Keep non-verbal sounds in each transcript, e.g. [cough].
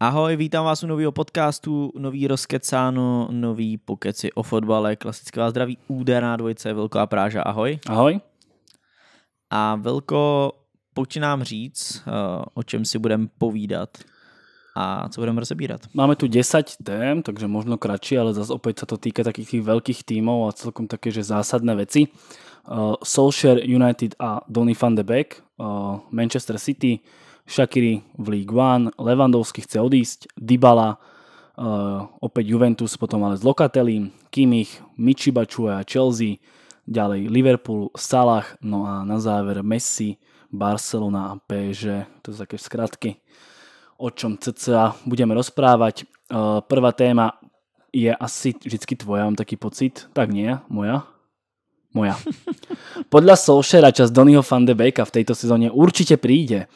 Ahoj, vítám vás u nového podcastu, nový rozkecáno, nový pokeci o fotbale, klasické vás zdraví úderná dvojice, Velká Práža, ahoj. Ahoj. A Velko, pojď nám říct, eh, o čem si budeme povídat a co budeme rozebírat. Máme tu 10 tém, takže možno kratší, ale zase opět se to týká takých tých velkých týmů a celkom také, že zásadné věci. Uh, Solskjaer United a Donny van de Beek, uh, Manchester City, Shakiri v League One, Lewandowski chce odísť, Dybala, uh, opäť Juventus, potom ale z Locatelli, Kimmich, Michiba Bačua a Chelsea, ďalej Liverpool, Salah, no a na záver Messi, Barcelona a PSG, to sú také skratky, o čom cca budeme rozprávať. Uh, prvá téma je asi vždycky tvoja, mám taký pocit, tak nie, moja? Moja. [laughs] Podľa Solšera čas Donnyho van de Beeka v tejto sezóne určite príde.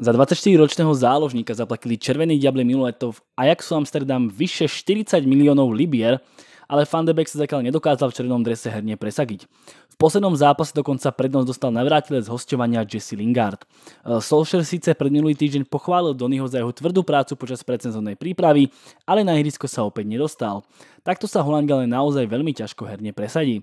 Za 24-ročného záložníka zaplatili Červený diabli minulé v Ajaxu Amsterdam vyše 40 miliónov libier, ale Van de Beek sa zatiaľ nedokázal v červenom drese herne presadiť. V poslednom zápase dokonca prednosť dostal navrátilec hostovania Jesse Lingard. Eh, Solskjaer síce pred minulý týždeň pochválil Donnyho za jeho tvrdú prácu počas predsezónnej prípravy, ale na ihrisko sa opäť nedostal. Takto sa Holandgale naozaj veľmi ťažko herne presadí.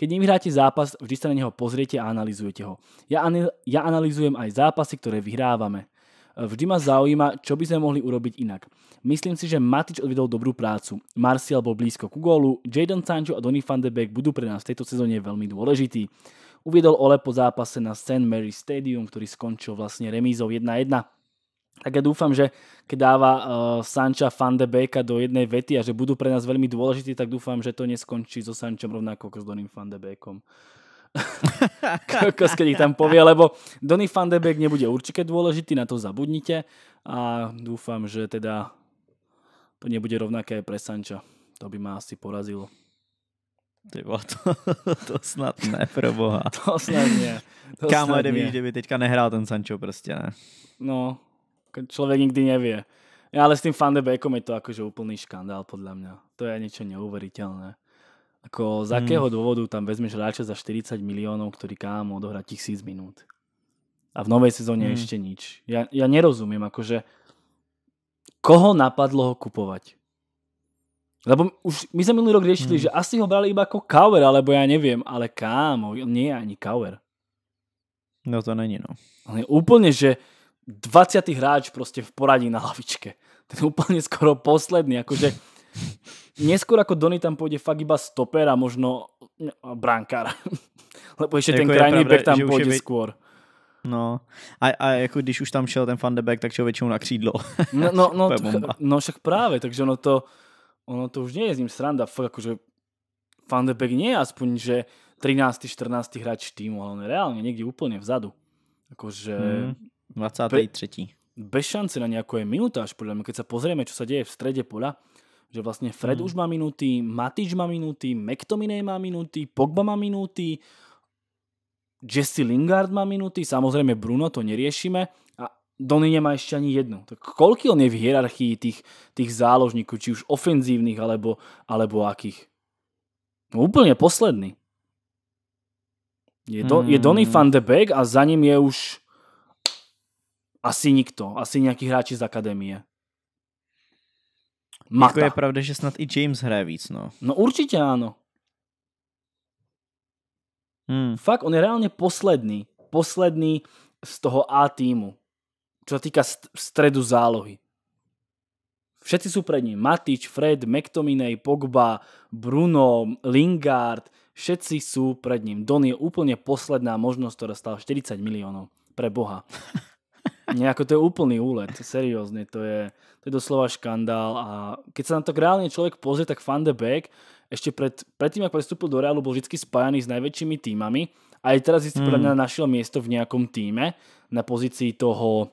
Keď nevyhráte zápas, vždy sa na neho pozriete a analizujete ho. Ja, anil- ja analizujem aj zápasy, ktoré vyhrávame. Vždy ma zaujíma, čo by sme mohli urobiť inak. Myslím si, že Matič odvedol dobrú prácu. Martial bol blízko ku gólu, Jadon Sancho a Donny van de Beek budú pre nás v tejto sezóne veľmi dôležití. Uviedol Ole po zápase na St. Mary's Stadium, ktorý skončil vlastne remízou 1-1 tak ja dúfam, že keď dáva uh, Van de Beka do jednej vety a že budú pre nás veľmi dôležití, tak dúfam, že to neskončí so Sančom rovnako ako s Donim Van de Bekom. [laughs] Kokos, keď ich tam povie, lebo Donny Van de Beek nebude určite dôležitý, na to zabudnite a dúfam, že teda to nebude rovnaké aj pre Sanča. To by ma asi porazilo. Tyvo, to, [laughs] to snad ne, pro boha. to snad ne. Kámo, kde že by teďka nehrál ten Sancho prostě, ne? No, človek nikdy nevie. Ja, ale s tým Fandebekom je to akože úplný škandál podľa mňa. To je niečo neuveriteľné. Ako z akého hmm. dôvodu tam vezmeš hráča za 40 miliónov, ktorý kámo odohrať tisíc minút. A v novej sezóne hmm. ešte nič. Ja, ja nerozumiem, akože koho napadlo ho kupovať? Lebo už my sme minulý rok riešili, hmm. že asi ho brali iba ako Kauer, alebo ja neviem, ale kámo, on nie je ani Kauer. No to není, no. On je úplne, že 20. hráč proste v poradí na lavičke. Ten úplne skoro posledný, akože neskôr ako Donny tam pôjde fakt iba stoper a možno no, brankára. [laughs] Lebo ešte ten jako krajný bek tam pôjde je... skôr. No, a, a jako když už tam šel ten Van tak šel většinou na křídlo. [laughs] No, no, no, no však právě, takže ono to, ono to už nie je s ním sranda. Fakt akože Van nie je aspoň, že 13. 14. hráč týmu, ale on je reálne niekde úplne vzadu. Akože hmm. 23. Be, bez šance na nejakú aj minutáž, podľa mňa, keď sa pozrieme, čo sa deje v strede pola, že vlastne Fred mm. už má minúty, Matič má minúty, McTominay má minúty, Pogba má minúty, Jesse Lingard má minúty, samozrejme Bruno, to neriešime a Donny nemá ešte ani jednu. Tak koľko on je v hierarchii tých, tých záložníkov, či už ofenzívnych, alebo, alebo akých? No úplne posledný. Je, do, mm. je Donny hmm. van de Beek a za ním je už asi nikto, asi nějaký hráči z akademie. Jako Mata. Jako je pravda, že snad i James hraje víc, no. No určitě ano. Hmm. Fakt, on je reálně posledný. Posledný z toho A týmu. Co se týká stredu zálohy. Všetci jsou před ním. Matič, Fred, McTominay, Pogba, Bruno, Lingard. Všetci jsou před ním. Don je úplně posledná možnost, která stala 40 milionů. Pre Boha. [laughs] ako to je úplný úlet, seriózne, to je, to je doslova škandál a keď sa na to reálne človek pozrie, tak Van de Beek ešte pred, predtým, ako prestúpil do Realu, bol vždy spájaný s najväčšími týmami a aj teraz si mm. podľa mňa hmm. našiel miesto v nejakom týme na pozícii toho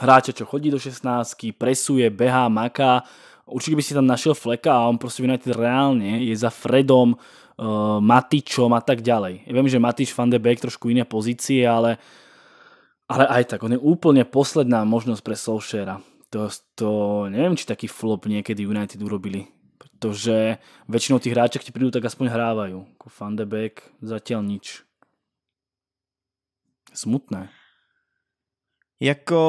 hráča, čo chodí do 16, presuje, behá, maká, určite by si tam našiel Fleka a on proste United reálne je za Fredom, uh, Matičom a tak ďalej. Ja viem, že Matič, Van de Beek trošku iné pozície, ale ale aj tak, on je úplne posledná možnosť pre Solskjaera. To, to neviem, či taký flop niekedy United urobili. Pretože väčšinou tých hráčov, ti prídu, tak aspoň hrávajú. Ako Fandebek zatiaľ nič. Smutné. Jako,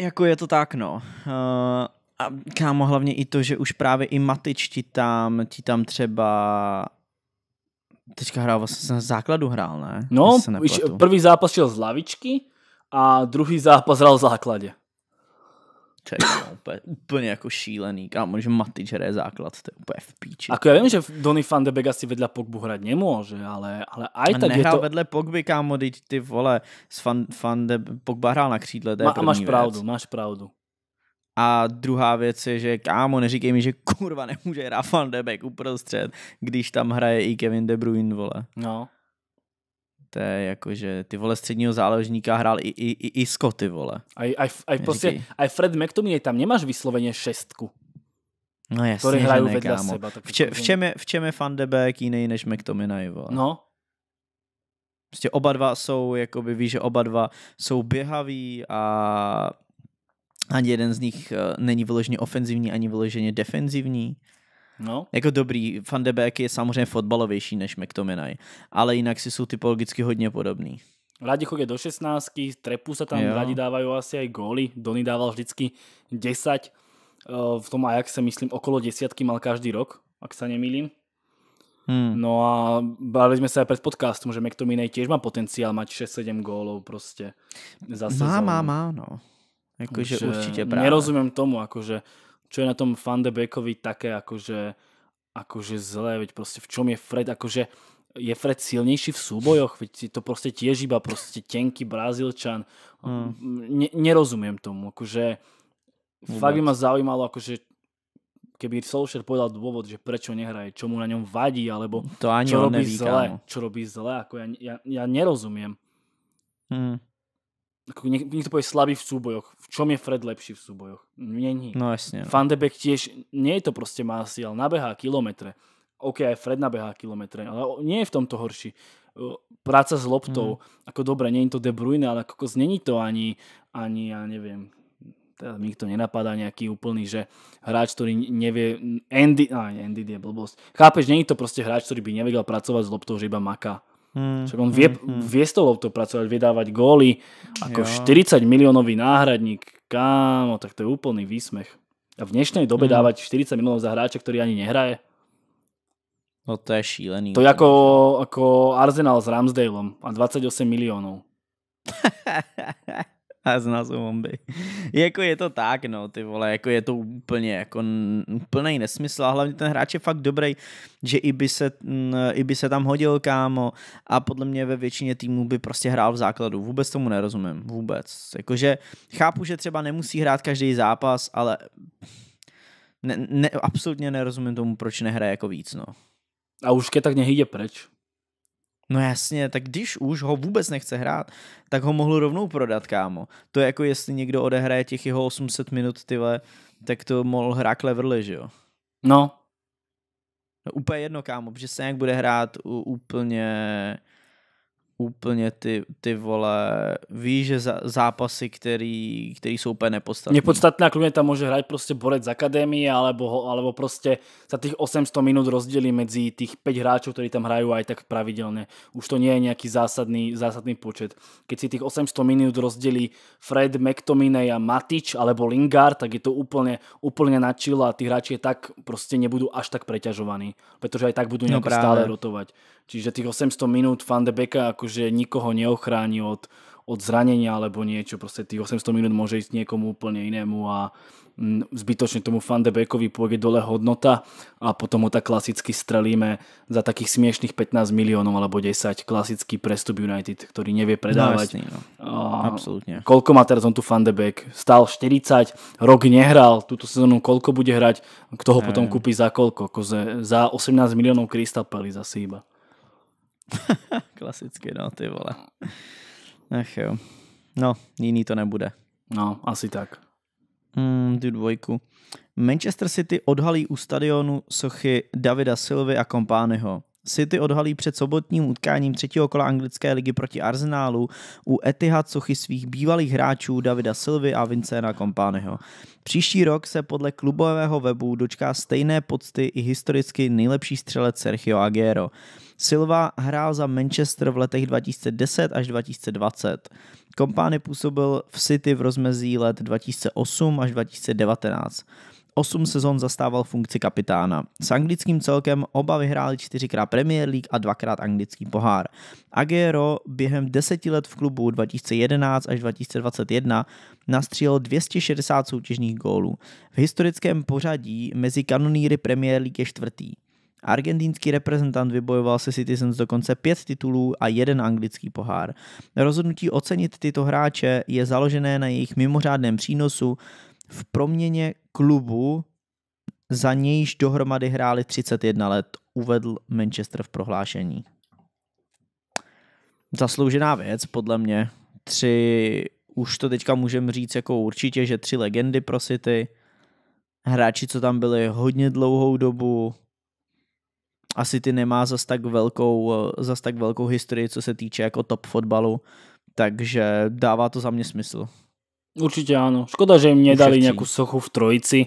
jako je to tak, no. Uh, a kámo, hlavně i to, že už právě i Matič ti tam, ti tam třeba teďka hrál vlastně na základu hrál, ne? No, první prvý zápas šel z lavičky a druhý zápas hrál v základě. Čekaj, úplně, úplně jako šílený, kámo, že Matič hraje základ, to je úplně v píči. Ako já vím, že Donny van de Beek asi vedle Pogbu hrát nemůže, ale, ale aj a tak je to... vedle Pogby, kámo, ty, ty vole, s van, van de... Pogba hrál na křídle, to je Ma, máš věc. pravdu, máš pravdu. A druhá věc je, že kámo, neříkej mi, že kurva nemůže hrát Van de Beek uprostřed, když tam hraje i Kevin De Bruyne, vole. No. To je jako, že ty vole středního záložníka hrál i, i, i, i Scotty, vole. A i prostě, Fred McTominay, tam nemáš vysloveně šestku. No jasně, který hrají vedle kámo. seba. V, če, v, čem je, v čem je Van de Beek jiný než McTominay, vole? No, Prostě oba dva jsou, jakoby víš, že oba dva jsou běhaví a ani jeden z nich eh, není vyloženě ofenzivní, ani vyloženě defenzivní. No. Jako dobrý, Van de Beek je samozřejmě fotbalovější než McTominay, ale jinak si jsou typologicky hodně podobný. Rádi chodí do 16, trepu se tam, rádi dávají asi i góly. Donny dával vždycky 10, eh, v tom se myslím okolo desiatky mal každý rok, ak se nemýlím. Hmm. No a bavili sme sa aj pred podcastom, že McTominay tiež má potenciál mať 6-7 gólov proste za sezónu. Má, má, má, no. Akože určitě právě. Nerozumím tomu, akože, čo je na tom Fandebekovi také akože, akože zlé, veď prostě v čom je Fred, že je Fred silnější v súbojoch, veď to prostě tiež iba prostě tenký Brazílčan. Hmm. Ne, nerozumiem tomu, akože Vôbec. fakt by ma zaujímalo, akože keby Solskjaer povedal důvod, že prečo nehraje, čo mu na něm vadí, alebo to ani čo robí neví, zle, kámo. čo robí zle, ako ja, ja, ja nerozumiem. Hmm ako niekto povie slabý v súbojoch. V čom je Fred lepší v súbojoch? Není. No jasne. No. Fandebek tiež, nie je to proste má síl, nabehá kilometre. OK, aj Fred nabehá kilometre, ale nie je v tomto horší. Práca s loptou, mm. ako dobre, nie je to De Bruyne, ale ako není to ani, ani ja neviem, teda mi to nenapadá nejaký úplný, že hráč, ktorý nevie, Andy, a Andy je blbosť. Chápeš, není to proste hráč, ktorý by nevedel pracovať s loptou, že iba maká. Mm, Čiže on vie, mm, vie s tou loptou pracovať, vie dávať góly ako jo. 40 miliónový náhradník. Kámo, tak to je úplný výsmech. A v dnešnej dobe mm. dávať 40 miliónov za hráča, ktorý ani nehraje. No to je šílený. To je ako, ako Arsenal s Ramsdaleom a 28 miliónov. [laughs] a z nás bomby. [laughs] jako je to tak, no, ty vole, jako je to úplně, jako úplný nesmysl a hlavně ten hráč je fakt dobrý, že i by, se, i by se tam hodil, kámo, a podle mě ve většině týmů by prostě hrál v základu. Vůbec tomu nerozumím, vůbec. Jakože chápu, že třeba nemusí hrát každý zápas, ale ne, ne, absolutně nerozumím tomu, proč nehraje jako víc, no. A už je tak nehýdě preč. No jasně, tak když už ho vůbec nechce hrát, tak ho mohl rovnou prodat, kámo. To je jako jestli někdo odehraje těch jeho 800 minut, tyhle, tak to mohl hrát Cleverly, že jo? No. no. Úplně jedno, kámo, protože se nějak bude hrát úplně úplně ty, ty vole, víš, že za, zápasy, který, který jsou úplně nepodstatné. Nepodstatné, klidně tam může hrát prostě borec z akademie, alebo, alebo prostě za těch 800 minut rozdělí mezi těch 5 hráčů, kteří tam hrají aj tak pravidelně. Už to není nějaký zásadný, zásadný počet. Keď si těch 800 minut rozdělí Fred, McTominay a Matič alebo Lingard, tak je to úplně, úplně na chill a ty hráči je tak prostě nebudou až tak preťažovaní, protože aj tak budou no stále rotovat. Čiže těch 800 minut Van de Beka jako akože nikoho neochráni od, od zranenia alebo niečo. Proste tých 800 minút môže ísť niekomu úplne inému a mm, zbytočne tomu Fandebekovi pôjde dole hodnota a potom ho tak klasicky strelíme za takých smiešných 15 miliónov alebo 10. Klasický prestup United, ktorý nevie no, predávať. No, jasný, no. A, Absolutne. Koľko má teraz on tu Fandebek? Stal 40, rok nehral, túto sezónu koľko bude hrať, kto ho potom kúpi za koľko? Koze, za 18 miliónov Crystal Palace asi iba. [laughs] Klasicky, no, ty vole. Ach jo. No, jiný to nebude. No, asi tak. Mm, tu dvojku. Manchester City odhalí u stadionu sochy Davida Silvy a Kompányho. City odhalí před sobotním utkáním třetího kola anglické ligy proti Arsenálu u Etihad sochy svých bývalých hráčů Davida Silvy a Vincena Kompányho. Příští rok se podle klubového webu dočká stejné pocty i historicky nejlepší střelec Sergio Aguero. Silva hrál za Manchester v letech 2010 až 2020. Kompány působil v City v rozmezí let 2008 až 2019. Osm sezon zastával funkci kapitána. S anglickým celkem oba vyhráli čtyřikrát Premier League a dvakrát anglický pohár. Aguero během deseti let v klubu 2011 až 2021 nastřílel 260 soutěžních gólů. V historickém pořadí mezi kanonýry Premier League je čtvrtý. Argentinský reprezentant vybojoval se Citizens dokonce pět titulů a jeden anglický pohár. Rozhodnutí ocenit tyto hráče je založené na jejich mimořádném přínosu v proměně klubu za nějž dohromady hráli 31 let, uvedl Manchester v prohlášení. Zasloužená věc, podle mě. Tři, už to teďka můžeme říct jako určitě, že tři legendy pro City. Hráči, co tam byli hodně dlouhou dobu, asi ty nemá zas tak velkou, eh, zas tak velkou historii, co se týče jako top fotbalu, takže dává to za mě smysl. Určitě ano. Škoda, že jim nedali nějakou sochu v trojici,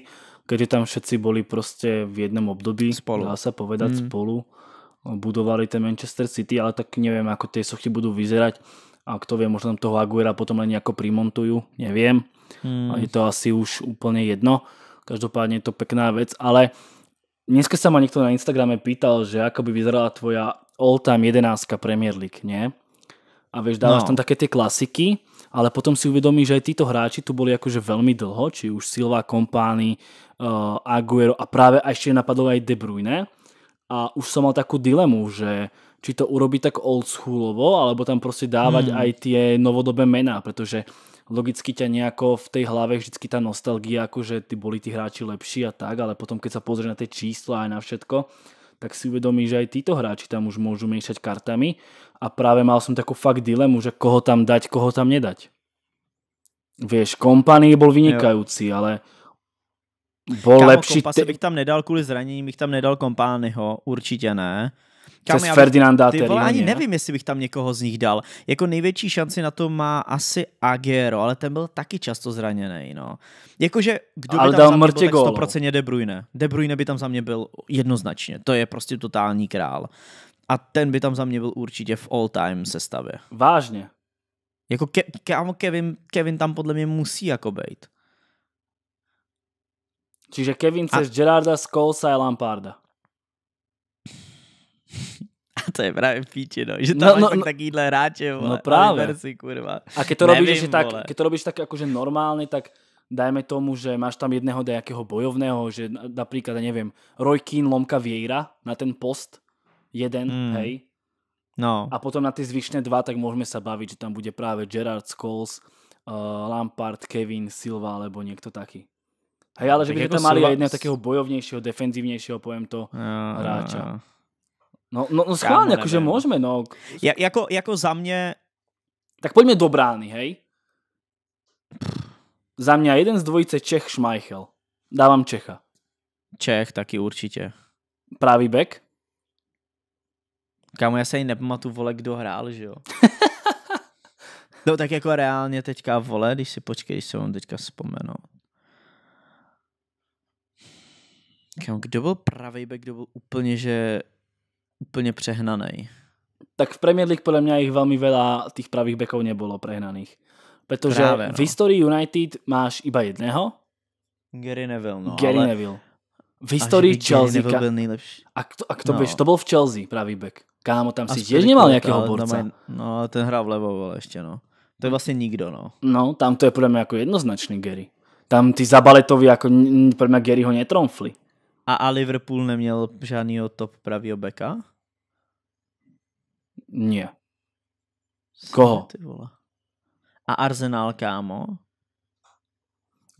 když tam všetci byli prostě v jednom období, spolu. dá se povedat, mm. spolu. Budovali ten Manchester City, ale tak nevím, jak ty sochy budou vyzerať. A kto vie, možno tam toho Aguera potom len nejako primontujú, neviem. Mm. A je to asi už úplne jedno. Každopádne je to pekná vec, ale dneska sa ma niekto na Instagrame pýtal, že ako by vyzerala tvoja all-time 11 Premier League, nie? A vieš, dávaš no. tam také tie klasiky, ale potom si uvedomíš, že aj títo hráči tu boli akože veľmi dlho, či už Silva, Kompány, uh, eh, Aguero a práve a ešte napadlo aj De Bruyne. A už som mal takú dilemu, že či to urobiť tak old schoolovo, alebo tam proste dávať hmm. aj tie novodobé mená, pretože logicky ťa nejako v tej hlave vždycky tá nostalgia, ako že ty boli tí hráči lepší a tak, ale potom keď sa pozrie na tie čísla aj na všetko, tak si uvedomí, že aj títo hráči tam už môžu miešať kartami a práve mal som takú fakt dilemu, že koho tam dať, koho tam nedať. Vieš, kompany bol vynikajúci, jo. ale bol Kámo, lepší. Kompasy bych tam nedal kvôli zranení, bych tam nedal kompányho, určitě ne. Kámo, přes Ferdinanda ty vole, ani nevím, jestli bych tam někoho z nich dal. Jako největší šanci na to má asi Agero, ale ten byl taky často zraněný. No. Jakože kdo ale by tam za mě byl, tak 100% no. De Bruyne. De Bruyne by tam za mě byl jednoznačně. To je prostě totální král. A ten by tam za mě byl určitě v all-time sestavě. Vážně. Jako ke- ke, Kevin, Kevin tam podle mě musí jako být. Čiže Kevin chceš a... Gerarda, Skolsa a Lamparda. [laughs] A to je právě píče, no, že tam no, no, tak no, hráče, no vole, no právě. si kurva. A keď to Nevím, robíš, že tak, keď to robíš tak akože normálně, tak dajme tomu, že máš tam jedného nejakého bojovného, že například nevím Roy Keane lomka Vieira na ten post, jeden, mm. hej. No. A potom na ty zvyšné dva, tak můžeme se bavit, že tam bude právě Gerard Scholes, uh, Lampard, Kevin, Silva, alebo někdo taky. Hej, ale no, že by tam mali jedného takého bojovnějšího, defenzivnějšího, poviem to, no, no hráča. No, no. No, no, no schválně, jakože akože môžeme, no. Ja, jako, jako za mě... Tak pojďme do brány, hej? Pff. Za mě jeden z dvojice Čech Šmajchel. Dávám Čecha. Čech taky určitě. Pravý back? Kámo, já se ani nepamatuju, vole, kdo hrál, že jo? [laughs] no tak jako reálně teďka, vole, když si počkej, když se vám teďka vzpomenu. Kámo, kdo byl pravý back, kdo byl úplně, že úplně přehnaný. Tak v Premier League podle mě jich velmi veľa těch pravých beků nebylo prehnaných. Protože Práve, no. v historii United máš iba jedného. Gary Neville, no. Gary ale... Neville. V historii Chelsea. Ka... Byl nejlepší. A kto, a kto no. byš, to byl v Chelsea pravý back. Kámo, tam si tiež nemal nějakého borca. Je, no, ten hrál vlevo, ale ještě no. To je vlastně nikdo, no. No, tam to je podle mě jako jednoznačný Gary. Tam ty zabaletovi, jako podle mě Gary ho netromfli. A, a Liverpool neměl žádného top pravýho beka? Ne. Koho? Ty vole. A Arsenal, kámo?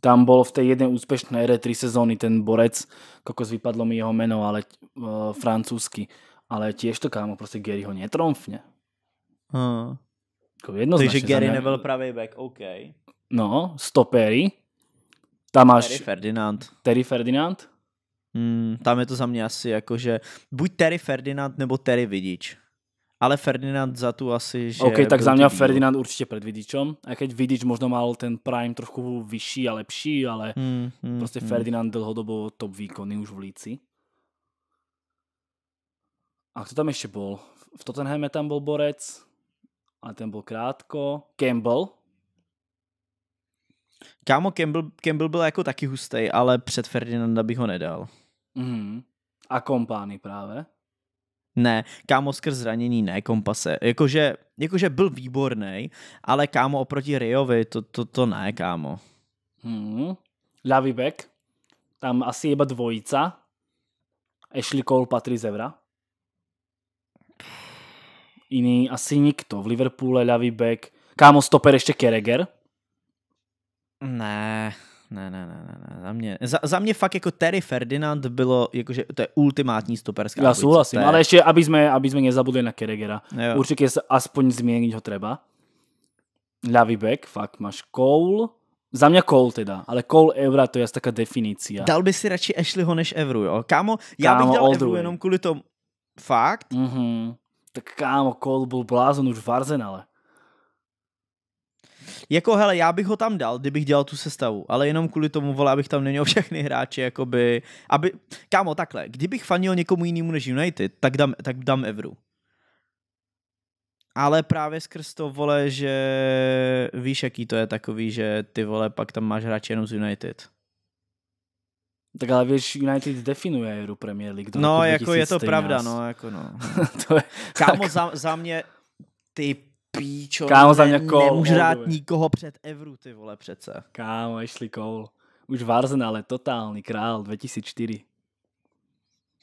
Tam bol v tej jednej úspešnej ére tri sezóny ten borec, kokos vypadlo mi jeho meno, ale uh, francúzsky. Ale tiež to kámo, proste hm. jako Gary ho netromfne. Hmm. Takže Gary mě... nebyl pravý back, OK. No, stopery. Tam máš... Terry Ferdinand. Terry Ferdinand. Hmm, tam je to za mě asi jako, že buď Terry Ferdinand nebo Terry Vidič. Ale Ferdinand za tu asi, že... OK, tak za mě Ferdinand určitě před Vidičom. A keď Vidič možno mal ten prime trochu vyšší a lepší, ale hmm, hmm, hmm. prostě hmm. Ferdinand dlhodobo top výkony už v líci. A kdo tam ještě byl? V Tottenhame tam byl Borec, ale ten byl krátko. Campbell. Kámo, Campbell, Campbell byl jako taky hustej, ale před Ferdinanda bych ho nedal. Mm. A kompány právě? Ne, kámo skrz zranění ne, kompase. Jakože, jakože byl výborný, ale kámo oproti Riovi, to, to, to ne, kámo. Hmm. back. tam asi jeba dvojica. Ashley Cole, Patrice Evra. Jiný asi nikto. V Liverpoole back. Kámo stoper ještě Kereger. Ne ne, ne, ne, ne, ne. za mě, za, za mě fakt jako Terry Ferdinand bylo, jakože to je ultimátní stoperská Já souhlasím, ale ještě, aby jsme, aby jsme nezabudli na Keregera. Jo. Určitě se aspoň změnit ho třeba. Ľavý back, fakt máš Cole, za mě Cole teda, ale Cole Evra to je asi taká definice. Dal by si radši Ashleyho než Evru, jo? Kámo, já kámo, bych dal Evru jenom kvůli tomu. Fakt? Mm-hmm. tak kámo, Cole byl blázen už v Arsenale. Jako hele, já bych ho tam dal, kdybych dělal tu sestavu, ale jenom kvůli tomu, vole, abych tam neměl všechny hráče, jakoby, aby, kámo, takhle, kdybych fanil někomu jinému než United, tak dám, tak dám Evru. Ale právě skrz to, vole, že víš, jaký to je takový, že ty, vole, pak tam máš hráče jenom z United. Tak ale víš, United definuje Euro Premier League. no, jako je to pravda, no, jako no. [laughs] to je, Kámo, jako... za, za mě, ty píčo, Kámo, za mě ne, nemůžu dát nikoho před Evru, ty vole, přece. Kámo, Ashley Cole. Už v ale totální král, 2004.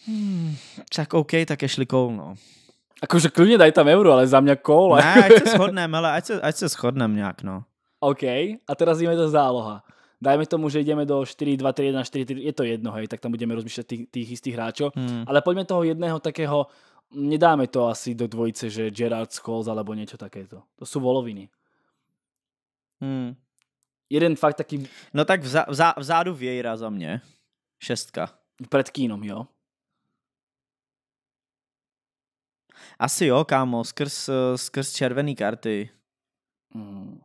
Hmm, tak OK, tak Ashley Cole, no. Akože klidně daj tam euro, ale za mě Cole. Ne, ať se [laughs] shodneme, ale ať se, ať se shodneme nějak, no. OK, a teraz jdeme do záloha. Dajme tomu, že jdeme do 4, 2, 3, 1, 4, 3, je to jedno, hej, tak tam budeme rozmýšlet tých, těch istých hráčů. Hmm. Ale pojďme toho jedného takého nedáme to asi do dvojice, že Gerard Scholes alebo niečo takéto. To sú voloviny. Hmm. Jeden fakt taký... No tak vzá, vzá, vzádu Viejra za mě. Šestka. Před kínom, jo? Asi jo, kámo, skrz, eh, skrz červený karty. Hmm.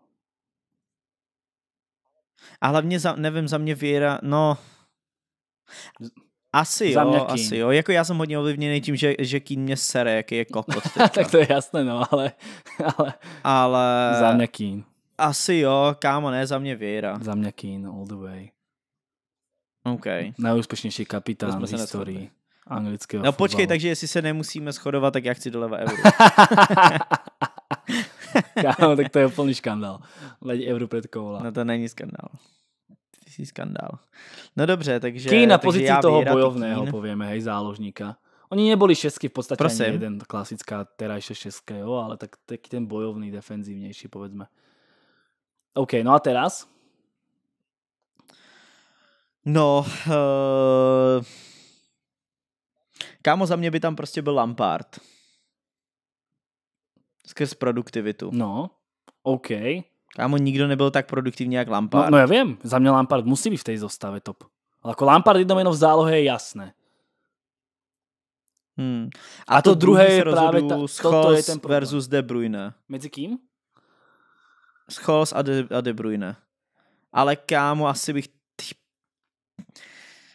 A hlavně, za, nevím, za mě Viera, no... Asi jo, mě asi jo. Jako já jsem hodně ovlivněný tím, že, že Kín mě sere, jaký je kokot. [laughs] tak to je jasné, no, ale... Ale... ale... Za mě Kín. Asi jo, kámo, ne, za mě Věra. Za mě Kín, all the way. OK. Nejúspěšnější kapitán v historii anglického No fotbalu. počkej, takže jestli se nemusíme shodovat, tak já chci doleva Evru. [laughs] Kámo, tak to je úplný škandál. Leď Evru před kovola. No to není skandál jakýsi skandál. No dobře, takže... Kýn na pozici takže toho bojovného, kín. povieme, hej, záložníka. Oni neboli šestky v podstatě Prosím. ani jeden, klasická terajšia šestka, jo, ale tak taký ten bojovný, defenzivnější, povedzme. OK, no a teraz? No, uh... kámo, za mě by tam prostě byl Lampard. Skrz produktivitu. No, OK. Kámo, nikdo nebyl tak produktivní jak no, Lampard. No, no já vím, za mě Lampard musí být v té zostave top. Ale jako Lampard jedno meno v zálohe je jasné. Hmm. A, a to, to druhé je právě ta, toto je ten problém. versus De Bruyne. Mezi kým? Scholes a De, a De Bruyne. Ale kámo, asi bych...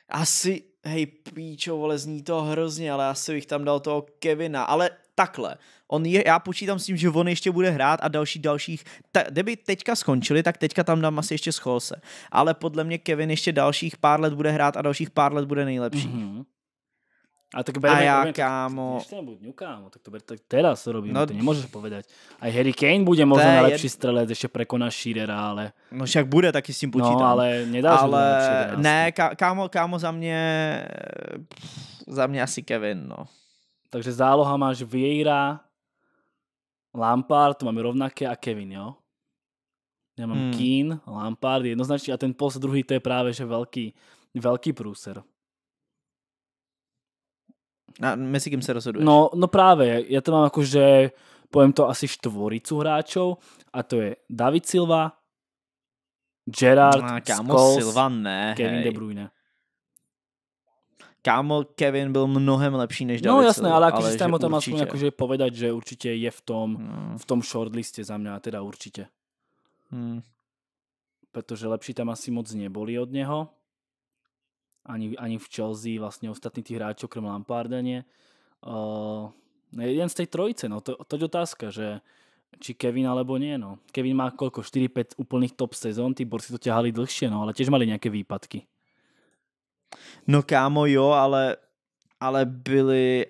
Asi, hej, píčo, vole, zní to hrozně, ale asi bych tam dal toho Kevina. Ale takhle, on je, já počítám s tím, že on ještě bude hrát a další dalších, ta, kdyby teďka skončili, tak teďka tam dám asi ještě se. ale podle mě Kevin ještě dalších pár let bude hrát a dalších pár let bude nejlepší. Mm-hmm. A tak bereme, a já, bereme, kámo... Ešte budňu, kámo, tak to bude tak teraz robíme, no, to nemůžeš povedať. A Harry Kane bude možná nejlepší jed... strelec, ještě prekoná Shearera, ale... No však bude, taky s tím no, počítám. No, ale nedáš ale... Ne, kámo, kámo, za mě... Za mě asi Kevin, no. Takže záloha máš Vieira, Lampard, máme rovnaké a Kevin, jo? Já mám hmm. Keane, Lampard jednoznačně a ten post druhý to je právě že velký, velký průser. A mezi kým se rozhoduješ? No, no právě, já to mám jako, že poviem to asi štvoricu hráčov a to je David Silva, Gerard, no, Scholes, Silva ne, Kevin hej. De Bruyne kámo, Kevin byl mnohem lepší než no, David No jasné, ale aký systém o tom aspoň jakože povedať, že určitě je v tom, no. v tom shortliste za mě, teda určitě. Hmm. Protože lepší tam asi moc neboli od něho. Ani, ani v Chelsea vlastně ostatní tí hráči okrem Lamparda eh, nie. Uh, jeden z tej trojice, no to, to je otázka, že či Kevin alebo nie. No. Kevin má koľko? 4-5 úplných top sezón, tí Borci to ťahali dlhšie, no ale tiež mali nejaké výpadky. No kámo, jo, ale, ale byli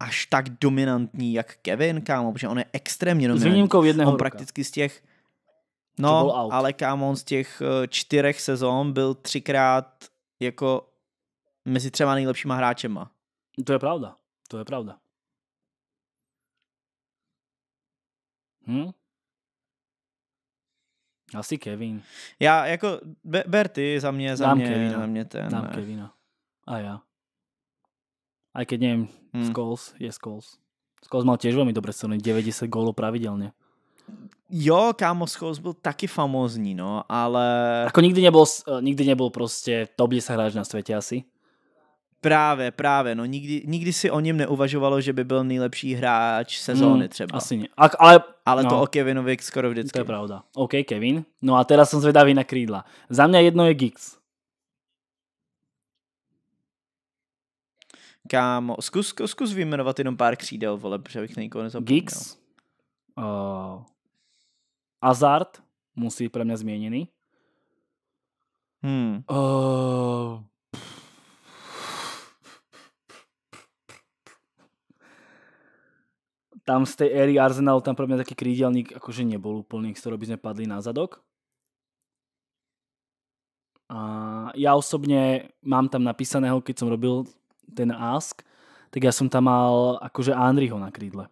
až tak dominantní, jak Kevin, kámo, protože on je extrémně dominantní. S výjimkou On ruka. prakticky z těch, no, ale kámo, on z těch eh, čtyřech sezon byl třikrát jako mezi třema nejlepšíma hráčema. To je pravda, to je pravda. Hm? Asi Kevin. Já jako, be, ber ty za mě, za Dám mě, Kevina. za mě ten. Dám eh. Kevina. A já. Aj keď neviem, hmm. Scholes je Skulls. Skulls mal těž velmi dobré strany, 90 gólů pravidelně. Jo, kámo, Skulls byl taky famózní, no, ale... Ako nikdy nebyl, eh, nikdy nebyl prostě top 10 hráč na světě asi. Právě, právě, no nikdy, nikdy si o něm neuvažovalo, že by byl nejlepší hráč sezóny hmm, třeba. Asi ne. A, ale ale no, to o Kevinovi skoro vždycky. To je pravda. OK, Kevin. No a teraz jsem zvedavý na krídla. Za mě jedno je Giggs. Kámo, zkus, zkus vyjmenovat jenom pár křídel, vole, protože bych nejkoho nezapomněl. Giggs, uh, eh, Azard, musí pro mě změněný. Hmm. Uh, tam z tej éry Arsenal, tam pro mňa taký krídelník akože nebol úplný, z ktorého by sme padli na zadok. A ja osobne mám tam napísaného, keď som robil ten ask, tak ja som tam mal akože Andriho na krídle.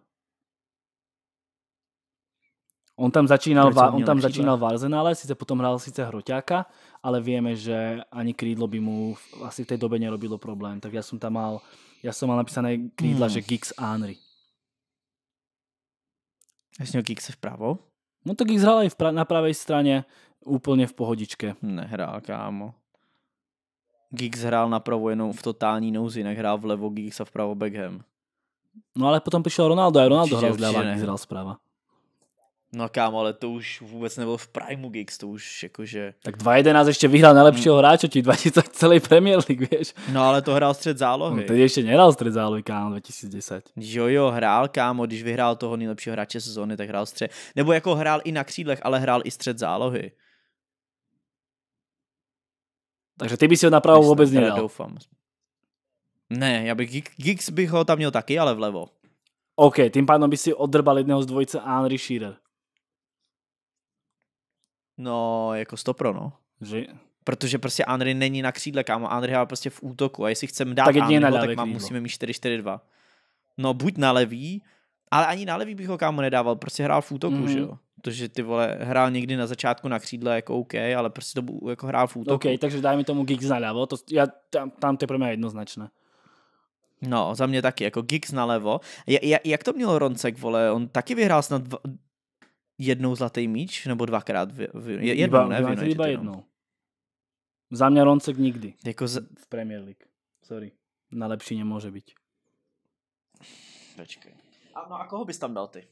On tam začínal, v, on tam začínal v Arsenále, sice potom hral síce hroťáka, ale vieme, že ani krídlo by mu asi v tej dobe nerobilo problém. Tak ja som tam mal, ja som mal napísané krídla, hmm. že Giggs Anri. Jasně, Geek se vpravo? No to Geeks hrál i pra- na pravé straně, úplně v pohodičke. Nehrál, kámo. Gix hrál napravo jenom v totální nouzi, nehrál vlevo Geeks a vpravo Beckham. No ale potom přišel Ronaldo a Ronaldo hrál zleva, nehrál zprava. No kámo, ale to už vůbec nebylo v Prime Gix, to už jakože... Tak 2-11 ještě vyhrál nejlepšího hmm. hráče, ti 2000 celý Premier League, víš. No ale to hrál střed zálohy. No, teď ještě nehrál střed zálohy, kámo, 2010. Jo jo, hrál kámo, když vyhrál toho nejlepšího hráče sezóny, tak hrál střed... Nebo jako hrál i na křídlech, ale hrál i střed zálohy. Takže ty by si ho napravo vůbec nedal. Doufám. Ne, já bych, Gix bych ho tam měl taky, ale vlevo. OK, tím pádem by si odrbal jedného z dvojice Henry Shearer. No, jako stopro, no. Že... Protože prostě Andry není na křídle, kámo. Andry je prostě v útoku a jestli chceme dát tak, Andryho, na tak mám, musíme mít 4-4-2. No, buď na levý, ale ani na levý bych ho kámo nedával, prostě hrál v útoku, mm. že jo. Protože ty vole, hrál někdy na začátku na křídle jako OK, ale prostě to jako hrál v útoku. OK, takže dáme tomu Giggs na levo, to, já, tam, tam to je pro mě jednoznačné. No, za mě taky, jako Giggs na levo. Ja, ja, jak to měl Roncek, vole, on taky vyhrál snad dva, jednou zlatý míč, nebo dvakrát? V, v, jednou, iba, ne? Iba, iba jednou. Za mňa Roncek nikdy. Jako z... V Premier League. Sorry. Na lepší nemůže být. Počkej. A, no a koho bys tam dal ty?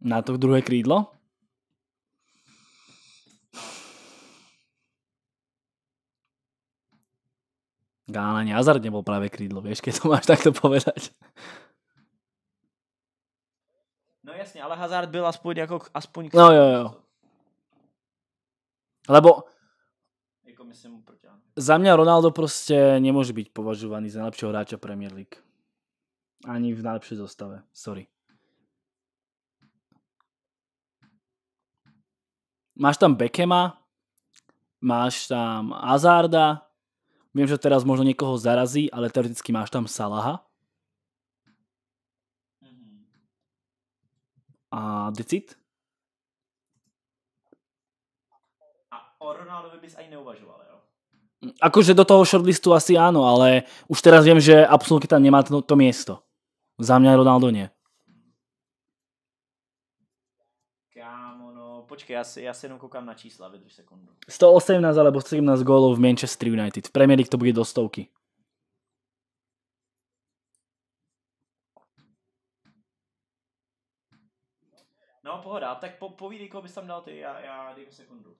Na to druhé krídlo? Ale Hazard nebol práve krídlo, vieš, keď to máš takto povedať. No jasně, ale Hazard byl aspoň jako aspoň... No jo, jo. Lebo jako myslím proti Za mě Ronaldo prostě nemůže být považovaný za nejlepšího hráče Premier League. Ani v nejlepší zostave. Sorry. Máš tam Beckema, máš tam Azarda, vím, že teraz možno někoho zarazí, ale teoreticky máš tam Salaha. A Decid? A o Ronaldovi bys ani neuvažoval, jo? Akože do toho shortlistu asi áno, ale už teraz viem, že absolútne tam nemá to, miesto. Za mňa Ronaldo nie. Kámo, no, počkej, já si, já jenom kúkam na čísla, vydrž sekundu. 118 alebo 17 gólov v Manchester United. V Premier League to bude do stovky. No, pohoda. Tak po, povídej, koho bys tam dal ty, já, já dej mi sekundu.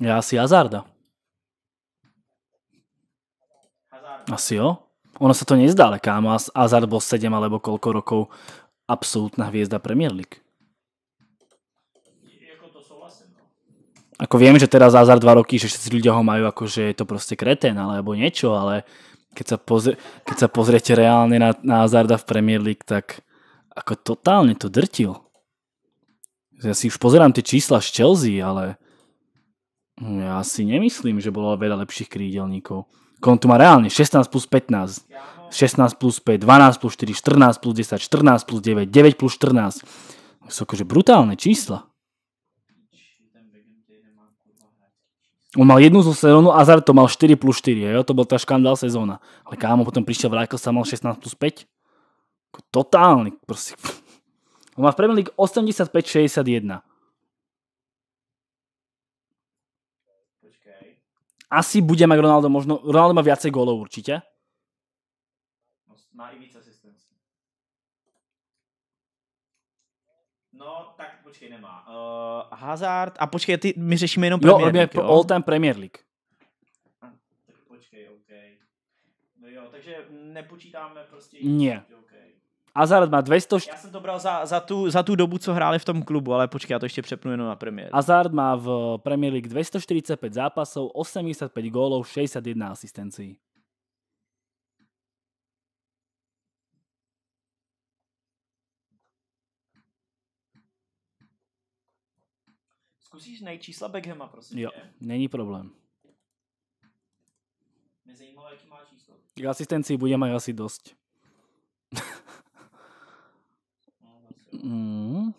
Já asi Hazarda. Hazard. Asi jo. Ono sa to nezdá, ale kámo, Hazard bol 7 alebo koľko rokov absolútna hviezda Premier League. Jako no. Ako viem, že teraz Hazard dva roky, že všetci ľudia ho majú ako, že je to proste kretén alebo niečo, ale keď sa, pozr- keď sa pozriete reálne na, na Hazarda v Premier League, tak ako totálne to drtil. Ja si už pozerám tie čísla z Chelsea, ale ja si nemyslím, že bolo veľa lepších krídelníkov. On tu má reálne 16 plus 15, 16 plus 5, 12 plus 4, 14 plus 10, 14 plus 9, 9 plus 14. Sú akože brutálne čísla. On mal jednu zo sezónu, Azar to mal 4 plus 4, jo? to bol tá škandál sezóna. Ale kámo, potom prišiel, vrátil sa, mal 16 plus 5. Jako totálny, proste. On má v Premier League 85-61. Asi bude mať Ronaldo možno... Ronaldo má viacej gólov určite. No, má i víc asistencí. No, tak počkej, nemá. Uh, Hazard, a počkej, ty, my řešíme jenom Premier jo, League, jo? All time Premier League. tak počkej, OK. No jo, takže nepočítáme prostě... Nie. Jo? Hazard má 200... Já jsem to bral za, za, tu, za tu dobu, co hráli v tom klubu, ale počkej, já to ještě přepnu jenom na premiér. Hazard má v Premier League 245 zápasů, 85 gólov, 61 asistencí. Zkusíš najít čísla Beckhama, prosím Jo, tě. není problém. Mě zajímalo, jaký má číslo. K asistencí bude asi dost. [laughs] Mm.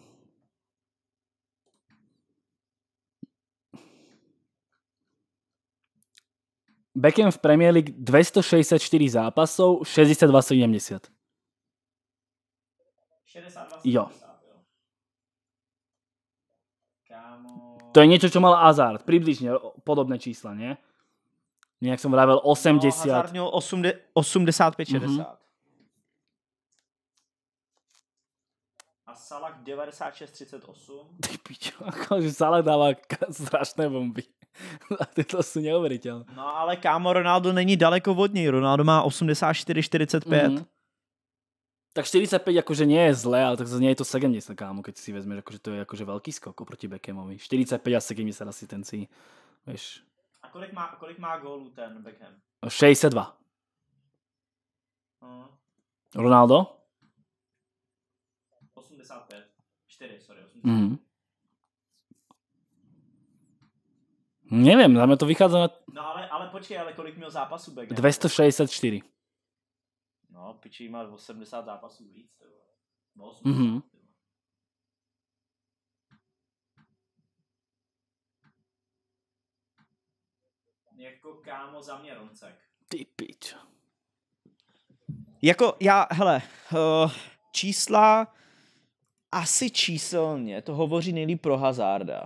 Beckham v Premier League 264 zápasov, 62-70. 62, jo. Kámo... To je niečo, čo mal Hazard. Približne podobné čísla, nie? Nejak som vravel 80. No, Hazard 85-60. Mm-hmm. Salah 96-38. Ty pičo, jako, že Salah dáva strašné bomby. [laughs] A ty to jsou neuvěřitelné. No ale kámo, Ronaldo není daleko od něj. Ronaldo má 84-45. Mm-hmm. Tak 45 jakože nie je zlé, ale tak nie je to 70 kámo, keď si vezmeš, jakože to je jakože velký skok oproti Beckhamovi. 45 a 70 asistencií, vieš. A kolik má, kolik má gólů ten Beckham? 62. No, uh. No. Ronaldo? 85. 4, sorry, 85. Mm. Neviem, na to vychádza na... No ale, ale počkej, ale kolik měl zápasů Beckham? 264. No, piči má 80 zápasů víc. No, mm Jako kámo za mě Roncek. Ty pič. Jako já, hele, uh, čísla asi číselně to hovoří nejlíp pro Hazarda.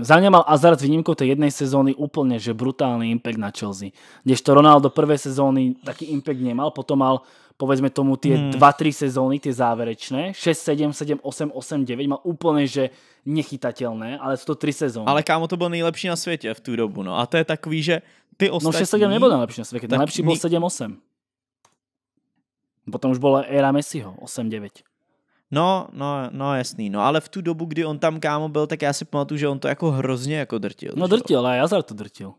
Za mňa mal Hazard s výnimkou tej jednej sezóny úplne, že brutálny impact na Chelsea. Kdežto Ronaldo prvé sezóny taký impact nemal, potom mal povedzme tomu tie 2-3 hmm. sezóny, tie záverečné, 6, 7, 7, 8, 8, 9, mal úplne, že nechytateľné, ale sú to 3 sezóny. Ale kámo, to bol nejlepší na svete v tú dobu, no a to je takový, že ty no, ostatní... No 6, 7 nebol najlepší na svete, najlepší bol 7, 8. Potom už bola éra Messiho, 8, 9. No, no, no jasný, no ale v tu dobu, kdy on tam kámo byl, tak já si pamatuju, že on to jako hrozně jako drtil. No drtil, ale Jazar to drtil.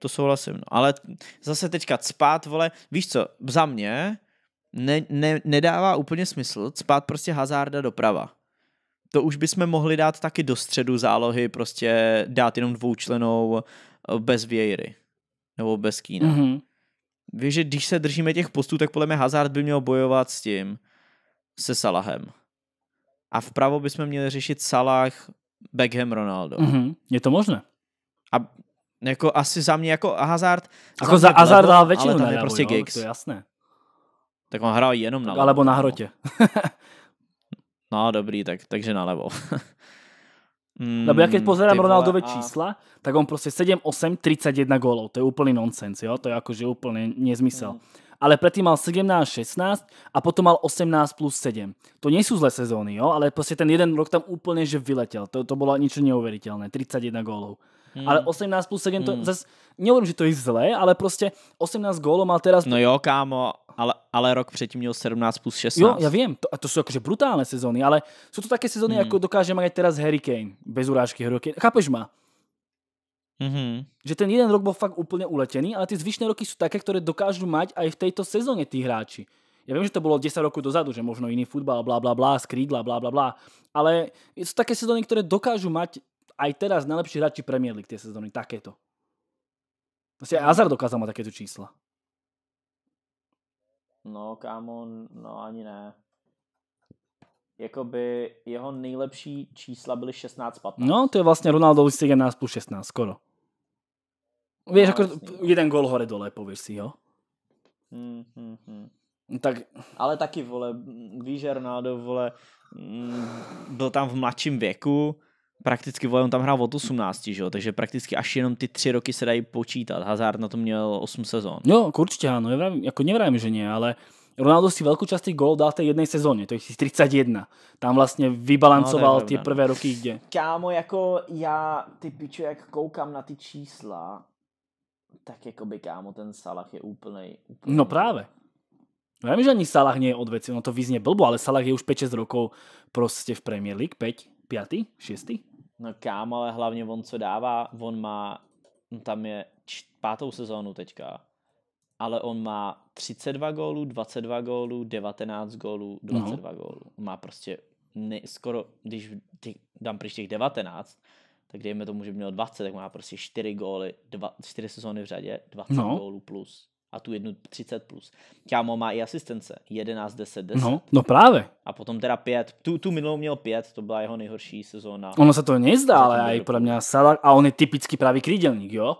To souhlasím, no. ale zase teďka spát, vole, víš co, za mě ne, ne, nedává úplně smysl spát prostě Hazarda doprava. To už bychom mohli dát taky do středu zálohy, prostě dát jenom dvoučlenou eh, bez vějry nebo bez kína. Mm-hmm. Víš, že když se držíme těch postů, tak podle mě Hazard by měl bojovat s tím, se Salahem. A vpravo bychom měli řešit Salah, Beckham, Ronaldo. Mm-hmm. Je to možné. A jako asi za mě jako Hazard... Jako za Hazard dal většinu ale tam je prostě jo, no, To je jasné. Tak on hrál jenom na levo. Alebo na no. hrotě. no dobrý, tak, takže na levo. [laughs] Mm, Lebo ja keď pozerám Ronaldové a... čísla, tak on proste 7, 8, 31 gólov. To je úplný nonsens, jo? To je akože úplne nezmysel. Mm. Ale predtým mal 17, 16 a potom mal 18 plus 7. To nie sú zlé sezóny, jo? Ale proste ten jeden rok tam úplne že vyletel. To, to bolo niečo neuveriteľné. 31 gólov. Hmm. Ale 18 plus 7 to hmm. zase, nehovorím, že to je zlé, ale prostě 18 gólů má teraz... No jo, kámo, ale, ale rok předtím měl 17 plus 16. Jo, já vím, to, a to jsou jakože brutální sezóny, ale jsou to také sezóny, hmm. jako dokáže mít teraz Harry Kane, bez urážky Harry Kane. Chápeš ma? Mm-hmm. Že ten jeden rok byl fakt úplně uletený, ale ty zvyšné roky jsou také, které dokážu mať aj v této sezóně ty hráči. Já vím, že to bylo 10 rokov dozadu, že možno jiný futbal, bla bla bla, skrídla, bla bla bla, ale jsou také sezóny, které dokážu mať aj teraz najlepší hráči Premier League tie sezóny, takéto. Asi aj Hazard dokázal mať takéto čísla. No, kámo, no ani ne. Jakoby jeho nejlepší čísla byly 16-15. No, to je vlastně Ronaldo 11 plus 16, skoro. Víš, no, jako jeden gol hore dole, pověř si, jo? Mm, mm, mm. Tak... Ale taky, vole, víš, Ronaldo, vole, mm, byl tam v mladším věku, prakticky on tam hrál od 18, že jo? takže prakticky až jenom ty tři roky se dají počítat. Hazard na to měl 8 sezón. Jo, určitě ano, ja jako ako nevrajím, že ne, ale Ronaldo si velkou část gól dal v jedné jednej to je 31. Tam vlastně vybalancoval no, ty no. prvé roky, kde. Kámo, jako já, ty piču, jak koukám na ty čísla, tak jako by kámo, ten Salah je úplný. No právě. Vím, že ani Salah není je no to vyzně blbo, ale Salah je už 5-6 rokov prostě v Premier League, 5, Pátý? Šestý? No kam, ale hlavně on co dává, on má, no tam je čt, pátou sezónu teďka, ale on má 32 gólů, 22 gólů, 19 gólů, 22 no. gólů. Má prostě ne, skoro, když těch, dám pryč těch 19, tak dejme tomu, že měl 20, tak má prostě 4 góly, dva, 4 sezóny v řadě, 20 no. gólů plus a tu jednu 30 plus. Kámo má i asistence, 11, 10, 10. No, no právě. A potom teda 5, tu, tu minulou měl 5, to byla jeho nejhorší sezóna. Ono se to nezdá, ale i pro mě Salah, a on je typický pravý krídelník, jo?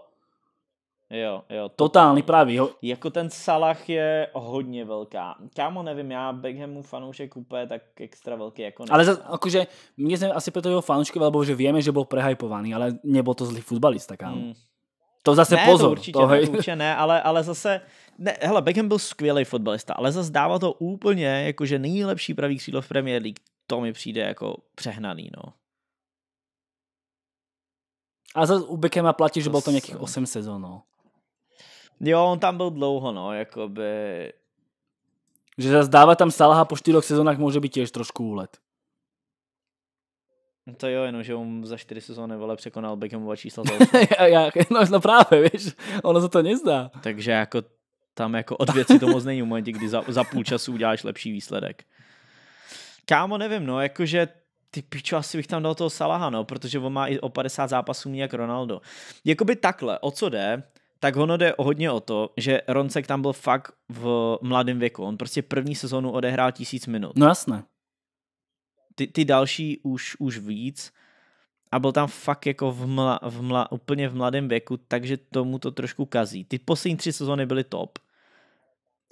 Jo, jo. To, Totální pravý. Jo. Jako ten Salah je hodně velká. Kámo, nevím, já Beckhamu fanoušek úplně tak extra velký jako ne. Ale za, akože, my jsme asi proto jeho fanoušky, lebo že víme, že byl prehypovaný, ale nebyl to zlý futbalista, kámo. Hmm. To zase ne, pozor. To určitě, to, ne, určitě ne, ale, ale zase, ne, hele, Beckham byl skvělý fotbalista, ale zase dává to úplně jakože nejlepší pravý křídlo v Premier League. To mi přijde jako přehnaný, no. A za u Beckhama platí, že byl to nějakých 8 sezon, no. Jo, on tam byl dlouho, no, jakoby... Že zase dává tam Salaha po 4 sezónách může být těž trošku úlet. No to jo, jenom, že on za čtyři sezóny vole překonal Beckhamova čísla za [laughs] já, no, no právě, víš, ono se to nezdá. Takže jako tam jako od věci to moc není v momentě, kdy za, za půl času uděláš lepší výsledek. Kámo, nevím, no, jakože ty pičo, asi bych tam dal toho Salaha, no, protože on má i o 50 zápasů mě jak Ronaldo. Jakoby takhle, o co jde, tak ono jde hodně o to, že Roncek tam byl fakt v mladém věku. On prostě první sezonu odehrál tisíc minut. No jasné. Ty, ty další už, už víc a byl tam fakt jako v mla, v mla, úplně v mladém věku, takže tomu to trošku kazí. Ty poslední tři sezony byly top,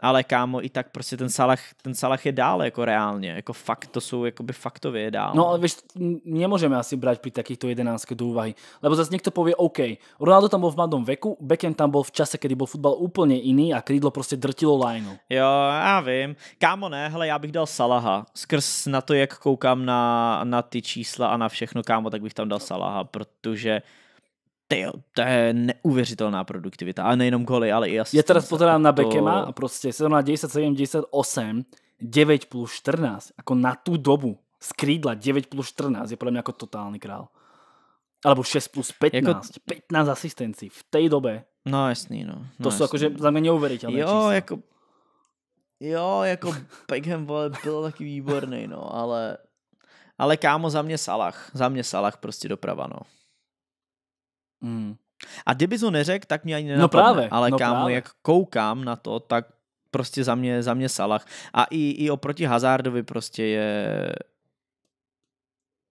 ale kámo, i tak prostě ten Salah, ten Salah je dál jako reálně, jako fakt, to jsou jakoby faktově dál. No ale víš, nemůžeme asi brát při takýchto jedenáctke do úvahy, lebo zase někdo povie, OK, Ronaldo tam byl v mladom veku, Beckham tam byl v čase, kdy byl futbal úplně jiný a krídlo prostě drtilo lineu. Jo, já vím. Kámo ne, hele, já bych dal Salaha. Skrz na to, jak koukám na, na ty čísla a na všechno, kámo, tak bych tam dal Salaha, protože ty to je neuvěřitelná produktivita. A nejenom goly, ale i asi. Je teraz pozerám na Bekema to... a prostě sezóna 97, 98, 9 plus 14, jako na tu dobu skrídla 9 plus 14 je podle mě jako totální král. Alebo 6 plus 15, jako... 15 asistencí v té době. No jasný, no. no to jsou jakože za mě neuvěřitelné Jo, čísla. jako Jo, jako Beckham vole, byl taky výborný, no, ale ale kámo, za mě Salah, za mě Salah prostě doprava, no. Mm. A kdyby to neřekl, tak mě ani no nenapadne. No právě. Ale no kámo, právě. jak koukám na to, tak prostě za mě, za mě Salah. A i, i oproti Hazardovi prostě je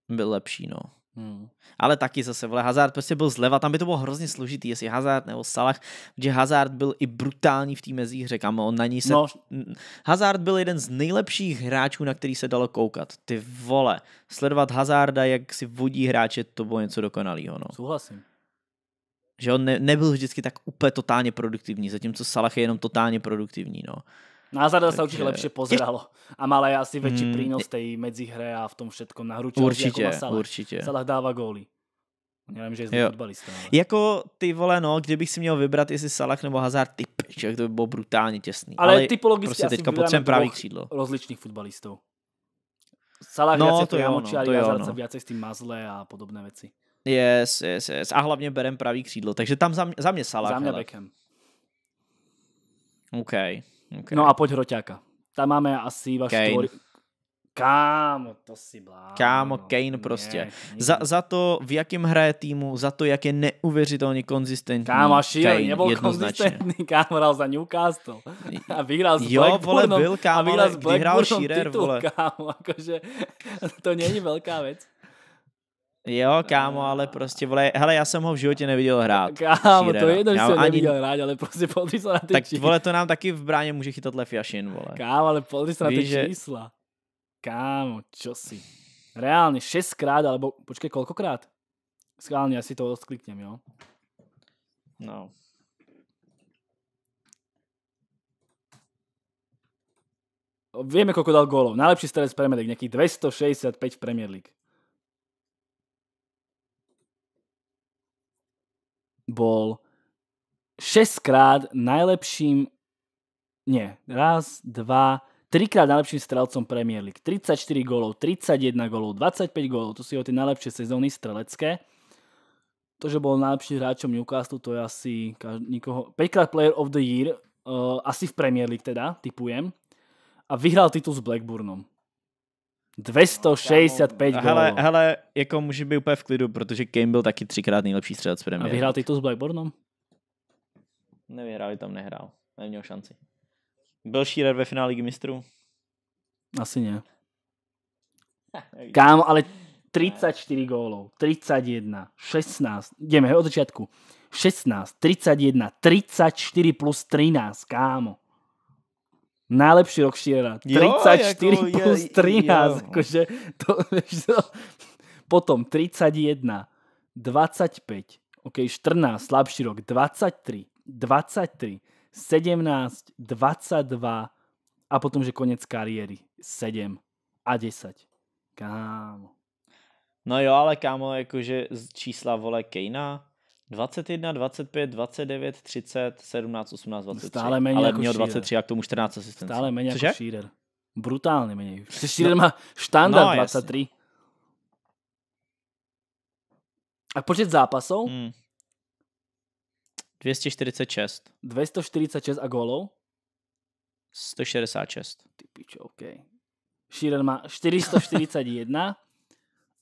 byl lepší, no. Hmm. Ale taky zase, vole, Hazard prostě byl zleva, tam by to bylo hrozně složitý, jestli Hazard nebo Salah, protože Hazard byl i brutální v té mezihře, kam on na ní se... No. Hazard byl jeden z nejlepších hráčů, na který se dalo koukat. Ty vole, sledovat Hazarda, jak si vodí hráče, to bylo něco dokonalého, no. Souhlasím že on ne, nebyl vždycky tak úplně totálně produktivní, zatímco Salah je jenom totálně produktivní, no. Názada se určitě lepší lepšie pozeralo a mala je asi větší mm, té mezi hry a v tom všetkom na hručosti, jako Určitě, Salah. Určitě. Salah dáva góly. Nevím, že je fotbalista. Ale... Jako ty vole, no, kdybych si měl vybrat, jestli Salah nebo Hazard ty člověk to by bylo brutálně těsný. Ale, ale typologicky prostě teďka potřebujeme pravý křídlo. rozličných fotbalistů. Salah no, to jo, no, to jo, no. Hazard s tým mazle a podobné věci Yes, yes, yes. A hlavně berem pravý křídlo, takže tam za mě, za mě Salah. Za mě Beckham. OK. okay. No a pojď Hroťáka. Tam máme asi vaš Tvor... Kámo, to si blá. Kámo, no. Kane no, prostě. Ne, ne. Za, za to, v jakém hraje týmu, za to, jak je neuvěřitelně konzistentní. Kámo, šílený, nebyl konzistentní, [laughs] kámo, hral za Newcastle a vyhrál s Jo, vole, byl, kámo, a vyhrál s Blackburnom titul, vole. kámo, [laughs] akože to není velká věc. Jo, eh, kámo, ale prostě, vole, hele, já jsem ho v životě neviděl hrát. [laughs] Kámo, to je jedno, že jsem ani... neviděl hrát, ale prostě podri se na ty Tak, vole, to nám taky v bráně může chytat Jašin, vole. Kámo, ale podri se na ty že... čísla. Kámo, čo si. Reálně šestkrát, alebo počkej, kolkokrát? Schválne, asi to odkliknem, jo? No. Víme, koľko dal gólov. Najlepší strelec Premier League, nejakých 265 v Premier League. bol šestkrát najlepším, nie, raz, dva, trikrát najlepším strelcom Premier League. 34 gólov, 31 gólov, 25 gólov, to sú jeho tie najlepšie sezóny strelecké. To, že bol najlepším hráčom Newcastle, to je asi nikoho... 5 krát Player of the Year, eh, asi v Premier League teda, typujem. A vyhral titul s Blackburnom. 265 gólů. Hele, hele, jako může být úplně v klidu, protože Kane byl taky třikrát nejlepší střelec v premiéru. A vyhrál titul s Blackburnem? Nevyhrál, tam nehrál. Neměl šanci. Byl Shearer ve finále ligy mistrů? Asi ne. Kam, ale 34 gólů, 31, 16, jdeme od začátku, 16, 31, 34 plus 13, kámo. Najlepší rok Shearera. 34 jo, jako plus je, 13. Jo. Akože to, to, [laughs] potom 31, 25, OK, 14, slabší rok, 23, 23, 17, 22 a potom, že konec kariéry 7 a 10. Kámo. No jo, ale kámo, jakože čísla vole Kejna, 21, 25, 29, 30, 17, 18, 23. Stále méně Ale jako měl 23 šíder. a k tomu 14 asistencí. Stále méně jako Cože? jako Shearer. Brutálně méně. Shearer no. Prostě má štandard no, 23. Jasně. A počet zápasů? Hmm. 246. 246 a gólov? 166. Ty pičo, OK. Shearer má 441,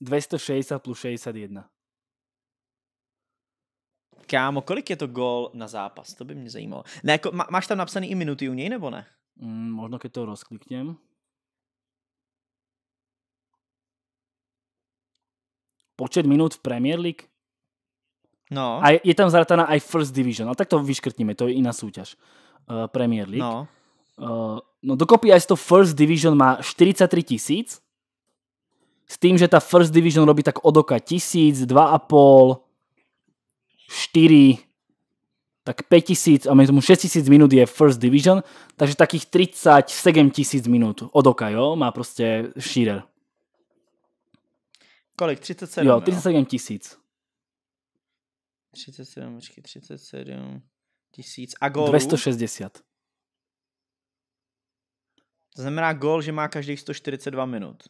260 plus 61. Kámo, kolik je to gól na zápas? To by mě zajímalo. Ne, jako, má, máš tam napsaný i minuty u něj, nebo ne? Mm, možno, když to rozkliknem. Počet minut v Premier League? No. A je tam zarataná i First Division, ale tak to vyškrtníme. to je iná súťaž. Uh, Premier League. No. Uh, no dokopy aj to First Division má 43 tisíc, s tým, že ta First Division robí tak od oka tisíc, dva a pol, 4 tak 5 tisíc, a myslím tisíc minút je First Division, takže takých 37 tisíc minút od oka, jo, má prostě Shearer. Kolik? 37? Jo, 37 tisíc. 37, počkej, 37 tisíc. A gólů? 260. To znamená gól, že má každých 142 minut.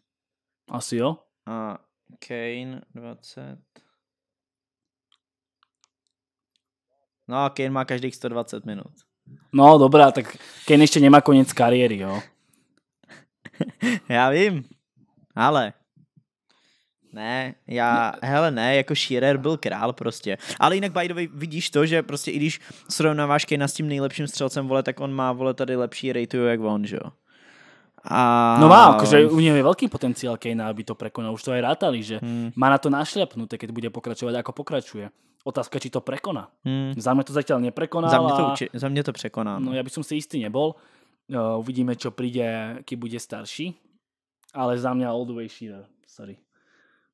Asi jo. A Kane 20. No a Kane má každých 120 minut. No dobrá, tak Kane ještě nemá konec kariéry, jo? [laughs] já vím, ale ne, já, ne. No. hele ne, jako Shearer byl král prostě. Ale jinak by the way, vidíš to, že prostě i když srovnáváš Kejna s tím nejlepším střelcem, vole, tak on má, vole, tady lepší ratio jak on, že jo? A... No má, akože u něj je veľký potenciál Kejna, aby to prekonal. Už to aj rátali, že hmm. má na to našľapnuté, keď bude pokračovať, ako pokračuje. Otázka, či to prekoná. Hmm. Za mňa to zatiaľ neprekoná. Za mňa to, uči... za mňa to prekoná. No. no ja by som si istý nebol. Uh, uvidíme, čo príde, keď bude starší. Ale za mňa Old Way Shearer. Sorry.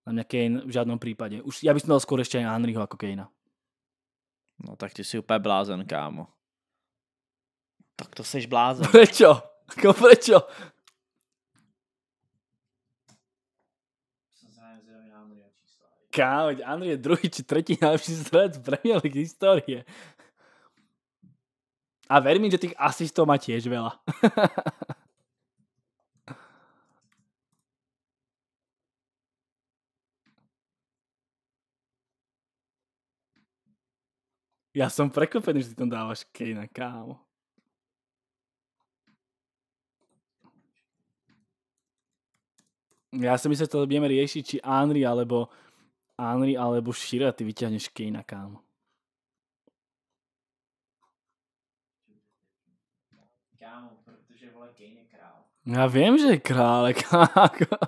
Za mňa Kane v žiadnom prípade. Už, ja by som dal skôr ešte aj Henryho ako Kejna. No tak ty si úplně blázen, kámo. Tak to seš blázen. [laughs] Prečo? Ako prečo? Kámo, Andrej je druhý či tretí najlepší strelec Premier League histórie. A ver mi, že tých asistov má tiež veľa. [laughs] ja som prekvapený, že ty tam dávaš Kejna, kámo. Ja si myslím, že to budeme riešiť, či Anri, alebo Anri alebo Shira, ty vyťahneš Kejna, kámo. Kámo, protože vole Kane je král. Já vím, že je král, kámo.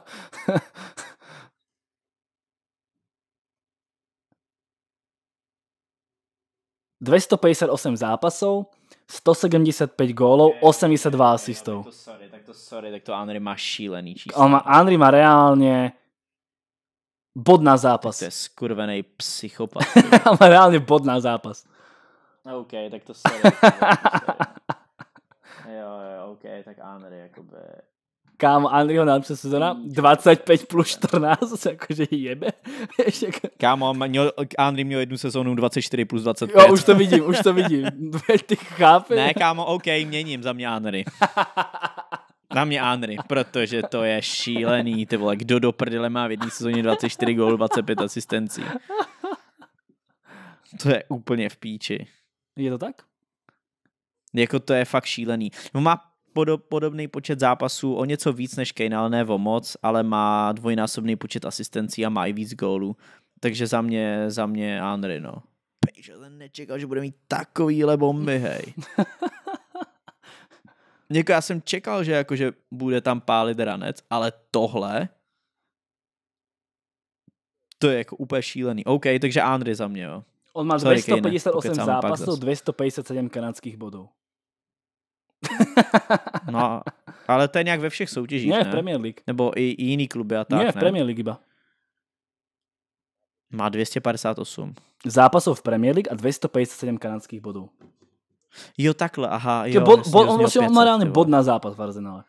...258 zápasov, 175 gólov, 82 asistov. Tak to sorry, tak to sorry, tak to Anri má šílený číslo. On má, Anri má reálně Bod na zápas. to je skurvený psychopat. [laughs] Ale reálně bod na zápas. OK, tak to se... Jako, jo, jo, OK, tak jako jakoby... Kámo, na nápře sezona 25 plus 14, [laughs] jakože jebe. Jako- kámo, měl, Andri měl jednu sezonu 24 plus 25. Jo, už to vidím, už to vidím. [laughs] Ty chápeš? Ne, kámo, OK, měním za mě Anry. Na mě Anry, protože to je šílený, ty vole, kdo do prdele má v jedné sezóně 24 gólů, 25 asistencí. To je úplně v píči. Je to tak? Jako to je fakt šílený. On má podobný počet zápasů, o něco víc než Kane, ale ne o moc, ale má dvojnásobný počet asistencí a má i víc gólů. Takže za mě, za mě Anry, no. Pejže, jsem nečekal, že bude mít takovýhle bomby, hej. [laughs] Jako já jsem čekal, že jakože bude tam pálit ranec, ale tohle to je jako úplně šílený. OK, takže Andry za mě, jo. On má 258 zápasů, 257 kanadských bodů. no, ale to je nějak ve všech soutěžích, Ne, v Premier League. Nebo i, i jiný kluby a tak, Ne, v Premier League iba. Má 258. Zápasov v Premier League a 257 kanadských bodů. Jo, takhle, aha. Jo, jo, bod, bod, on, vlastně, on má reálně bod na zápas v Arzenále.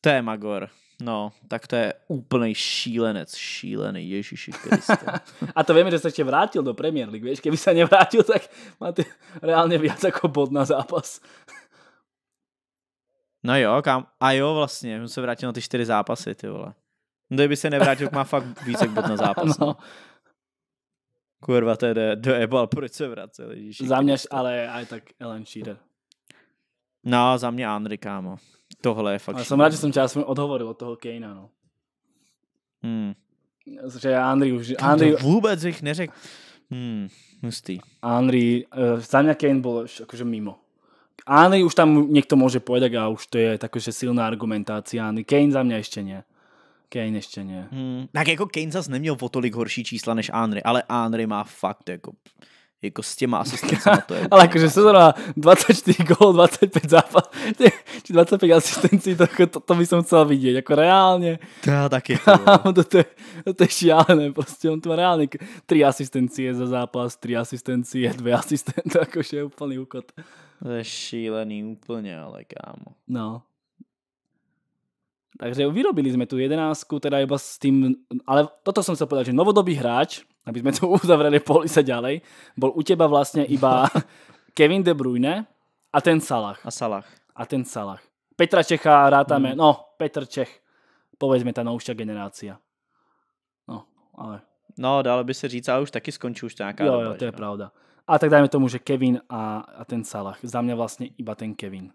To je Magor. No, tak to je úplný šílenec, šílený, Ježíši Kriste. [laughs] a to víme, že se ještě vrátil do Premier League, víš, kdyby se nevrátil, tak má ty reálne viac ako bod na zápas. no jo, kam, a jo vlastně, on se vrátil na ty čtyři zápasy, ty vole. No kdyby se nevrátil, má fakt víc jak bod na zápas. [laughs] no. no. Kurva, to je do, ebal, proč se vracel? Ježíši, za mě, ale, aj tak Ellen Shearer. No, za mě Andry, kámo. Tohle je fakt... Ale jsem rád, že jsem tě aspoň odhovoril od toho Kejna, no. Hmm. Že Andry už... Kam vůbec jich neřekl. Hmm, hustý. Andry, uh, eh, za mě Kane byl jakože mimo. Andry už tam někdo může povedat a už to je takože silná argumentace. Andry Kane za mě ještě ne. Kane ještě ne. Hmm. Tak jako Kane zase neměl o tolik horší čísla než Anry, ale Anry má fakt jako jako s těma asistencemi to je. [laughs] ale jakože se na 24 gol, 25 zápas, či 25 asistencí, to, to, to jsem chcel vidět, jako reálně. Já taky. [laughs] to, to, to, je, to je šialené, prostě on to má reálně tři asistencie za zápas, tři asistencie, dvě asistence, [laughs] jakože je úplný úkot. To je šílený úplně, ale kámo. No. Takže vyrobili sme tu jedenásku, teda iba s tým, ale toto som chcel povedať, že novodobý hráč, aby sme to [laughs] uzavreli poli sa ďalej, bol u teba vlastne iba [laughs] Kevin De Bruyne a ten Salah. A Salah. A ten Salah. Petra Čecha rátame, mm. no, Petr Čech, povedzme ta novšia generácia. No, ale... No, dalo by se říct, ale už taky skončí už nějaká jo, doba, jo, to je jo. pravda. A tak dajme tomu, že Kevin a, a ten Salah. Za mě vlastně iba ten Kevin.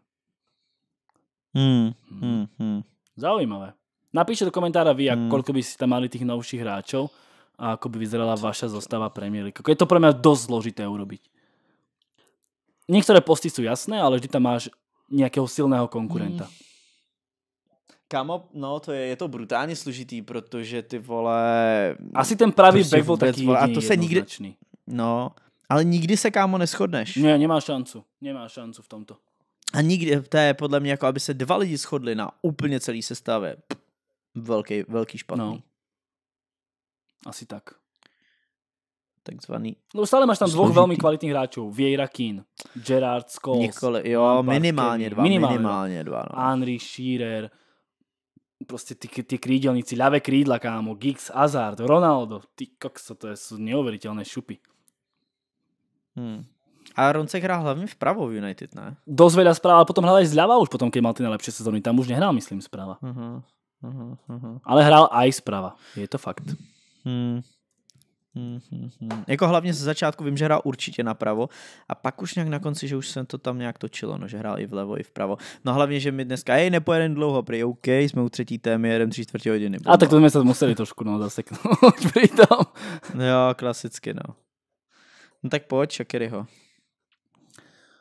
Hmm, hmm, hmm. hmm. Zaujímavé. Napíšte do komentára vy, mm. koľko by si tam mali tých novších hráčov a ako by vyzerala vaša zostava Premier League. Je to pre mňa dosť zložité urobiť. Niektoré posty sú jasné, ale vždy tam máš nejakého silného konkurenta. Mm. Kamo, no to je, je to brutálně složitý, protože ty vole... Asi ten pravý back byl taky vole, A to se nikdy... No, ale nikdy se, kámo, neschodneš. Ne, nemá šancu. Nemá šancu v tomto. A nikdy, to je podle mě jako, aby se dva lidi shodli na úplně celý sestavě. Velký, velký špatný. No. Asi tak. Takzvaný. No stále máš tam dvou velmi kvalitních hráčů. Vieira Keane, Gerard Scholes. Nikoli, jo, Lampard, minimálně dva. Minimálně, no. minimálně dva. No. Henry Shearer, prostě ty, ty krídelníci, ľavé krídla, kámo, Giggs, Hazard, Ronaldo, ty kokso, to jsou neuvěřitelné šupy. Hmm. A Roncek hrál hlavně pravo v United, ne? Dost veľa zpráva, ale potom hral i zľava už potom, keď mal ty najlepšie sezóny. Tam už nehrál, myslím, správa. Uh-huh. Mhm, mhm, mhm. Uh-huh. Uh-huh. Ale hrál aj správa. Je to fakt. Hmm. Hmm, hmm, hmm. Jako hlavně ze začátku vím, že hrál určitě napravo a pak už nějak na konci, že už jsem to tam nějak točilo, no, že hrál i vlevo, i vpravo. No hlavně, že mi dneska, hej, nepojedem dlouho, prý, OK, jsme u třetí témy, jedem tři čtvrtě hodiny. A tak to jsme se museli trošku, no, zaseknout, [laughs] tam. no, jo, klasicky, no. No tak pojď, Šakeryho.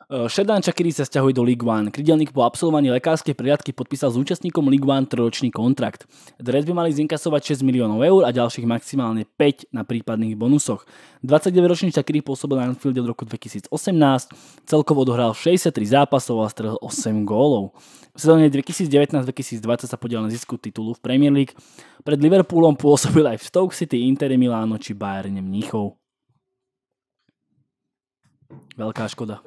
Eh, Šedan Čakiri sa stiahuje do League One. Krydelník po absolvovaní lekárskej priadky podpísal s účastníkom League One trojročný kontrakt. Dres by mali zinkasovať 6 miliónov eur a ďalších maximálne 5 na prípadných bonusoch. 29-ročný Čakiri pôsobil na Anfielde od roku 2018, celkovo odohral 63 zápasov a strel 8 gólov. V sezóne 2019-2020 sa podiel na zisku titulu v Premier League. Pred Liverpoolom pôsobil aj v Stoke City, Interi Miláno či Bayern Mníchov. Veľká škoda.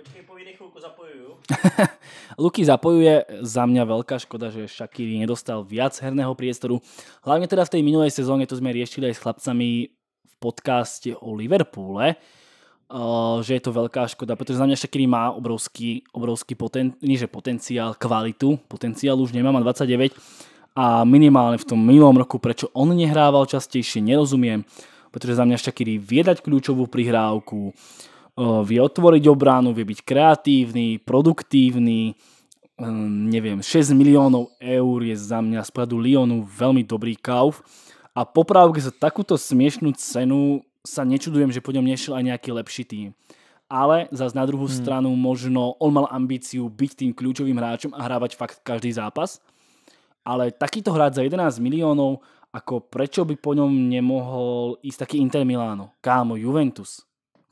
[laughs] Luky zapojuje za mňa veľká škoda, že Shakiri nedostal viac herného priestoru. Hlavne teda v tej minulej sezóne, to sme riešili aj s chlapcami v podcaste o Liverpoole, eh, že je to veľká škoda, pretože za mňa Shakiri má obrovský, obrovský poten, nie potenciál, kvalitu, potenciál už nemá, má 29 a minimálne v tom minulom roku, prečo on nehrával častejšie, nerozumiem, pretože za mňa Shakiri viedať kľúčovú prihrávku, uh, Eh, vie otvoriť obranu, vie byť kreatívny, produktívny, ehm, neviem, 6 miliónov eur je za mňa z pohľadu Lyonu veľmi dobrý kauf a popravke za takúto smiešnú cenu sa nečudujem, že po ňom nešiel aj nejaký lepší tým. Ale zase na druhú hmm. stranu možno on mal ambíciu byť tým kľúčovým hráčom a hrávať fakt každý zápas. Ale takýto hráč za 11 miliónov, ako prečo by po ňom nemohol ísť taký Inter Milano, kámo, Juventus,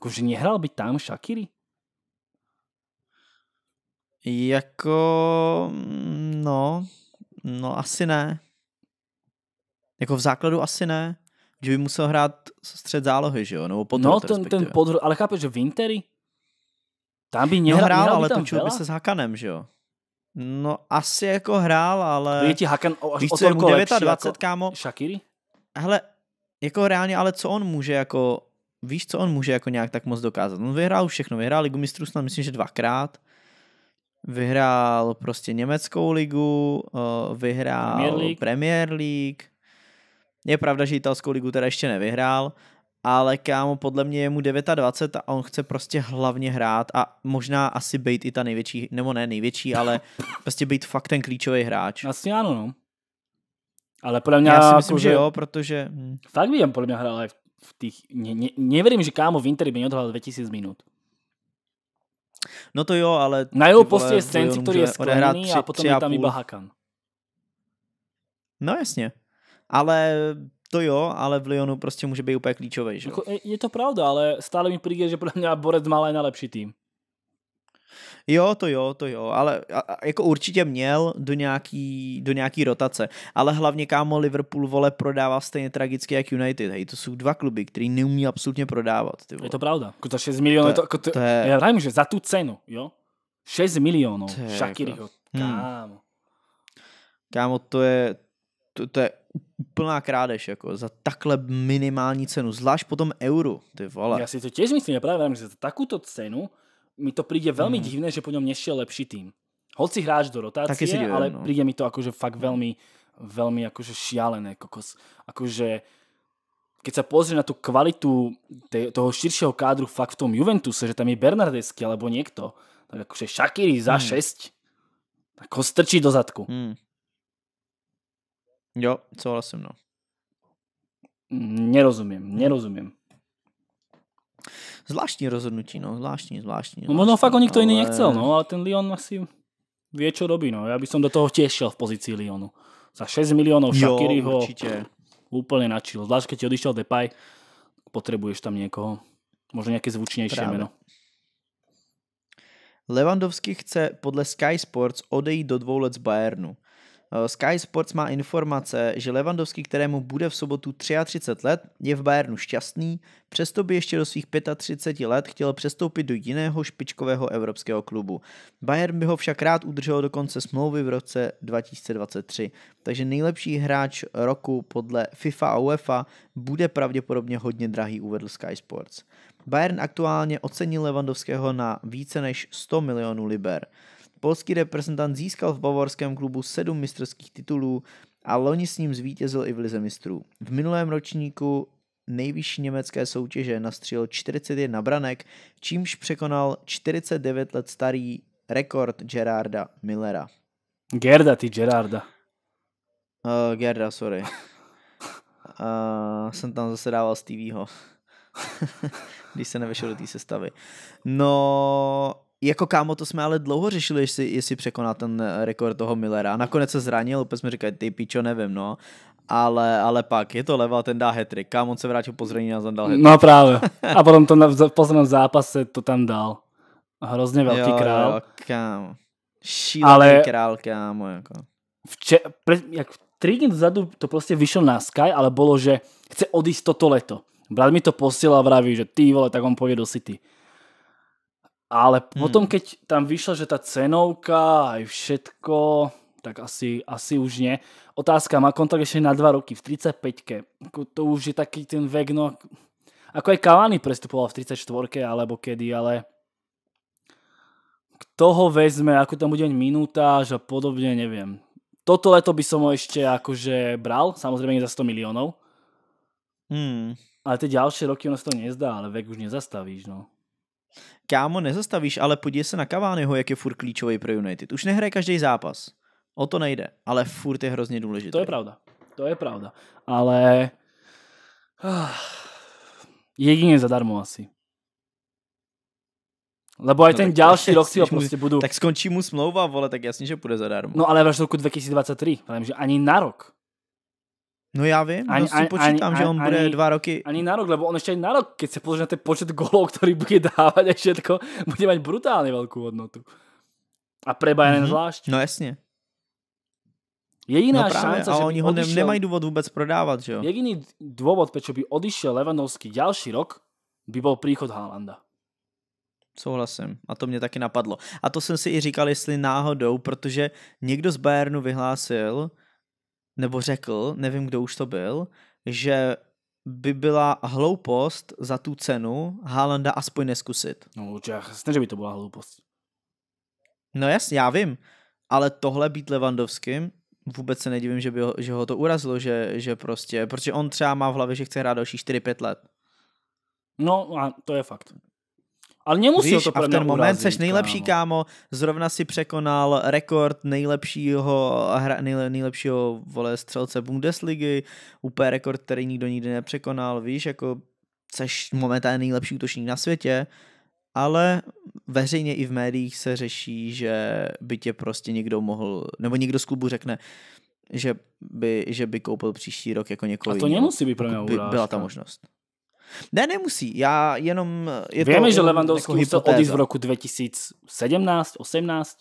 Akože nehral by tam Shakiri? Jako, no, no asi ne. Jako v základu asi ne, že by musel hrát střed zálohy, že jo, nebo podruh, No, ten, ten podruh, ale chápeš, že v Interi? Tam by no, nehrál, no, hrál, ale ale točil by se s Hakanem, že jo. No, asi jako hrál, ale... Je ti Hakan o, Víš, co, je jako mu 29, jako kámo. Shakiri? Hele, jako reálně, ale co on může jako víš, co on může jako nějak tak moc dokázat. On vyhrál všechno, vyhrál ligu mistrů snad myslím, že dvakrát. Vyhrál prostě německou ligu, eh, vyhrál Premier League. Premier League. Je pravda, že italskou ligu teda ještě nevyhrál, ale kámo, podle mě je mu 29 a on chce prostě hlavně hrát a možná asi být i ta největší, nebo ne největší, [laughs] ale prostě být fakt ten klíčový hráč. Asi ano, no. Ale podle mě... Já si jako, myslím, jako, že, že jo, protože... Hm. Fakt by jen podle mě hrál v v tých... Ne, ne, neverím, že kámo v Interi by neodhral 2000 minút. No to jo, ale... Na jeho poste je Senci, ktorý je sklený a potom je tam iba Hakan. No jasne, Ale to jo, ale v Lyonu prostě může být úplně klíčový. Že? Jako, je to pravda, ale stále mi přijde, že pro mě Borec má ale najlepší tým. Jo, to jo, to jo, ale a, a, jako určitě měl do nějaký, do nějaký rotace, ale hlavně kámo Liverpool vole prodává stejně tragicky jak United, hej, to jsou dva kluby, který neumí absolutně prodávat, ty vole. Je to pravda, jako za 6 milionů, to, to, jako to, to je... já vím, že za tu cenu, jo, 6 milionů, jako- Shakiriho, hmm. kámo. Hmm. Kámo, to je, to, to je úplná krádež, jako za takhle minimální cenu, zvlášť potom euru, ty vole. Já si to těž myslím, já právě vím, že za takuto cenu mi to príde veľmi mm. divné, že po ňom nešiel lepší tým. Hoci hráč do rotácie, si divím, ale no. príde mi to akože fakt veľmi, veľmi akože šialené kokos. Akože keď sa pozrie na tú kvalitu te, toho širšieho kádru fakt v tom Juventuse, že tam je Bernardesky alebo niekto, tak akože Shakiri za mm. 6, tak ho strčí do zadku. Mm. Jo, souhlasím, no. Nerozumím, nerozumím. Zvláštní rozhodnutí, no, zvláštní, zvláštní. no, možno fakt ho nikto ale... iný nechcel, no, ale ten Lyon asi vie, čo robí, no. Ja by som do toho tiež v pozícii Lyonu. Za 6 miliónov Shakiriho úplne načil. Zvlášť, keď odišiel Depay, potrebuješ tam niekoho. Možno nejaké zvučnejšie Práve. meno. Levandovský chce podle Sky Sports odejít do dvou let z Bayernu. Eh, Sky Sports má informace, že Levandovský, kterému bude v sobotu 33 let, je v Bayernu šťastný, přesto by ještě do svých 35 let chtěl přestoupit do jiného špičkového evropského klubu. Bayern by ho však rád udržel do konce smlouvy v roce 2023, takže nejlepší hráč roku podle FIFA a UEFA bude pravděpodobně hodně drahý, uvedl Sky Sports. Bayern aktuálně ocenil Levandovského na více než 100 milionů liber. Polský reprezentant získal v bavorském klubu sedm mistrovských titulů a loni s ním zvítězil i v lize mistrů. V minulém ročníku nejvyšší německé soutěže nastřílil 41 branek, čímž překonal 49 let starý rekord Gerarda Millera. Gerda, ty Gerarda. Uh, Gerda, sorry. Uh, [laughs] jsem tam zase dával Stevieho. [laughs] Když se nevešel do té sestavy. No, jako kámo, to jsme ale dlouho řešili, jestli, jestli překoná ten eh, rekord toho Millera. Nakonec se zranil, opět jsme říkali, ty pičo, nevím, no. Ale, ale pak, je to leva, ten dá hetrik. Kámo, on se vrátil po zranění a dal No právě. A potom to na posledním zápase to tam dal. Hrozně velký jo, král. Jo, kámo. Šílený ale král, kámo. Jako. Vče, pre, jak tři dny dozadu to prostě vyšlo na Sky, ale bylo, že chce odjít toto leto. Brat mi to posílal a vraví, že ty vole, tak on pojede do City. Ale hmm. potom, hmm. keď tam vyšlo, že ta cenovka aj všetko, tak asi, asi už ne. Otázka, má kontrakt ještě na dva roky, v 35-ke. To už je taký ten vek, no, ako aj Cavani prestupoval v 34-ke, alebo kedy, ale kto ho vezme, ako tam bude mať že a podobne, neviem. Toto leto by som ho ešte akože bral, samozrejme za 100 miliónov. Hmm. Ale ty ďalšie roky ono se to nezdá, ale vek už nezastavíš, no kámo, nezastavíš, ale podívej se na kaványho, jak je furt klíčový pro United. Už nehraje každý zápas. O to nejde, ale furt je hrozně důležité. To je pravda. To je pravda. Ale ah, jedině zadarmo asi. Lebo aj no, ten ďalší rok si ho prostě budu... Tak skončí mu smlouva, vole, tak jasně, že půjde zadarmo. No ale v roku jako 2023, ale že ani na rok. No já vím, ani, dost prostě ani, počítám, ani, že on ani, bude dva roky. Ani na rok, lebo on ještě na rok, keď se pozrie na ten počet golov, který bude dávat a všetko, bude mít brutálně velkou hodnotu. A pre Bayern mm-hmm. zvlášť. No jasně. Jediná no šance, že oni ho odišel, nemají důvod vůbec prodávat, že jo? Jediný důvod, proč by odišel Levanovský další rok, by byl příchod Haalanda. Souhlasím. A to mě taky napadlo. A to jsem si i říkal, jestli náhodou, protože někdo z Bayernu vyhlásil, nebo řekl, nevím, kdo už to byl, že by byla hloupost za tu cenu Haalanda aspoň neskusit. No určitě, jasně, že by to byla hloupost. No jasně, já vím, ale tohle být Levandovským, vůbec se nedivím, že, by ho, že ho to urazilo, že, že prostě, protože on třeba má v hlavě, že chce hrát další 4-5 let. No a to je fakt. Ale nemusel Víš, to pro a v ten moment jsi nejlepší, kámo. kámo. Zrovna si překonal rekord nejlepšího, hra, nejle, nejlepšího vole střelce Bundesligy. Úplně rekord, který nikdo nikdy nepřekonal. Víš, jako seš momentálně nejlepší útočník na světě. Ale veřejně i v médiích se řeší, že by tě prostě někdo mohl, nebo někdo z klubu řekne, že by, že by koupil příští rok jako někoho A to nemusí být pro mě jako by, Byla ta možnost. Ne, nemusí. Já jenom... Eh, je Víme, to, že Levandovský jako musel odjít v roku 2017, 18,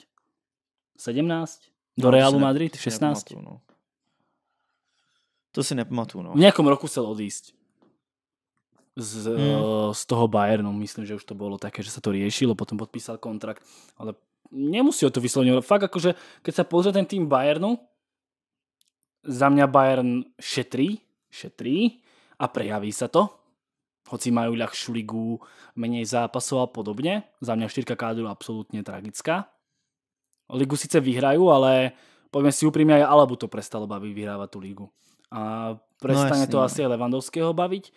17 do no, Realu Madrid, 16. To no. To si nepamatuju, no. V nějakom roku chcel odjít. Z, eh, hmm. z toho Bayernu, myslím, že už to bylo také, že se to riešilo, potom podpísal kontrakt, ale nemusí o to vyslovně, Fakt jakože, keď se pozře ten tým Bayernu, za mňa Bayern šetrí, šetrí a prejaví sa to hoci majú ľahšiu ligu, menej zápasov a podobne. Za mňa štyrka kádru absolútne tragická. Ligu síce vyhrajú, ale poďme si úprimne, aj Alabu to prestalo baviť vyhrávať tú ligu. A prestane no, jasný, to asi no. aj Levandovského baviť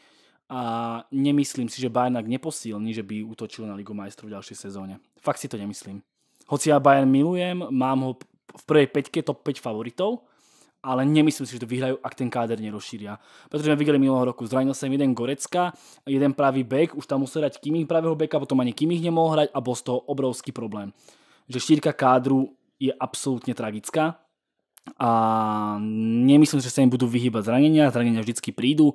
a nemyslím si, že Bayern ak neposilní, že by utočil na Ligu majstrov v ďalšej sezóne. Fakt si to nemyslím. Hoci ja Bayern milujem, mám ho v prvej peťke top 5 favoritov, ale nemyslím si, že to vyhrajú, ak ten káder nerozšíria. Pretože sme videli minulého roku, zranil sa im jeden Gorecka, jeden pravý back, už tam musel hrať Kimich pravého backa, potom ani Kimich nemohol hrať a bol z toho obrovský problém. Že štírka kádru je absolútne tragická a nemyslím, si, že sa im budú vyhýbať zranenia, zranenia vždycky prídu.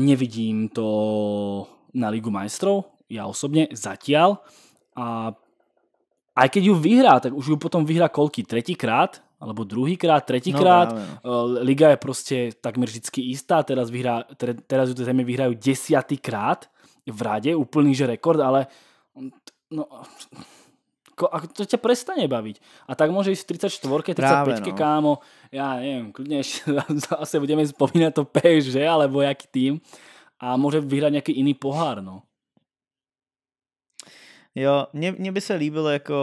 nevidím to na Ligu majstrov, ja osobne, zatiaľ. A aj keď ju vyhrá, tak už ju potom vyhrá koľky? Tretíkrát? alebo druhýkrát, tretíkrát. No, právě. No. Eh, Liga je prostě takmer vždycky istá, teraz, vyhrá, teraz ju zřejmě vyhrajú desiatýkrát v rade, úplný že rekord, ale no, a to ťa prestane baviť. A tak môže ísť v 34, 35, ke no. kámo. Já nevím, klidně ešte [laughs] zase budeme spomínať to PSG, alebo jaký tým. A môže vyhrať nějaký jiný pohár, no. Jo, mně by se líbilo jako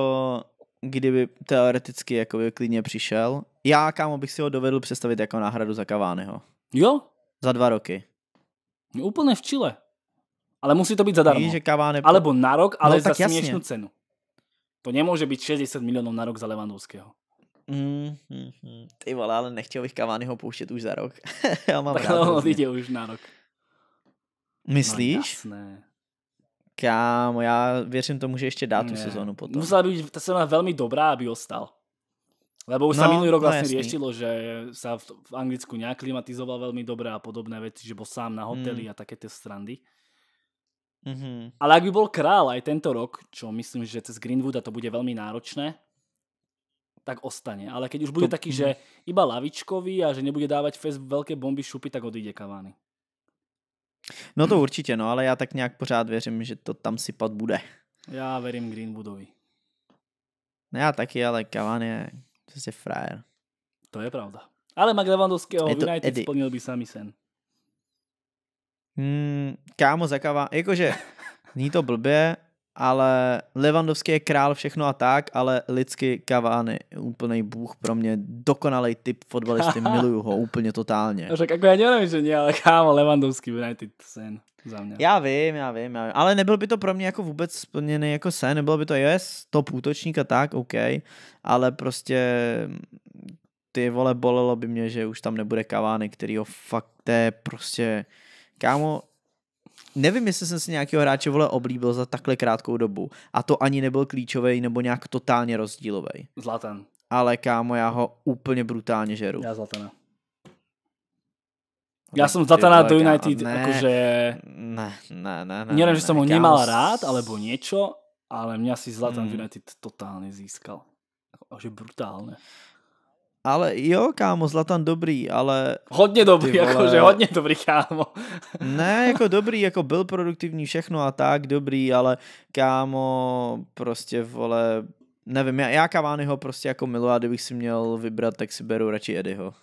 kdyby teoreticky by klidně přišel. Já, kámo, bych si ho dovedl představit jako náhradu za Kaváneho. Jo? Za dva roky. No, úplně v Chile. Ale musí to být zadarmo. Víš, že Kaváne... Alebo na rok, ale no, za směšnou cenu. To nemůže být 60 milionů na rok za Levandovského. Mm, mm, mm. Ty vole, ale nechtěl bych Cavaniho pouštět už za rok. [laughs] Já mám tak rád. No, tak už na rok. No, Myslíš? No, jasné. Kámo, já věřím tomu, že ještě dá tu ne. sezónu potom. Musela být ta sezóna velmi dobrá, aby ostal. Lebo už no, sa minulý rok no, vlastne riešilo, že sa v, v Anglicku neaklimatizoval velmi dobré a podobné věci, že bol sám na hmm. hoteli mm. a také ty strandy. Mm-hmm. Ale ak by bol král aj tento rok, čo myslím, že cez a to bude velmi náročné, tak ostane. Ale keď už bude to... taký, mhm. že iba lavičkový a že nebude dávať fest veľké bomby šupy, tak odíde Cavani. No to určitě, no, ale já tak nějak pořád věřím, že to tam sypat bude. Já věřím Greenwoodovi. No já taky, ale Cavani je prostě frajer. To je pravda. Ale Mac Lewandowského United splnil by sami sen. Hmm, kámo za kava, jakože [laughs] zní to blbě, ale Levandovský je král všechno a tak, ale lidsky Cavani, úplný bůh pro mě, dokonalý typ fotbalisty, [laughs] miluju ho úplně totálně. Řekl, jako já nevím, že ne, ale kámo, Levandovský United sen za mě. Já vím, já vím, já vím, ale nebyl by to pro mě jako vůbec splněný jako sen, nebylo by to, yes, top útočník a tak, OK, ale prostě ty vole, bolelo by mě, že už tam nebude Cavani, který ho fakt, to je prostě, kámo, nevím, jestli jsem si nějakého hráče vole oblíbil za takhle krátkou dobu. A to ani nebyl klíčový nebo nějak totálně rozdílový. Zlatan. Ale kámo, já ho úplně brutálně žeru. Já Zlatana. Já jsem Zlatana do United ne, jakože... Ne, ne, ne. ne Nielen, že jsem ho nemal rád, alebo něco, ale mě si Zlatan hmm. United totálně získal. Akože brutálně. Ale jo, kámo, Zlatan dobrý, ale... Hodně dobrý, [laughs] jako, vole... jakože hodně dobrý, kámo. [laughs] ne, jako dobrý, jako byl produktivní, všechno a tak, dobrý, ale kámo, prostě, vole, nevím, já, já Cavaniho prostě jako miluji, a kdybych si měl vybrat, tak si beru radši Eddieho.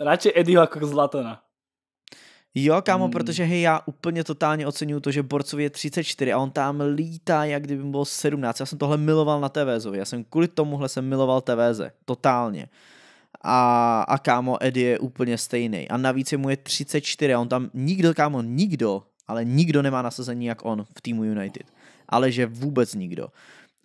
Radši Eddieho jako Zlatana. Jo, kámo, mm. protože hej, já úplně totálně oceňuju to, že Borcovi je 34 a on tam lítá, jak kdyby byl 17. Já jsem tohle miloval na TVZovi, já jsem kvůli tomuhle jsem miloval TVZ, totálně. A, a kámo, Eddie je úplně stejný. A navíc je mu je 34 a on tam nikdo, kámo, nikdo, ale nikdo nemá nasazení jak on v týmu United. Ale že vůbec nikdo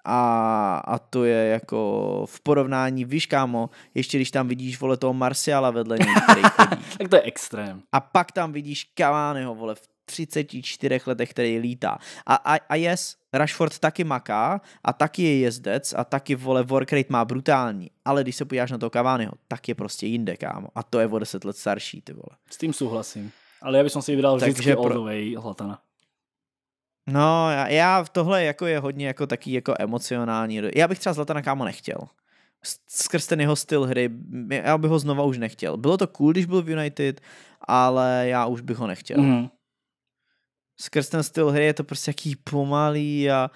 a, a to je jako v porovnání, víš kámo, ještě když tam vidíš vole toho Marciala vedle něj, který chodí. [laughs] tak to je extrém. A pak tam vidíš Cavaniho vole v 34 letech, který lítá. A, a, a yes, Rashford taky maká a taky je jezdec a taky vole work rate má brutální, ale když se podíváš na toho Cavaniho, tak je prostě jinde kámo a to je o 10 let starší ty vole. S tím souhlasím, ale já bych si vydal Takže vždycky pro... Oldovej Zlatana. No, já, já tohle jako je hodně jako taký jako emocionální. Já bych třeba Zlatana kámo nechtěl. Skrz ten jeho styl hry, já bych ho znova už nechtěl. Bylo to cool, když byl v United, ale já už bych ho nechtěl. Mm. Skrz ten styl hry je to prostě jaký pomalý a,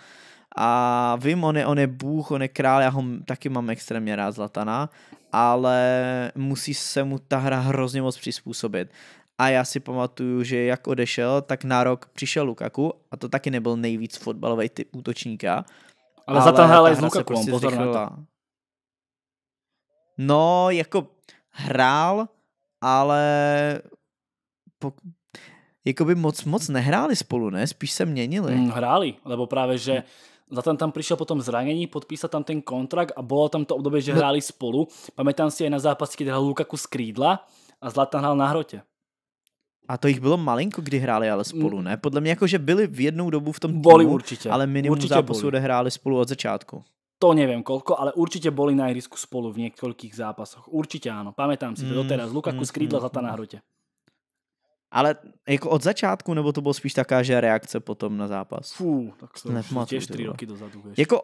a vím, on je, on je bůh, on je král, já ho taky mám extrémně rád Zlatana, ale musí se mu ta hra hrozně moc přizpůsobit a já si pamatuju, že jak odešel, tak na rok přišel Lukaku a to taky nebyl nejvíc fotbalový typ útočníka. Ale, ale za tahle z Lukaku, prostě pozor na to. No, jako hrál, ale jako jakoby moc, moc nehráli spolu, ne? Spíš se měnili. Hmm, hráli, lebo právě, že ten tam přišel potom zranění, podpísal tam ten kontrakt a bylo tam to období, že no. hráli spolu. Pamätám si aj na zápas, kdy hrál Lukaku z krídla a Zlatan hrál na hrotě. A to jich bylo malinko, kdy hráli ale spolu, ne? Podle mě jako, že byli v jednou dobu v tom týmu, boli určitě. ale minimum určitě zápasů odehráli spolu od začátku. To nevím kolko, ale určitě boli na ihrisku spolu v niekoľkých zápasoch. Určitě ano, Pamätám si to mm. doteraz. Lukaku mm, skrýdla mm, za na mm. hrotě. Ale jako od začátku, nebo to bylo spíš taká, že reakce potom na zápas? Fú, tak to už tiež roky dozadu. Jako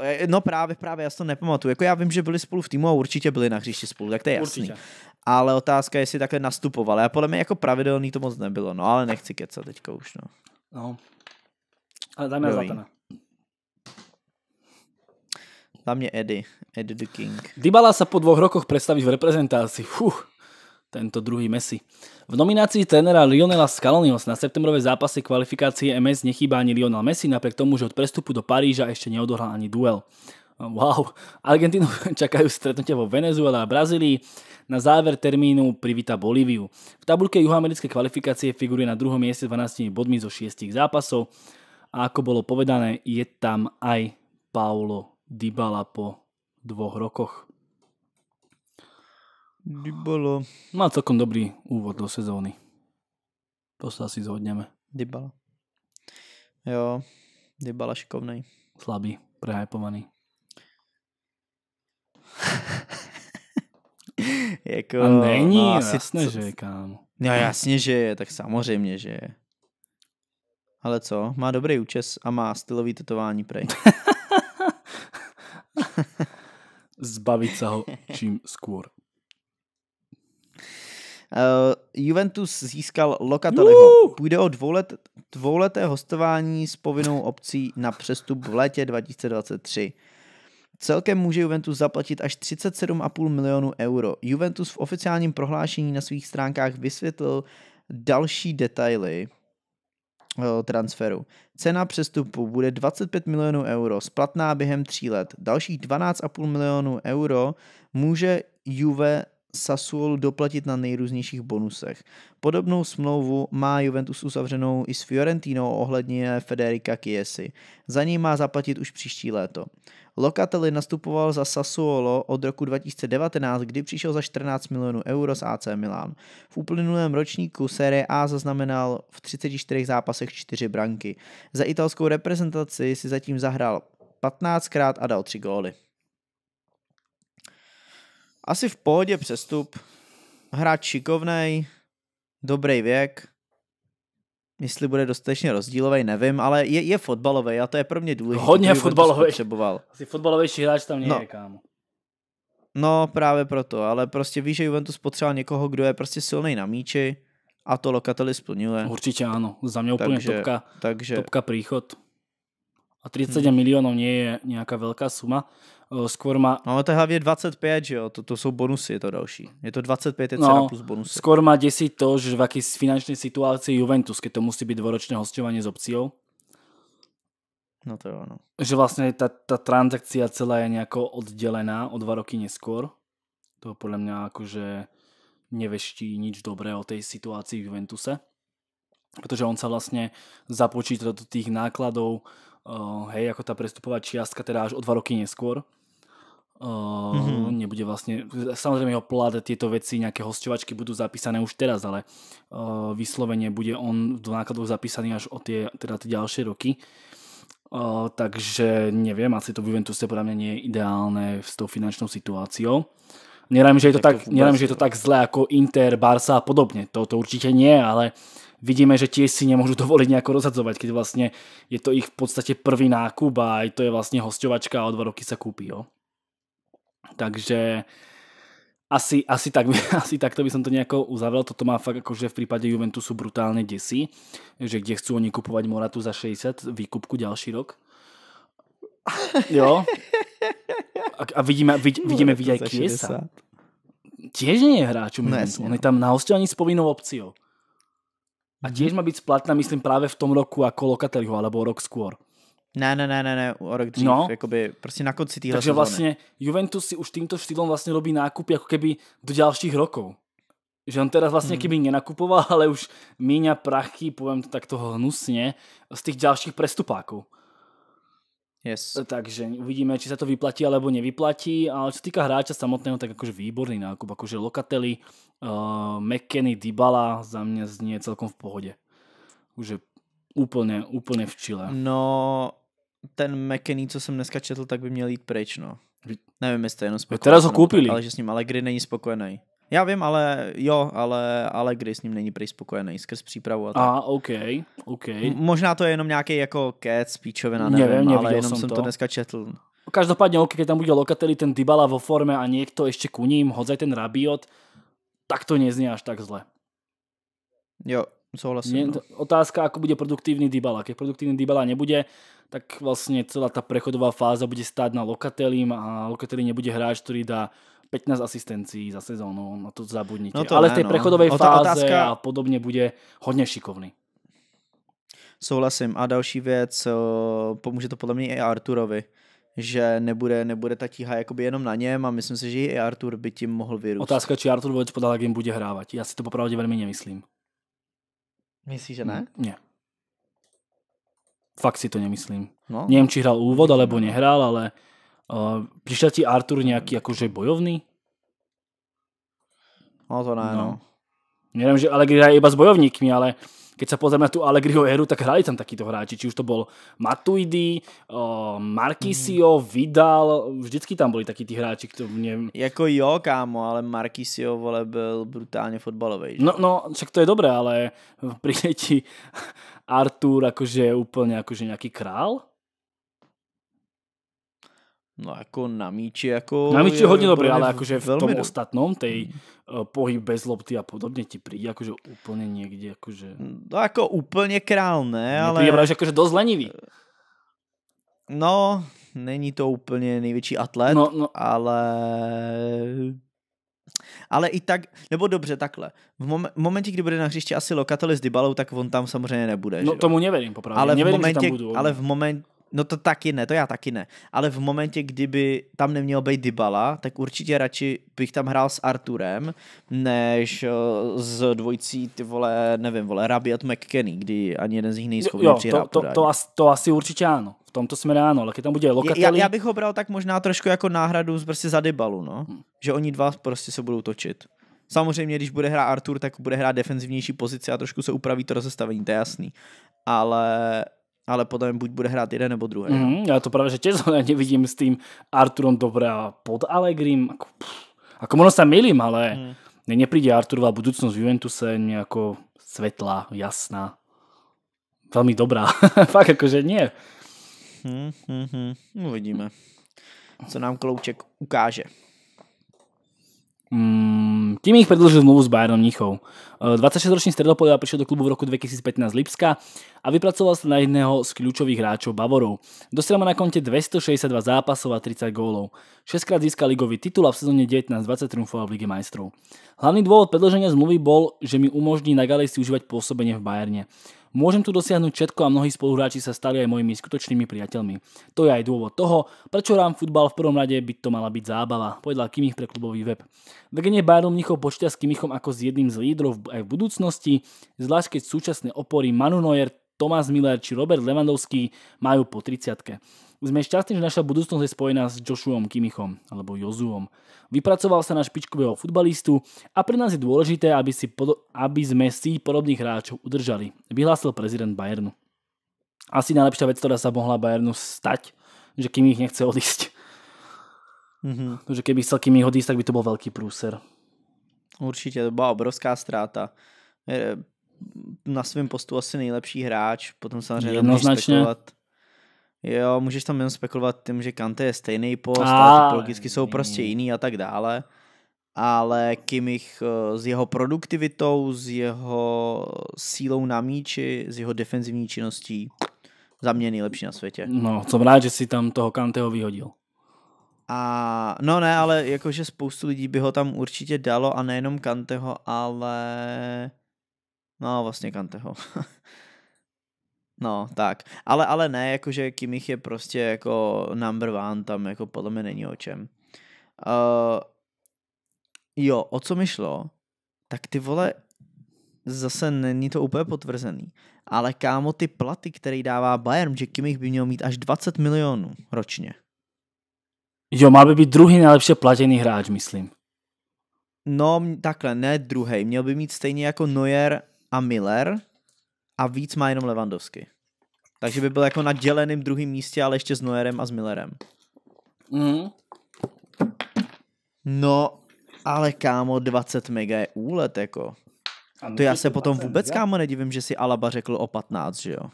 Eh, eh, no právě, právě, já to nepamatuju. Jako já vím, že byli spolu v týmu a určitě byli na hřišti spolu, tak to je jasný. Určitě. Ale otázka je, jestli takhle nastupovali. A podle mě jako pravidelný to moc nebylo, no ale nechci kecat teďka už, no. No. Ale dáme za ten. Za Eddie. Eddie the King. Dybala se po dvou rokoch představí v reprezentaci Fuh tento druhý Messi. V nominácii trénera Lionela Scaloniho na septembrové zápase kvalifikácie MS nechýba ani Lionel Messi, napriek tomu, že od prestupu do Paríža ešte neodohral ani duel. Wow, Argentínu [laughs] čakajú stretnutia vo Venezuele a Brazílii. Na záver termínu privíta Bolíviu. V tabulke juhoamerické kvalifikácie figuruje na druhom mieste 12 bodmi zo 6 zápasov. A ako bolo povedané, je tam aj Paulo Dybala po dvoch rokoch bolo... Má celkom dobrý úvod do sezóny. To sa asi zhodneme. Dybala. Jo, Dybala šikovnej. Slabý, prehypovaný. [laughs] jako, A není, no, asi jasně, co... že je, kámo. No jasně, že je, tak samozřejmě, že je. Ale co, má dobrý účes a má stylový tetování prej. [laughs] Zbavit se ho čím skôr. Eh, Juventus získal Lokateliho. Půjde o dvoulet, dvouleté hostování s povinnou opcí na přestup v létě 2023. Celkem může Juventus zaplatit až 37,5 milionů euro. Juventus v oficiálním prohlášení na svých stránkách vysvětlil další detaily eh, transferu. Cena přestupu bude 25 milionů euro, splatná během tří let. Dalších 12,5 milionů euro může Juve Sassuolu doplatit na nejrůznějších bonusech. Podobnou smlouvu má Juventus uzavřenou i s Fiorentinou ohledně Federica Chiesi. Za ní má zaplatit už příští léto. Locatelli nastupoval za Sassuolo od roku 2019, kdy přišel za 14 milionů euro z AC Milan. V uplynulém ročníku série A zaznamenal v 34 zápasech 4 branky. Za italskou reprezentaci si zatím zahrál 15krát a dal 3 góly. Asi v pohodě přestup. Hráč šikovnej, dobrý věk. Jestli bude dostatečně rozdílový, nevím, ale je, je fotbalový a to je pro mě důležité. Hodně fotbalový. Asi fotbalovější hráč tam někde, no. kámo. No, právě proto, ale prostě víš, že Juventus potřeboval někoho, kdo je prostě silný na míči a to lokateli splňuje. Určitě ano, za mě úplně takže, topka, takže... topka příchod. A 37 hmm. milionů nie je nějaká velká suma. Eh, skôr má... No ale to je hlavně 25, že jo, to, to jsou bonusy, je to další. Je to 25 je no, plus bonusy. Skôr má desí to, že v jaké finanční situaci Juventus, keď to musí být dvoročné hostování s opciou. No to je ono. Že vlastně ta, ta transakcia celá je nějak oddělená o dva roky neskôr. To podle mě jakože neveští nič dobré o tej situácii v Juventuse. Protože on sa vlastně započíta do tých nákladov uh, hej, jako ta prestupová čiastka teda až o dva roky neskôr. Uh, mm-hmm. Nebude vlastne, samozrejme jeho plat, tieto veci, nejaké hostovačky budú zapísané už teraz, ale uh, eh, vyslovene bude on v nákladoch zapísaný až o tie, teda tie ďalšie roky. Uh, takže neviem, asi to v Juventuse podľa mňa nie je ideálne s tou finančnou situáciou. Nerám, že je to, tak, tak, nerám, že je to tak zle ako Inter, Barca a podobne. To, to určite nie, ale vidíme, že ti si nemôžu dovoliť nejako rozhadzovať, keď vlastne je to ich v podstate prvý nákup a aj to je vlastne hosťovačka a o dva roky sa kúpi. Jo? Takže asi, asi, tak, [laughs] asi takto by som to nejako uzavrel. Toto má fakt akože v prípade Juventusu brutálne desí, že kde chcú oni kupovať Moratu za 60 výkupku ďalší rok. Jo. A, a vidíme, vid, vidíme vidieť aj Kiesa. Tiež nie je hráč, no, On je no. tam na hostovaní s povinnou opciou. A tiež má byť splatná, myslím, práve v tom roku ako lokateliho, alebo rok skôr. Ne, ne, ne, ne, ne, o rok dřív, no. jakoby prostě na konci týhle Takže sezóny. vlastně Juventus si už tímto štýlom vlastně robí nákupy jako keby do dalších roků. Že on teda vlastně hmm. keby nenakupoval, [laughs] ale už míňa prachy, povím to takto hnusně, z těch dalších prestupáků. Yes. Takže uvidíme, či sa to vyplatí alebo nevyplatí. Ale čo týka hráča samotného, tak akože výborný nákup. Akože lokateli uh, eh, McKenny, Dybala za mňa znie celkom v pohode. Už je úplně, úplně v čile. No, ten McKenny, co jsem dneska četl, tak by měl jít pryč, no. Nevím, jestli je jenom spokojený. Teraz ho koupili. Ale že s ním Allegri není spokojený. Já vím, ale jo, ale, ale kdy s ním není prý spokojený skrz přípravu a tak. A, OK, OK. M- možná to je jenom nějaký jako kec, píčovina, nevím, nevím ale jenom jsem to. to dneska četl. Každopádně, OK, když tam bude Lokateli, ten Dybala vo forme a někdo ještě ku ním, hodzaj ten Rabiot, tak to nezní až tak zle. Jo, souhlasím. Nie, no. Otázka, ako bude produktivní Dybala. Když produktivní Dybala nebude, tak vlastne celá tá prechodová fáza bude stáť na Lokatelim a Lokatelli nebude hráč, ktorý dá 15 asistencí za sezónu, na no to zabudnite. No to Ale v tej no. prechodovej no, fáze otázka... a podobně bude hodně šikovný. Souhlasím. A další věc, eh, pomůže to podle mě i Arturovi že nebude, nebude ta tíha jakoby jenom na něm a myslím si, že i Artur by tím mohl vyrůst. Otázka, či Artur vůbec podal, jak jim bude hrávat. Já si to popravdě velmi nemyslím. Myslíš, že hm, ne? Ne. Fakt si to nemyslím. No. Nevím, či hrál úvod, alebo nehrál, ale Přišel ti Artur nějaký jakože bojovný? No to ne, no. no. Neviem, že Allegri hraje iba s bojovníkmi, ale keď se pozrieme na tu Allegriho éru, tak hráli tam takýto hráči. Či už to bol Matuidi, Marquisio, Markisio, mm. Vidal, vždycky tam byli taky ty hráči, kdo mě... Jako jo, kámo, ale Markisio, vole, byl brutálně fotbalový. No, no, však to je dobré, ale [laughs] přijde ti Artur jakože úplně jakože nějaký král? No jako na míči jako... Na míči je hodně dobrý, ale jakože v tom ostatnom, tej mm. eh, pohyb bez lopty a podobně ti přijde jakože úplně někde jakože... No jako úplně král ne, ale... právě jakože dost lenivý. Eh, no, není to úplně největší atlet, no, no. ale... Ale i tak, nebo dobře, takhle. V mom- momentě, kdy bude na hřišti asi lokatel s Dybalou, tak on tam samozřejmě nebude. No že? tomu nevěřím, popravdě. Ale neverím, v momentě, že tam Ale v No to taky ne, to já taky ne. Ale v momentě, kdyby tam neměl být Dybala, tak určitě radši bych tam hrál s Arturem, než eh, s dvojcí ty vole, nevím, vole, Rabiat McKenny, kdy ani jeden z nich nejsou Jo, to, to, to, asi, to asi určitě ano. V tomto směru ano, ale když tam bude Lokatelli... Já, já, bych ho bral tak možná trošku jako náhradu z prostě za Dybalu, no. Hmm. Že oni dva prostě se budou točit. Samozřejmě, když bude hrát Artur, tak bude hrát defenzivnější pozici a trošku se upraví to rozestavení, to je jasný. Ale ale mě buď bude hrát jeden nebo druhý. Mm, já to právě že tiež zhodně nevidím s tím Arturom a pod Allegrim. Ako, ako možno se milím, ale mm. mne nepríde Arturová budoucnost v Juventuse jako světla jasná. velmi dobrá. [laughs] Fakt jako, že nie. Mm, mm, mm. Uvidíme, co nám Klouček ukáže. Mm, tím ich predlžil zmluvu s Bayernom Mnichov. Eh, 26-ročný stredopoliar prišiel do klubu v roku 2015 Lipska a vypracoval sa na jedného z kľúčových hráčov Bavorov. Dostal má na konte 262 zápasov a 30 gólov. Šestkrát získal ligový titul a v sezóne 19-20 triumfoval v Lige majstrov. Hlavný dôvod predlženia zmluvy bol, že mi umožní na Galej si užívať pôsobenie v Bayerne. Môžem tu dosiahnuť všetko a mnohí spoluhráči sa stali aj mojimi skutočnými priateľmi. To je aj dôvod toho, prečo rám futbal v prvom rade by to mala byť zábava, povedal Kimich pre klubový web. Vegenie Bayern Mnichov počíta s Kimichom ako s jedným z lídrov aj v budúcnosti, zvlášť keď súčasné opory Manu Neuer, Tomás Miller či Robert Lewandowski majú po 30. Už sme šťastní, že naša budúcnosť je spojená s Joshuom Kimichom alebo Jozuom. Vypracoval sa na špičkového futbalistu a pre nás je dôležité, aby, si aby sme si podobných hráčov udržali, vyhlásil prezident Bayernu. Asi najlepšia vec, ktorá sa mohla Bayernu stať, že Kimich nechce odísť. Mm-hmm. Že keby chcel Kimich odísť, tak by to bol veľký prúser. Určitě, to bola obrovská stráta Na svém postu asi nejlepší hráč, potom samozřejmě Jednoznačně. spekulovat Jo, můžeš tam jenom spekulovat tím, že Kante je stejný post, a, ale jsou prostě jiný a tak dále. Ale Kimich eh, s jeho produktivitou, s jeho sílou na míči, s jeho defenzivní činností, za mě nejlepší na světě. No, co rád, že si tam toho Kanteho vyhodil. A no ne, ale jakože spoustu lidí by ho tam určitě dalo a nejenom Kanteho, ale no vlastně Kanteho. [laughs] No, tak. Ale, ale ne, jakože Kimich je prostě jako number one, tam jako podle mě není o čem. Uh, jo, o co mi šlo, tak ty vole, zase není to úplně potvrzený, ale kámo, ty platy, který dává Bayern, že Kimich by měl mít až 20 milionů ročně. Jo, má by být druhý nejlepší platěný hráč, myslím. No, takhle, ne druhý. Měl by mít stejně jako Neuer a Miller, a víc má jenom Levandovsky. Takže by byl jako na děleném druhém místě, ale ještě s Noerem a s Millerem. Mm. No, ale kámo, 20 mega je úlet, jako. to já se potom vůbec, mega? kámo, nedivím, že si Alaba řekl o 15, že jo?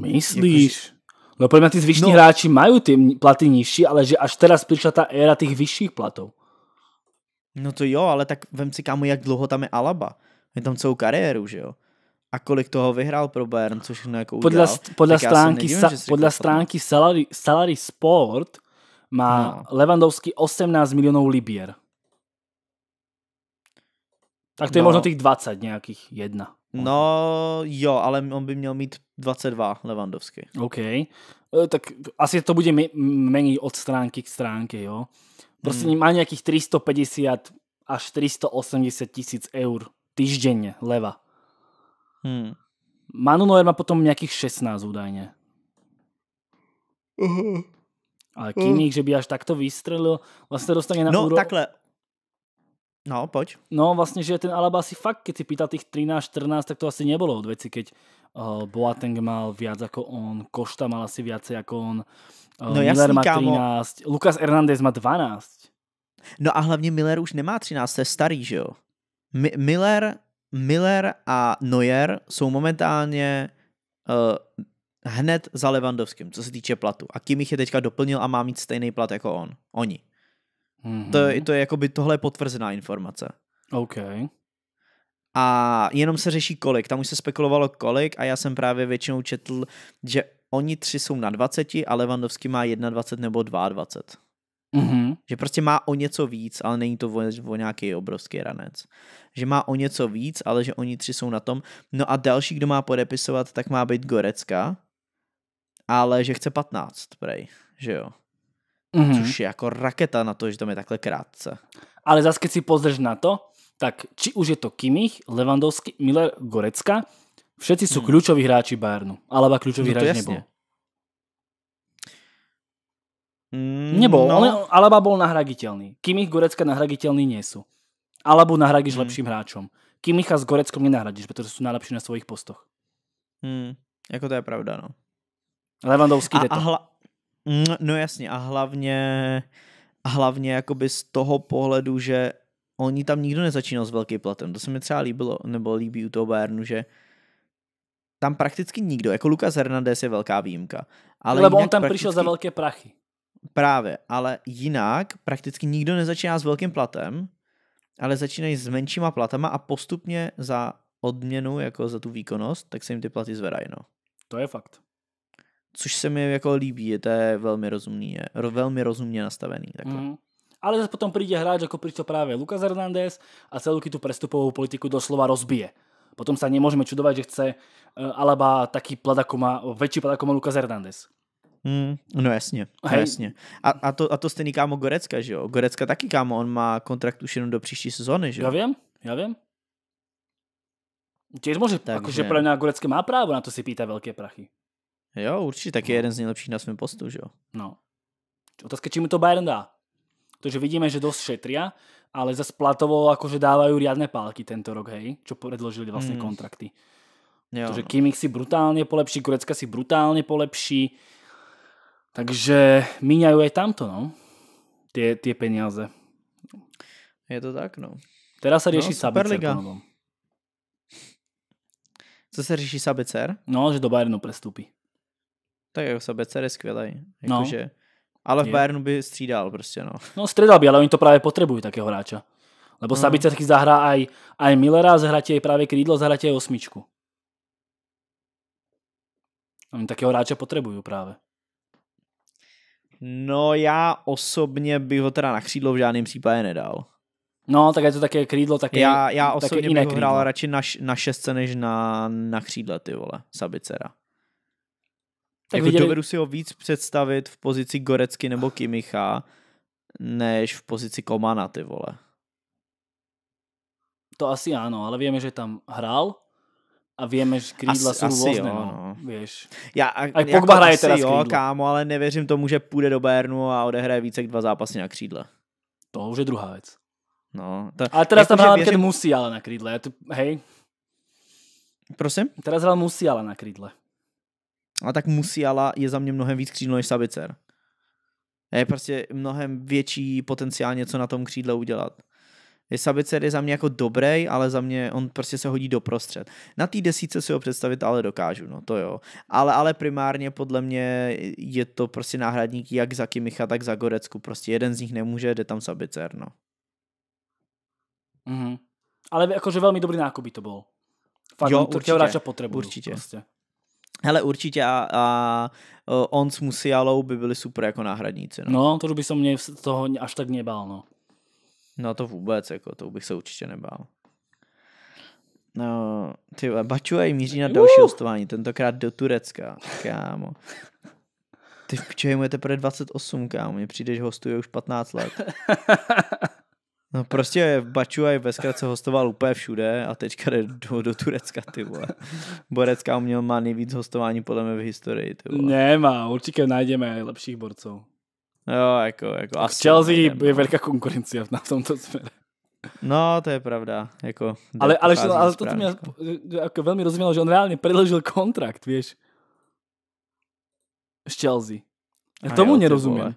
Myslíš? Jako, No podle mě ty zvyšní no. hráči mají ty platy nižší, ale že až teraz přišla ta éra těch vyšších platů. No to jo, ale tak vem si kámo, jak dlouho tam je Alaba. Je tam celou kariéru, že jo? A kolik toho vyhrál pro Bayern, což všechno jako podle, udělal. Podle stránky, nevím, sa, podle stránky salary, salary Sport má no. Levandovský 18 milionů libier. Tak to je no. možno těch 20 nějakých, jedna. No jo, ale on by měl mít 22 Levandovský. OK. E, tak asi to bude měnit od stránky k stránky, jo. Proste hmm. má nejakých 350 až 380 tisíc eur týždenne leva. Hmm. Manu Neuer má potom nejakých 16 údajne. Uh-huh. Ale Kimich, uh. že by až takto vystrelil, vlastne dostane na no, úro... takhle. No, poď. No, vlastne, že ten Alaba si fakt, keď si pýtal tých 13-14, tak to asi nebolo od veci, keď Uh, Boateng mal viac ako on, Košta mal asi viacej ako on, uh, no Miller jasný, má 13, kámo. Lukas Hernández má 12. No a hlavně Miller už nemá 13, to je starý, že jo? Mi- Miller, Miller a Neuer jsou momentálně uh, hned za Levandovským, co se týče platu. A Kimich je teďka doplnil a má mít stejný plat jako on. Oni. Mm-hmm. To, mhm. to je jakoby, tohle je potvrzená informace. OK a jenom se řeší kolik. Tam už se spekulovalo kolik a já jsem právě většinou četl, že oni tři jsou na 20 a Levandovský má 21 nebo 22. Mm-hmm. Že prostě má o něco víc, ale není to o, o nějaký obrovský ranec. Že má o něco víc, ale že oni tři jsou na tom. No a další, kdo má podepisovat, tak má být Gorecka, ale že chce 15, prej, že jo. Mm-hmm. Což je jako raketa na to, že tam je takhle krátce. Ale zase, když si pozrš na to, tak či už je to Kimich, Levandovský, Miller, Gorecka, všetci sú hmm. kľúčoví hráči Bayernu. Alaba kľúčový no, hráč jasne. nebol. Mm, nebol, no. ale Alaba bol nahraditeľný. Kimich, Gorecka nahraditeľný nie sú. Alabu nahradíš hmm. lepším hráčom. Kimicha s Goreckom nenahradíš, pretože sú najlepší na svojich postoch. Hmm, jako to je pravda, no. Levandovský a, a hla... Mm, no jasně, a hlavně, a hlavně jakoby z toho pohledu, že oni tam nikdo nezačínal s velkým platem. To se mi třeba líbilo, nebo líbí u toho Bayernu, že tam prakticky nikdo, jako Lukas Hernandez je velká výjimka. Ale Lebo on tam prakticky... přišel za velké prachy. Právě, ale jinak prakticky nikdo nezačíná s velkým platem, ale začínají s menšíma platama a postupně za odměnu, jako za tu výkonnost, tak se jim ty platy zvedají, no. To je fakt. Což se mi jako líbí, je to je velmi rozumný, je velmi rozumně nastavený. Takhle. Mm. Ale zase potom príde hráč, ako prišiel práve Lucas Hernández a celú tú prestupovú politiku doslova rozbije. Potom sa nemôžeme čudovať, že chce eh, Alaba taký plat, ako má, väčší plat, ako má Lucas Hernández. Mm, no jasně, no jasně. A, a, to, a to stejný kámo Gorecka, že jo? Gorecka taky kámo, on má kontrakt už jenom do příští sezóny, že jo? Já vím, já vím. Tiež může, Takže... akože pre mňa má právo na to si pýta velké prachy. Jo, určitě, tak je no. jeden z nejlepších na svém postu, že jo? No. Otázka, či mu to Bayern dá. Takže vidíme, že dosť šetria, ale za platovo akože dávajú riadne pálky tento rok, hej, čo predložili vlastne mm. kontrakty. Jo. Takže Kimmich si brutálne polepší, Kurecka si brutálne polepší, takže míňajú aj tamto, no, tie, tie peniaze. Je to tak, no. Teraz sa no, rieši no, Sabicer po Co sa rieši Sabicer? No, že do Bayernu prestúpi. Tak jako Sabicer je skvělý. Jako, no. že ale v Bayernu by střídal prostě, no. No střídal by, ale oni to právě potřebují takého hráča. Lebo hmm. Sabice taky zahrá aj, aj Millera, zahráte jej právě krídlo, zahráte jej osmičku. Oni takého hráče potřebují právě. No já osobně bych ho teda na křídlo v žádném případě nedal. No, tak je to také krídlo, také Já, já osobně bych ho hrál radši na, na šestce, než na, na křídle, ty vole, Sabicera. Tak jako viděli... dovedu si ho víc představit v pozici Gorecky nebo Kimicha, než v pozici Komana, ty vole. To asi ano, ale víme že tam hrál a víme že krídla asi, sú rôzne, no, no. vieš. Ja, a, jako Pogba hraje teda jo, kámo, ale nevěřím tomu, že půjde do Bayernu a odehraje více jak dva zápasy na křídle. To už je druhá věc. No, to, ale teraz jako, tam hrál věřím... musí ale na křídle. hej. Prosím? Teraz hrál musí ale na křídle. A tak Musiala je za mě mnohem víc křídlo než Sabicer. Je prostě mnohem větší potenciál něco na tom křídle udělat. Je Sabicer je za mě jako dobrý, ale za mě on prostě se hodí do prostřed. Na té desíce si ho představit ale dokážu, no to jo. Ale, ale primárně podle mě je to prostě náhradník jak za Kimicha, tak za Gorecku. Prostě jeden z nich nemůže, jde tam Sabicer, no. Mm-hmm. Ale jakože velmi dobrý nákup to bylo. Fakt, jo, určitě, určitě. potřebuju. Určitě. Prostě. Hele, určitě a, a on s Musialou by byli super jako náhradníci. No, no to by se mě toho až tak nebál, no. No to vůbec, jako to bych se určitě nebál. No, ty Bačuaj míří na další uh! hostování, tentokrát do Turecka, kámo. Ty v čeho je teprve 28, kámo, mně že hostuje už 15 let. [laughs] No prostě Bačuaj ve zkratce hostoval úplně všude a teďka jde do, do Turecka, ty vole. Borecka uměl má nejvíc hostování podle mě v historii, ty vole. Nemá, určitě najdeme lepších borců. Jo, jako, jako. A Chelsea najdeme, je no. velká konkurence na tomto směru. No, to je pravda. Jako, ale, ale, ale, ale to, mě eh, jako velmi rozumělo, že on reálně predložil kontrakt, víš. S Chelsea. Já tomu nerozumím.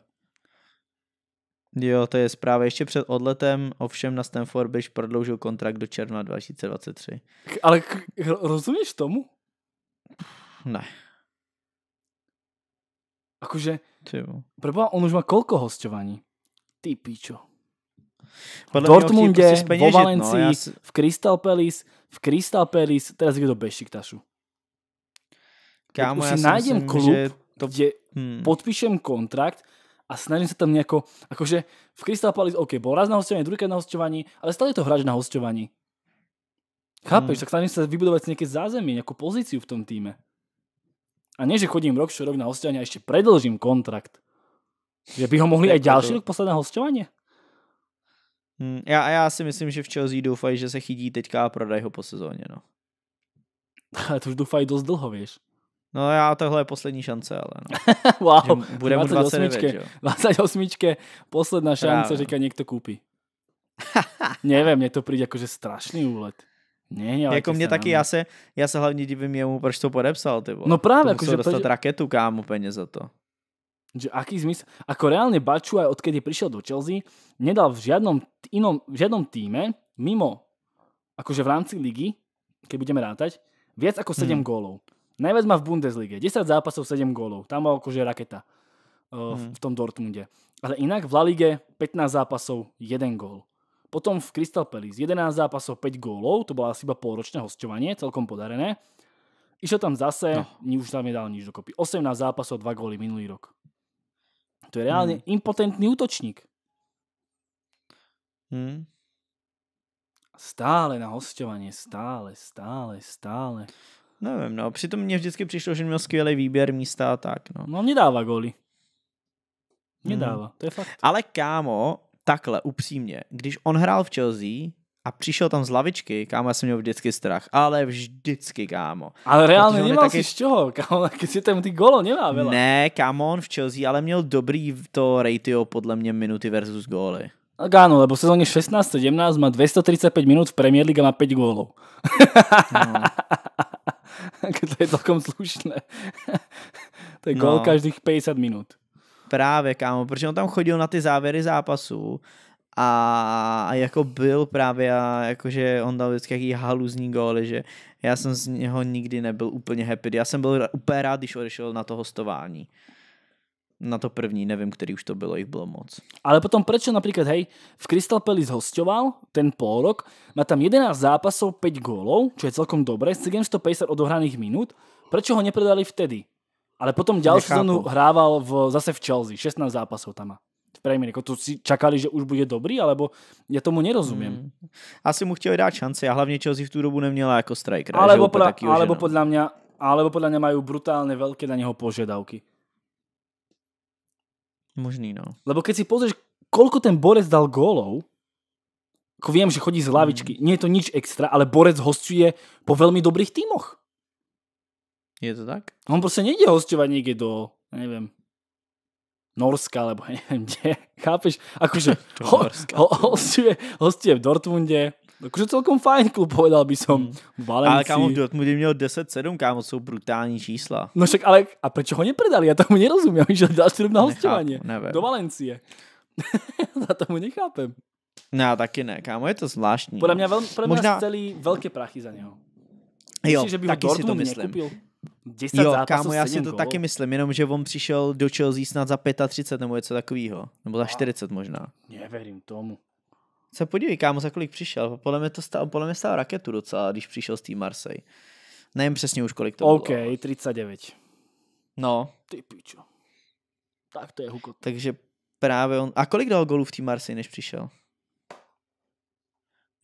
Jo, to je zpráva. Ještě před odletem ovšem na Stanford Bridge prodloužil kontrakt do června 2023. Ale k- rozumíš tomu? Ne. Akože, Prvá, on už má kolko hostování? Ty píčo. Podle v Dortmunde, prostě vo no, Valencii, no, si... v Crystal Palace, v Crystal Palace, teraz je to Bešiktašu. Kámo, Když já si nájdem myslím, klub, že to... kde hmm. podpíšem kontrakt, a snažím sa tam nejako, akože v Crystal Palace, OK, bol raz na hostovaní, druhýkrát na hostovaní, ale stále je to hráč na hostovaní. Chápeš, hmm. tak snažím sa vybudovať nejaké zázemie, nejakú pozíciu v tom týme. A nie, že chodím rok čo rok na hostovanie a ešte predlžím kontrakt. Že by ho mohli aj ďalší rok poslať na hostovanie? Hmm, já, ja si myslím, že v Chelsea dúfaj, že se chytí teďka a prodají ho po sezóne, No. [laughs] Ale to už dúfaj dosť dlho, vieš. No já tohle je poslední šance, ale no. [laughs] wow, že bude mu 29, 28. 28. posledná šance, Právě. říká, někdo koupí. [laughs] Nevím, mě to přijde jakože strašný úlet. Ne, jako mě taky, já se, já se hlavně divím jemu, proč to podepsal, ty vole. No právě, jakože... dostat že... raketu, kámo, peněz za to. Že aký zmysl... Ako reálne Baču aj odkedy prišiel do Chelsea, nedal v žiadnom, inom, v žiadnom týme, mimo, akože v rámci ligy, keď budeme rátať, viac ako 7 hmm. gólov. Najviac má v Bundeslige. 10 zápasov, 7 gólov. Tam má akože raketa eh, mhm. v tom Dortmunde. Ale inak v La Lige 15 zápasov, 1 gól. Potom v Crystal Palace 11 zápasov, 5 gólov. To bola asi iba polročné hostovanie, celkom podarené. Išiel tam zase, no. už tam nedal nič dokopy. 18 zápasov, 2 góly minulý rok. To je reálne hmm. impotentný útočník. Mhm. Stále na hostovanie, stále, stále, stále. Nevím, no. Přitom mě vždycky přišlo, že měl skvělý výběr místa a tak, no. No, mě dává góly. Mě hmm. dává, to je fakt. Ale kámo, takhle, upřímně, když on hrál v Chelsea, a přišel tam z lavičky, kámo, já jsem měl vždycky strach, ale vždycky, kámo. Ale reálně nemá taky... si z čeho, kámo, [laughs] když si tam ty golo nemá byla. Ne, kámo, on v Chelsea, ale měl dobrý to ratio podle mě minuty versus góly. Tak áno, lebo v sezóne 16-17 má 235 minút, v Premier League má 5 gólov. No. [laughs] [laughs] to je celkom slušné. [laughs] to je gol no. každých 50 minut. Právě, kámo, protože on tam chodil na ty závěry zápasů a, a jako byl právě a jakože on dal vždycky jaký haluzní góly, že já jsem z něho nikdy nebyl úplně happy. Já jsem byl úplně rád, když odešel na to hostování na to první, nevím, který už to bylo, jich bylo moc. Ale potom proč například, hej, v Crystal Palace hostoval ten rok, má tam 11 zápasů, 5 gólov, čo je celkom dobré, 750 odohraných minut. Proč ho nepredali vtedy? Ale potom další sezónu hrával v, zase v Chelsea, 16 zápasů tam má v Premier League. To si čakali, že už bude dobrý, alebo já tomu nerozumím. Hmm. Asi mu chtěli dát šanci a hlavně Chelsea v tu dobu neměla jako striker. Alebo, podle alebo podle mě alebo podľa mňa majú brutálne veľké na neho požiadavky. Možný, no. Lebo keď si pozrieš, koľko ten Borec dal gólov, ako viem, že chodí z lavičky, mm. nie je to nič extra, ale Borec hostuje po veľmi dobrých týmoch. Je to tak? On prostě nejde hostovať niekde do, neviem, Norska, alebo [laughs] neviem kde. Chápeš? Akože [laughs] ho, ho, hostuje, hostuje v Dortmunde, takže celkom fajn klub, povedal by som. Hmm. Valenci. Ale kámo, Dortmund měl 10-7, kámo, jsou brutální čísla. No však ale, a proč ho nepredali? Já tomu nerozumím, [laughs] že dal 7 na hostování. Do Valencie. Já [laughs] tomu nechápem. No, taky ne, kámo, je to zvláštní. Podle mě, velmi, podle mě Možná... celý velké prachy za něho. Jo, Myslíš, že by taky si to myslím. Nekupil? 10 jo, kámo, já si to gol. taky myslím, jenom že on přišel do Chelsea snad za 35 nebo něco takového, nebo za 40 možná. Neverím tomu se podívej, kámo, za kolik přišel. Podle mě to stalo, podle mě stalo raketu docela, když přišel z tým Marseille. Nevím přesně už, kolik to OK, bylo. OK, 39. No. Ty pičo. Tak to je hukot. Takže právě on... A kolik dal golů v tým Marseille, než přišel?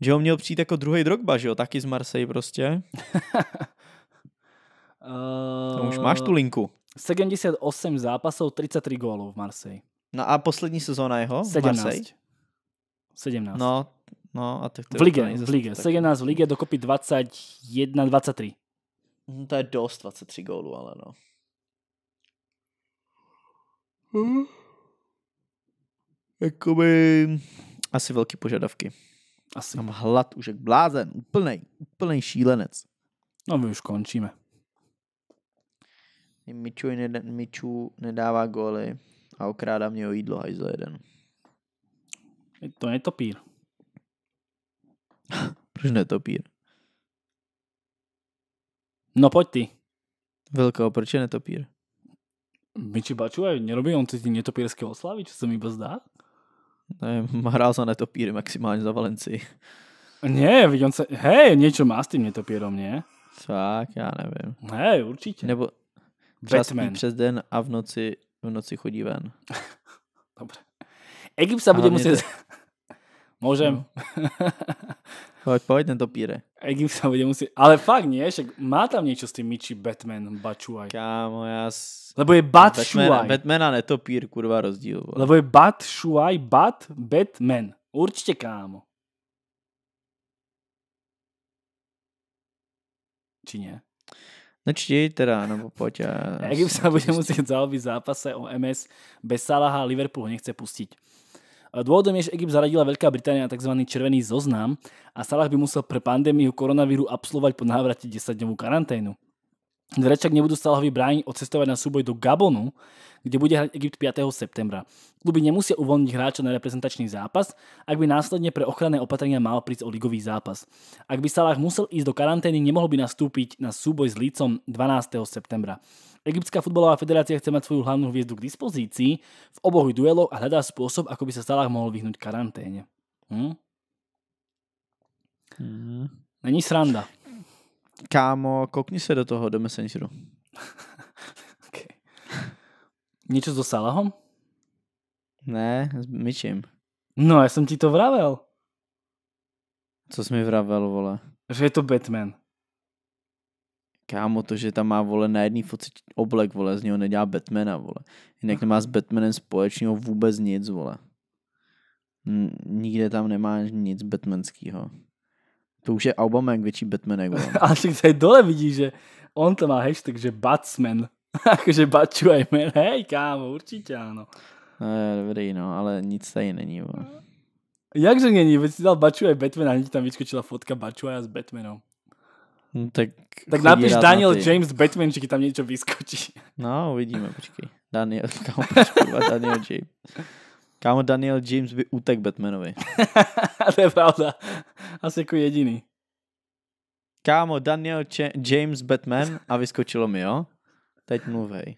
Že on měl přijít jako druhý drogba, že jo? Taky z Marseille prostě. uh... [laughs] už máš tu linku. 78 zápasů, 33 gólů v Marseille. No a poslední sezóna jeho? 17. Marseille? 17. No, no a tak to v lige, v lige. 17 v lige, dokopy 21, 23. Mm, to je dost 23 gólů, ale no. Hmm. Jakoby asi velký požadavky. Asi. Mám hlad už jak blázen, úplnej, úplnej šílenec. No my už končíme. Miču, nedá, Miču nedává góly a okrádá mě o jídlo až za jeden. To Je topír. [laughs] Proč ne topír? No pojď ty. Velko, proč je netopír? baču, aj nerobí on ty netopírské oslavy, čo se mi zdá? Ne, hrál za netopíry maximálně za Valencii. Ne, vidím se, hej, něco má s tím netopírom, ne? Tak, já nevím. Hej, určitě. Nebo Batman. přes den a v noci, v noci chodí ven. [laughs] Dobře. Egypt se bude muset... Môžem? No. [laughs] Poď, poď na topíre. Egim sa bude musieť... Ale fakt nie, však má tam niečo s tým Michi Batman Bačuaj. Kámo, ja... S... Lebo je Bat Batman, Batman a netopír, kurva, rozdíl. Bol. Lebo je Bat Bat Batman. Určite, kámo. Či nie? No je teda, No poď. A... Egim sa bude musieť zaobiť zápase o MS. Bez Salaha Liverpool ho nechce pustiť. Dôvodom je, že Egypt zaradila Veľká Británia na tzv. červený zoznam a Salah by musel pre pandémiu koronavíru absolvovať po návrate 10-dňovú karanténu. Zrečak nebudú Salahovi brániť odcestovať na súboj do Gabonu, kde bude hrať Egypt 5. septembra. Kluby nemusia uvoľniť hráča na reprezentačný zápas, ak by následne pre ochranné opatrenia mal prísť o ligový zápas. Ak by Salah musel ísť do karantény, nemohol by nastúpiť na súboj s Lícom 12. septembra. Egyptská futbalová federácia chce mať svoju hlavnú hviezdu k dispozícii v oboch dueloch a hľadá spôsob, ako by sa Salah mohol vyhnúť karanténe. Hm? Hmm. Není sranda. Kámo, kokni se do toho, do Messengeru. [laughs] okay. Něco so Salahom? Ne, s Mičím. No, já jsem ti to vravel. Co jsi mi vravel, vole? Že je to Batman kámo, to, že tam má, vole, na jedný foci oblek, vole, z něho nedělá Batmana, vole. Jinak nemá s Batmanem společného vůbec nic, vole. N- nikde tam nemá nic batmanského. To už je Obama jak větší Batmanek, vole. A [laughs] však tady dole vidí, že on to má hashtag, že Batsman. [laughs] Akože baču aj men. Hej, kámo, určitě ano. No, dobrý, no, ale nic tady není, vole. Jakže není, veď si dal Bačuaj Batman a tam vyskočila fotka Bačuaja s Batmanem. No, tak tak napiš Daniel na James Batman, že tam niečo vyskočí. No, uvidíme, počkej. Daniel, [laughs] kámo, počkej, Daniel James. Kámo, Daniel James by utek Batmanovi. [laughs] to je pravda. Asi jako jediný. Kámo, Daniel Ch- James Batman a vyskočilo mi, jo? Teď mluvej.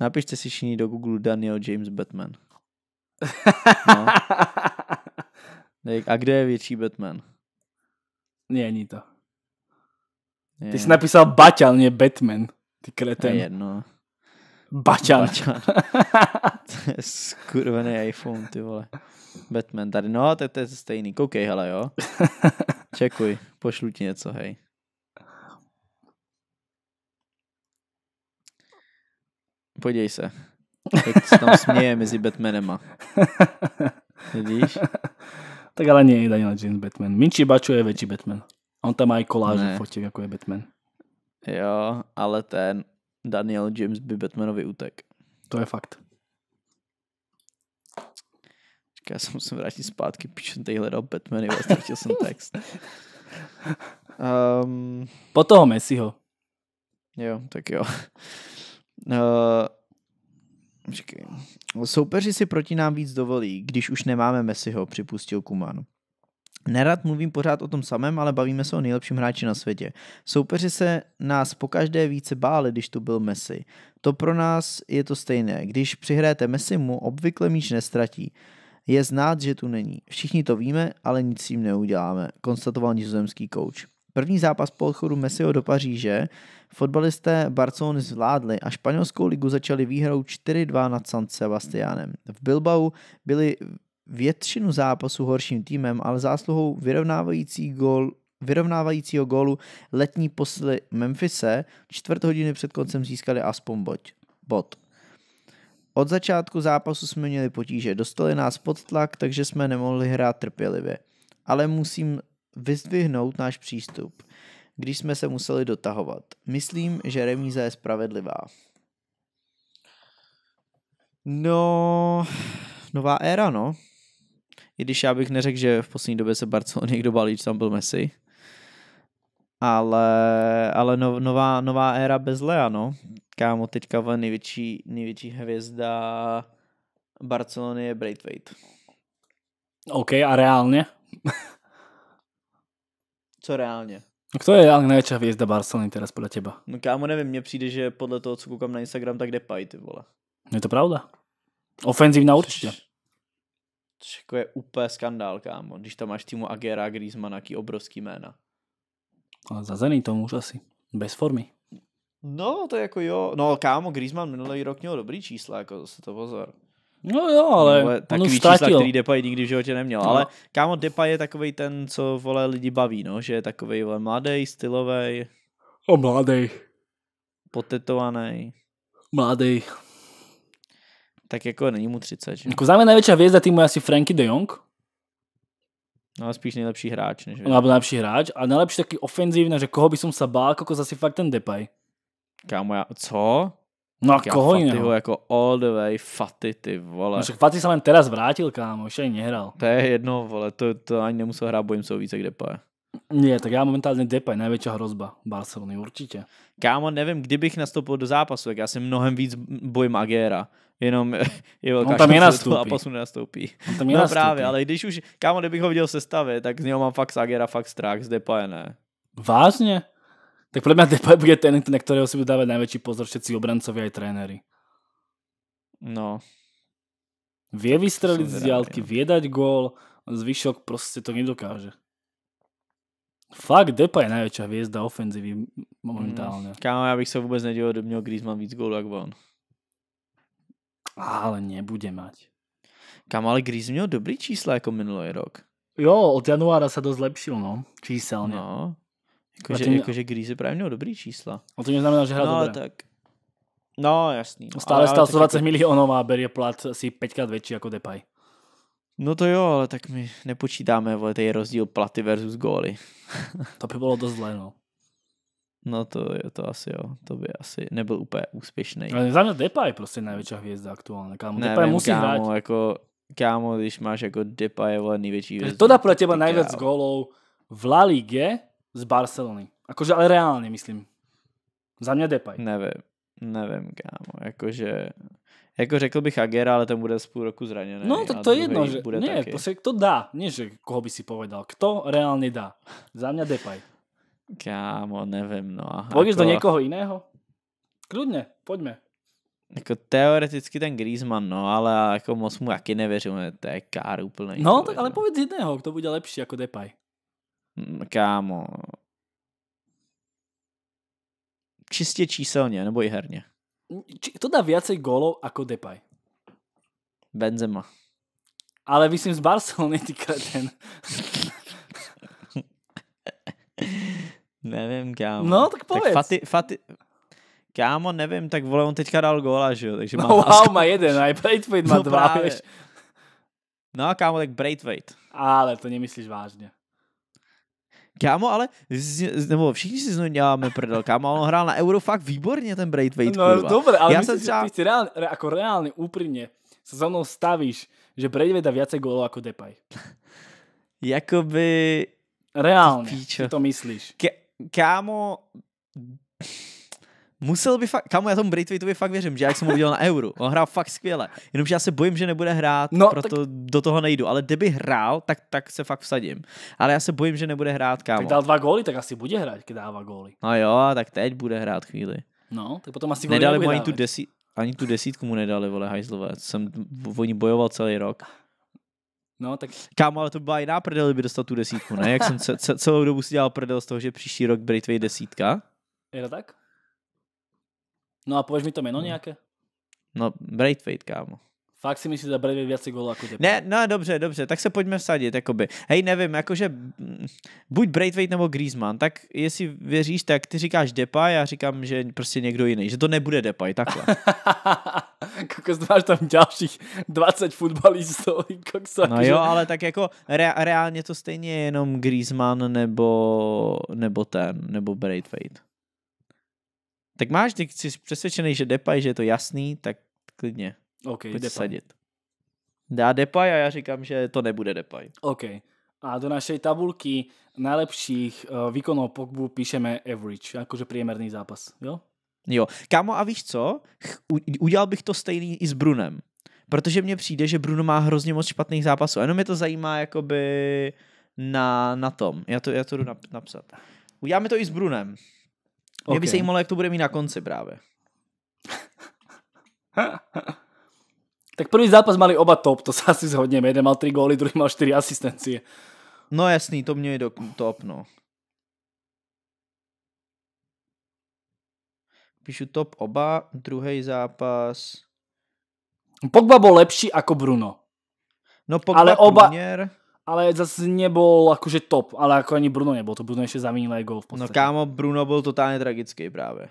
Napište si všichni do Google Daniel James Batman. [laughs] No a kde je větší Batman? Není to. Je. Ty jsi napísal Baťan, ne Batman. Ty kreten. Je jedno. Baťan. Baťan. [laughs] to je skurvený iPhone, ty vole. Batman tady. No, to, to je stejný. Koukej, hele, jo. Čekuj, pošlu ti něco, hej. Podívej se. Jak se tam směje mezi Batmanema. [laughs] Vidíš? Tak ale nie je Daniel James Batman. Minči Bačo je väčší Batman. On tam má i koláže fotiek, ako je Batman. Jo, ale ten Daniel James by Batmanovi utek. To je fakt. Čeká, já se musím vrátit zpátky, píč jsem tady hledal Batmany, ale ztratil jsem text. Um... [laughs] Ehm. Po toho Messiho. Jo, tak jo. Uh, Počkej. Soupeři si proti nám víc dovolí, když už nemáme Messiho, připustil Kuman. Nerad mluvím pořád o tom samém, ale bavíme se o nejlepším hráči na světě. Soupeři se nás pokaždé více báli, když tu byl Messi. To pro nás je to stejné. Když přihráte Messi, mu obvykle míč nestratí. Je znát, že tu není. Všichni to víme, ale nic s tím neuděláme, konstatoval nizozemský coach. První zápas po odchodu Messiho do Paříže fotbalisté Barcelony zvládli a španělskou ligu začali výhrou 4-2 nad San Sebastianem. V Bilbao byli většinu zápasu horším týmem, ale zásluhou vyrovnávající gol vyrovnávajícího gólu letní posily Memphise čtvrt hodiny před koncem získali aspoň boď, bod. Od začátku zápasu jsme měli potíže, dostali nás pod tlak, takže jsme nemohli hrát trpělivě. Ale musím vyzdvihnout náš přístup, když jsme se museli dotahovat. Myslím, že remíza je spravedlivá. No, nová éra, no. I když já bych neřekl, že v poslední době se Barcelona někdo balí, že tam byl Messi. Ale, ale no, nová, nová éra bez Lea, no. Kámo, teďka největší, největší hvězda Barcelony je Braithwaite. OK, a reálně? Co reálně? Kto je ale největší hvězda Barcelony teraz podle teba? No kámo, nevím, mně přijde, že podle toho, co koukám na Instagram, tak Depay, ty vole. Je to pravda. Ofenzivná určitě. Což jako je úplně skandál, kámo, když tam máš týmu Agera, Griezmann, jaký obrovský jména. Ale za to už asi. Bez formy. No, to jako jo. No, kámo, Griezmann minulý rok měl dobrý čísla, jako zase to pozor. No jo, ale tak takový čísla, ztratil. který Depay nikdy v životě neměl. No. Ale kámo, Depay je takový ten, co vole lidi baví, no? že je takový mladý, stylový. O mladý. Potetovaný. Mladý. Tak jako není mu 30, že? Jako za mě největší hvězda týmu je asi Frankie de Jong. No spíš nejlepší hráč. Než ale nejlepší hráč a nejlepší taky ofenzivní, že koho by som sa bál, jako zase fakt ten Depay. Kámo, já, co? No a koho jiného? jako all the way Faty, ty vole. No, Faty se jen teraz vrátil, kámo, už ani nehral. To je jedno, vole, to, to ani nemusel hrát, bojím se o více, kde je. Nie, tak já momentálně je největší hrozba Barcelony, určitě. Kámo, nevím, kdybych nastoupil do zápasu, tak já si mnohem víc bojím Agera. Jenom [laughs] je velká On tam je nastoupí. A posun nenastoupí. On tam je no nastoupí. právě, ale když už, kámo, kdybych ho viděl sestavě, tak z něho mám fakt Agera fakt strach, z je ne. Vážně? Tak podľa mňa Depay bude ten, na ktorého si budú dávať najväčší pozor všetci obrancovi aj tréneri. No. Vie vystreliť z diálky, no. vie dať gól, zvyšok proste to nedokáže. Fakt, Depay je najväčšia hviezda ofenzívy momentálne. Mm, kámo, ja bych sa vôbec nedivil, kdyby měl Griezmann víc gólu, ako on. Ale nebude mať. Kam ale Gris měl dobrý čísla jako minulý rok. Jo, od januára se to zlepšilo, no, číselně. No, Jakože, mě... jakože Greasy právě měl dobrý čísla. A to mě znamená, že hrál no, dobré. tak. No, jasný. No. Stále stál 120 jako... milionov a berie plat asi 5 krát větší jako Depay. No to jo, ale tak my nepočítáme, vole, tady je rozdíl platy versus góly. to by bylo dost zlé, no. [laughs] No to, je to asi jo, to by asi nebyl úplně úspěšný. Ale za mě Depay prostě největší hvězda aktuálně, kámo. Nevím, Depay musí kámo, hrát. Jako, kámo, když máš jako Depay, vole, největší hvězda. To dá pro těba nejvíc gólov v La Ligue z Barcelony. Akože ale reálne, myslím. Za mě Depay. Nevím. Nevím, kámo. Jakože... Jako řekl bych Agera, ale ten bude z půl roku zraněný. No, tak to je jedno, že bude nie, taky. prostě kto dá, nie že koho by si povedal, kto reálně dá. Za mě Depay. Kámo, nevím, no. Půjdeš jako... do někoho jiného? Kludně, pojďme. Jako teoreticky ten Griezmann, no, ale jako moc mu jaký nevěřím, to je kár úplně. No, tak ale no. povedz jedného, kdo bude lepší jako Depay. Mm, kámo. Čistě číselně, nebo i herně. To mm, dá viacej gólov ako Depay. Benzema. Ale myslím z Barcelony, ty ten. [laughs] nevím, kámo. No, tak povedz. Tak Fati, Fati, kámo, nevím, tak vole, on teďka dal góla, že jo, takže má No wow, má jeden, a Braithwaite má no, dva, právě. No No kámo, tak Braithwaite. Ale to nemyslíš vážně. Kámo, ale, nebo všichni si z děláme prdel, kámo, on hrál na Euro fakt výborně ten Braithwaite, No kurva. ale ja myslím, třeba... že ty si reálne, ako reálne, úprimne sa za mnou stavíš, že Braithwaite dá viacej gólov ako Depay. [laughs] Jakoby... Reálne, Píčo. ty to myslíš. Ke, kámo, Musel by fakt, kamo, já tomu Braithwaitovi fakt věřím, že jak jsem ho viděl na euru, on hrál fakt skvěle, jenomže já se bojím, že nebude hrát, no, proto tak... do toho nejdu, ale kdyby hrál, tak, tak se fakt vsadím, ale já se bojím, že nebude hrát, kámo. Tak dal dva góly, tak asi bude hrát, když dává góly. No jo, tak teď bude hrát chvíli. No, tak potom asi Nedali mu ani tu, desí, ani tu desítku mu nedali, vole, hajzlové, jsem o ní bojoval celý rok. No, tak... Kámo, ale to byla jiná prdel, by dostal tu desítku, ne? Jak jsem ce, ce, celou dobu si dělal prdel z toho, že příští rok Braithwaite desítka. Je to tak? No a povieš mi to meno no. nějaké? No, Braithwaite, kámo. Fakt si myslíš, že Braithwaite viacej gólů jako Depay? Ne, no dobře, dobře, tak se pojďme vsadit, jakoby. Hej, nevím, jakože buď Braithwaite nebo Griezmann, tak jestli věříš, tak ty říkáš Depay, já říkám, že prostě někdo jiný, že to nebude Depay, takhle. [laughs] kokos, máš tam dalších 20 futbalistů, koksa. No jo, ale tak jako re- reálně to stejně je jenom Griezmann nebo, nebo ten, nebo Braithwaite. Tak máš, když jsi přesvědčený, že Depay, že je to jasný, tak klidně. OK, Pojď Depay. Sadit. Dá Depay a já říkám, že to nebude Depay. OK. A do našej tabulky najlepších eh, výkonov Pogbu píšeme average, jakože průměrný zápas, jo? Jo. Kámo, a víš co? Udělal bych to stejný i s Brunem. Protože mně přijde, že Bruno má hrozně moc špatných zápasů. Jenom mě to zajímá jakoby na, na tom. Já to, já to jdu napsat. Uděláme to i s Brunem. Okay. Mě by zajímalo, jak to bude mít na konci právě. [laughs] tak první zápas mali oba top, to se asi zhodněme. Jeden mal tři góly, druhý mal čtyři asistencie. No jasný, to mě je do top, no. Píšu top oba, druhý zápas. Pogba byl lepší jako Bruno. No Pogba ale oba, průměr ale zase nebol akože top, ale ako ani Bruno nebol, to Bruno ještě zamínil aj gol v no podstatě. No kámo, Bruno byl totálně tragický právě.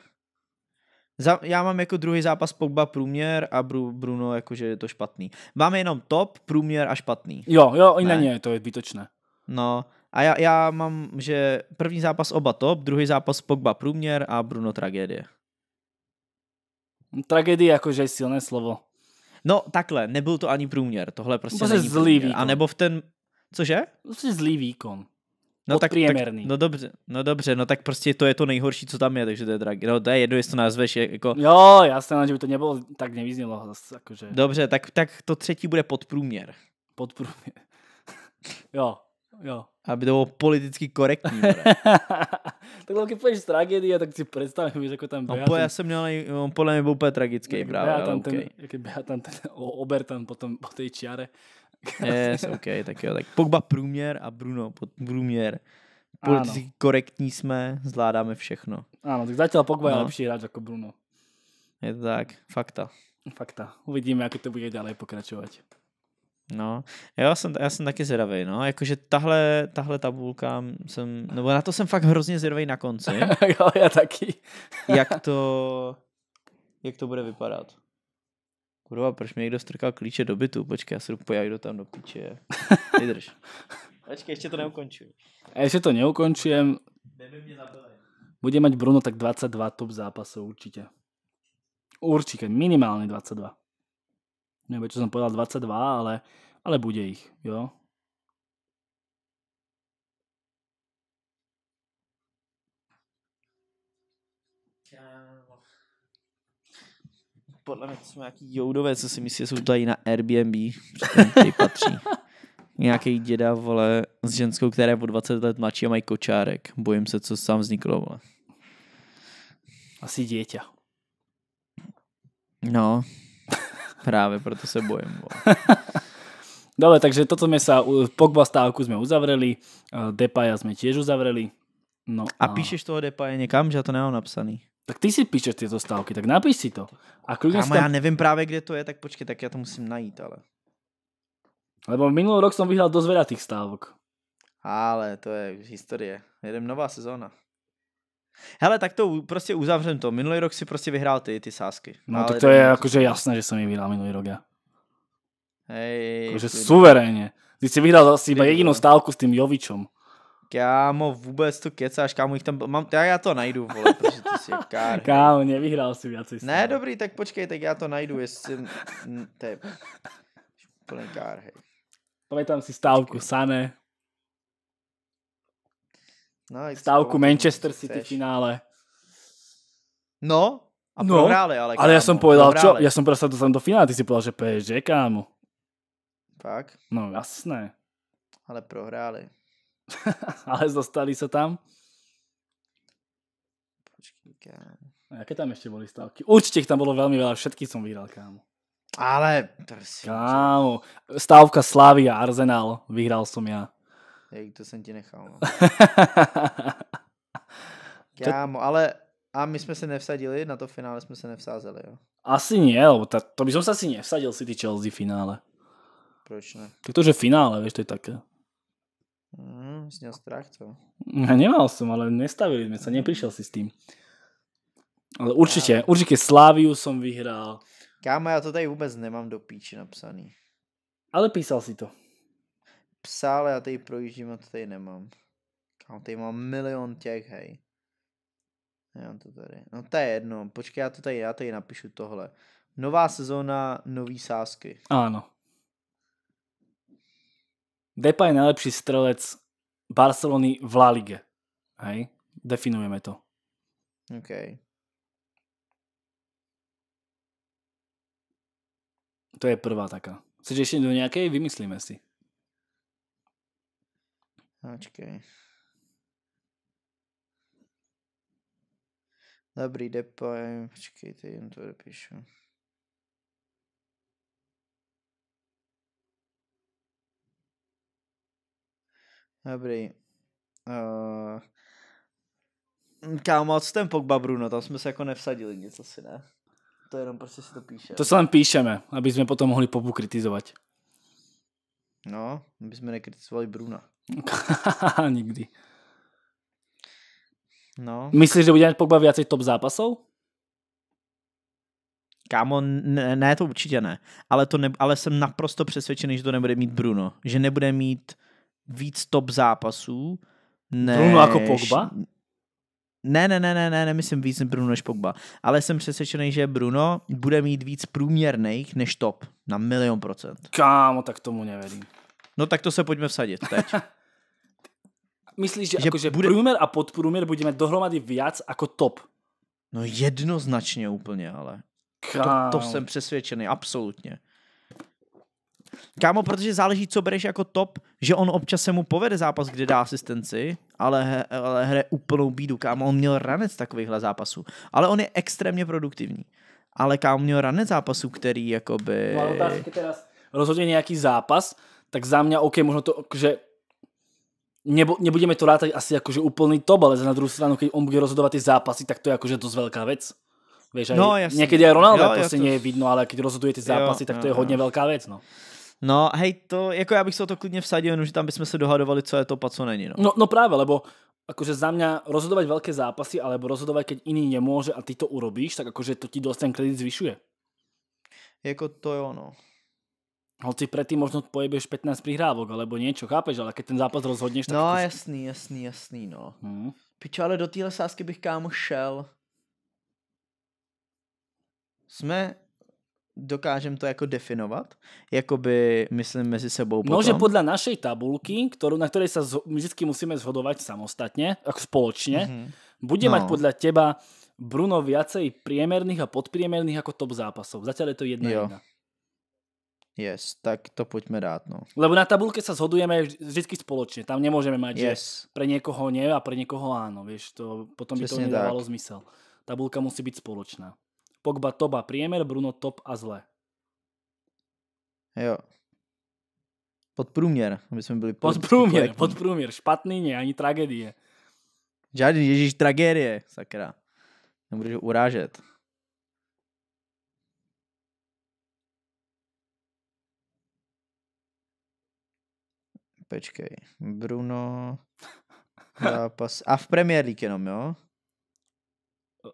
Za, já mám jako druhý zápas Pogba průměr a Bru, Bruno jakože je to špatný. Máme jenom top, průměr a špatný. Jo, jo, i na ně, to je zbytočné. No, a já, já mám, že první zápas oba top, druhý zápas Pogba průměr a Bruno tragédie. Tragédie jakože je silné slovo. No takhle, nebyl to ani průměr, tohle prostě Byl není zlý průměr. A nebo v ten Cože? Prostě zlý výkon. No tak, tak, no dobře, no dobře, no tak prostě to je to nejhorší, co tam je, takže to je drag. No to je jedno, jestli to nazveš jako... Jo, jasné, že by to nebylo, tak nevýznělo. jakože... Dobře, tak, tak to třetí bude podprůměr. Podprůměr. [laughs] jo, jo. Aby to bylo politicky korektní. [laughs] Tak když půjdeš tragédie, tak si představím, že jako tam... No, po, já jsem měl, on podle mě byl úplně tragický, jak právě, tam okay. ten, jak tam ten ober tam potom po té čiare. Yes, OK, tak jo. Tak Pogba průměr a Bruno pod průměr. Politicky ano. korektní jsme, zvládáme všechno. Ano, tak zatím Pogba no. je lepší hráč jako Bruno. Je to tak, fakta. Fakta. Uvidíme, jak to bude dále pokračovat. No, já jsem, já jsem taky zvědavý, no, jakože tahle, tahle tabulka jsem, nebo na to jsem fakt hrozně zvědavý na konci. [laughs] jo, já taky. jak [laughs] to, jak to bude vypadat kurva, proč mi někdo strkal klíče do bytu, počkej, já se jdu do tam do píče. [laughs] Vydrž. počkej, ještě to neukončuji. A ještě to neukončujem. Bude mať Bruno tak 22 top zápasov určitě. Určitě, minimálně 22. Neviem, co jsem povedal 22, ale, ale bude ich, jo. Podle mě to jsou nějaký joudové, co si myslí, jsou tady na Airbnb, který patří. [laughs] Nějaký děda, vole, s ženskou, která je po 20 let mladší a mají kočárek. Bojím se, co sám vzniklo, vole. Asi děťa. No, právě proto se bojím, vole. [laughs] Dobre, takže toto sme sa, Pogba stávku sme uzavreli, eh, Depaja sme tiež uzavreli. No, a, a píšeš toho Depaja niekam, že to nemám napsaný. Tak ty si píšeš tyto stávky, tak napiš si to. A Kámo, tam... já nevím právě, kde to je, tak počkej, tak já to musím najít, ale... Lebo minulý rok jsem vyhrál dost tých stávok. Ale to je historie. Jedem nová sezóna. Hele, tak to prostě uzavřem to. Minulý rok si prostě vyhrál ty, ty sásky. No Ale tak to je jakože jasné, že jsem ji vyhrál minulý rok já. Hej, jakože suverénně. Ty jsi vyhrál asi jedinou stávku s tým Jovičom. Kámo, vůbec to kecáš, kámo, jich tam, mám, já, já to najdu, vole, protože ty jsi kár. [laughs] Kámo, nevyhrál si viacej. Ne, dobrý, tak počkej, tak já to najdu, jestli, to je úplně kár, hej. Pamětám si stávku Sané. No, stávku Manchester City finále. No, a no, prohráli, ale kámo, Ale já jsem povedal, čo? Já jsem prostě tam do finále, ty si povedal, že PSG, kámo. Tak? No, jasné. Ale prohráli. [laughs] ale dostali se tam. Počkej, a jaké tam ještě boli stávky? Určitě jich tam bylo velmi veľa, všetky som vyhral, kámo. Ale, prosím. Kámo, stávka Slávy a Arsenal, vyhrál som ja. Jak to jsem ti nechal. No. [laughs] kámo, ale a my jsme se nevsadili, na to finále jsme se nevsázeli, jo? Asi nie, lebo ta, to by som sa asi nevsadil City Chelsea finále. Proč ne? Tak to, že finále, vieš, to je také. Mm, si měl strach, Ja hm, Nemal som, ale nestavili sme sa, neprišiel si s tým. Ale určitě, určitě Sláviu som vyhrál. Kámo, já to tady vôbec nemám do píči napsaný. Ale písal si to. Psal, já tady projíždím a to tady nemám. Kámo, tady mám milion těch, hej. Já to tady. No to je jedno, počkej, já to tady, já tady napíšu tohle. Nová sezóna, nový sásky. Ano. Depay je najlepší strelec Barcelony v La Ligue. Hej? Definujeme to. OK. To je prvá taká. Chceš ešte do nejakej? Vymyslíme si. Ačkej. Dobrý depo, počkej, to jen to dopíšu. Dobrý. Uh... Kámo, a co ten Pogba Bruno? Tam jsme se jako nevsadili nic asi, ne? To jenom prostě si to píše. To se len píšeme, aby jsme potom mohli Popu kritizovat. No, aby jsme nekritizovali Bruna. [laughs] Nikdy. No. Myslíš, že budeme Pogba viacej top zápasů? Kámo, ne, ne to určitě ne. Ale, to ne, ale jsem naprosto přesvědčený, že to nebude mít Bruno. Že nebude mít víc top zápasů. Než... Bruno jako Pogba? Ne, ne, ne, ne, ne, nemyslím víc Bruno než Pogba, ale jsem přesvědčený, že Bruno bude mít víc průměrných než top na milion procent. Kámo, tak tomu nevěřím. No tak to se pojďme vsadit teď. [laughs] Myslíš, že, že, jako, že bude... průměr a podprůměr budeme dohromady víc jako top? No jednoznačně úplně, ale. Kámo. To, to jsem přesvědčený, absolutně. Kámo, protože záleží, co bereš jako top že on občas se mu povede zápas, kde dá asistenci, ale, ale hraje úplnou bídu. Kámo, on měl ranec takovýchhle zápasů. Ale on je extrémně produktivní. Ale kámo, měl ranec zápasů, který jakoby... No rozhodně nějaký zápas, tak za mě OK, možno to, že nebo, nebudeme to rátať asi jakože úplný top, ale na druhou stranu, když on bude rozhodovat ty zápasy, tak to je akože dost velká věc, Vieš, no, jasný. niekedy Ronaldo jo, prostě to... nie vidno, ale když rozhoduje ty zápasy, jo, tak to jo, je hodně jo. velká věc. No. No, hej, to, jako já bych se o to klidně vsadil, jenom, že tam bychom se dohadovali, co je to a co není. No. No, no právě, lebo akože za mňa rozhodovat velké zápasy, alebo rozhodovat, keď jiný nemůže, a ty to urobíš, tak jakože to ti dost ten kredit zvyšuje. Jako to je ono. Hoci predtým možno pojebeš 15 prihrávok alebo něco chápeš, ale keď ten zápas rozhodneš, tak... No to... Jako- jasný, jasný, jasný, no. Hmm. Pičo, ale do téhle sásky bych kámo šel. Jsme dokážem to jako definovat? Jakoby myslím mezi sebou potom? No, že podle našej tabulky, kterou na které se vždycky musíme zhodovat samostatně, jako společně. mm-hmm. bude no. mať podle teba Bruno viacej priemerných a podpriemerných jako top zápasov. Zatiaľ je to jedna jo. jedna. Yes, tak to pojďme dát, no. Lebo na tabulke sa zhodujeme vždycky spoločne. Tam nemôžeme mať, yes. že pre niekoho nie a pre niekoho áno. Vieš, to, potom Přesně by to nedávalo zmysel. Tabulka musí byť spoločná. Pogba Toba priemer, Bruno Top a zle. Jo. Podprůměr, aby jsme byli pod, podprůměr, podprůměr, špatný ne, ani tragédie. Žádný, ježíš, tragédie, sakra. Nebudeš urážet. Pečkej, Bruno, [laughs] zápas, a v Premier League jenom, jo?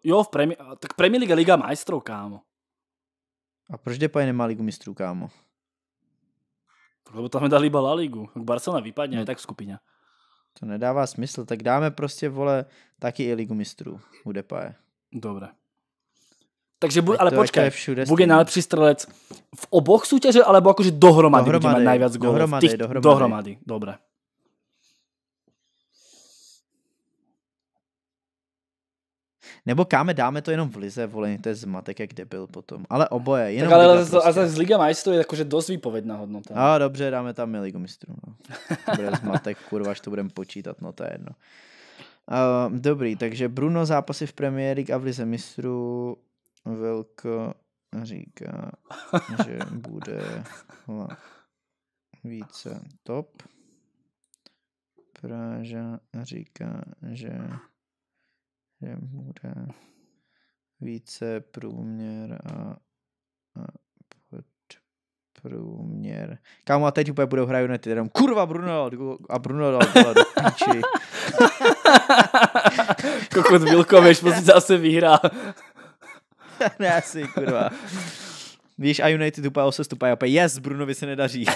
Jo, v premi- tak Premier League Liga majstrov, kámo. A proč Depay nemá Ligu mistrů, kámo? Lebo tam dali iba La Ligu. Barcelona vypadne, no. tak skupina. To nedává smysl, tak dáme prostě, vole, taky i Ligu mistrů u Depaje. Dobre. Takže, bu- ale jako počkej, všude bude nejlepší strelec v oboch soutěže, alebo jakože dohromady, dohromady bude mať najviac gólov. Dohromady, dohromady. Dohromady, dobre. Nebo káme, dáme to jenom v lize, vole, to je zmatek jak debil potom. Ale oboje, jenom tak ale, liga prostě. ale z Liga Majstru je jakože dost výpovědná hodnota. A dobře, dáme tam Ligu mistrů. No. Bude zmatek, [laughs] kurva, až to budeme počítat, no to je jedno. Uh, dobrý, takže Bruno zápasy v Premier League a v lize mistrů Velko říká, že bude více top. Práža říká, že že bude více průměr a, a pod průměr. Kámo, a teď úplně budou hrát na jenom kurva Bruno a Bruno dal do píči. [laughs] Kokot Vilkovič, prostě zase vyhrá. [laughs] ne, asi, kurva. Víš, a United úplně se stupají, a yes, Brunovi se nedaří.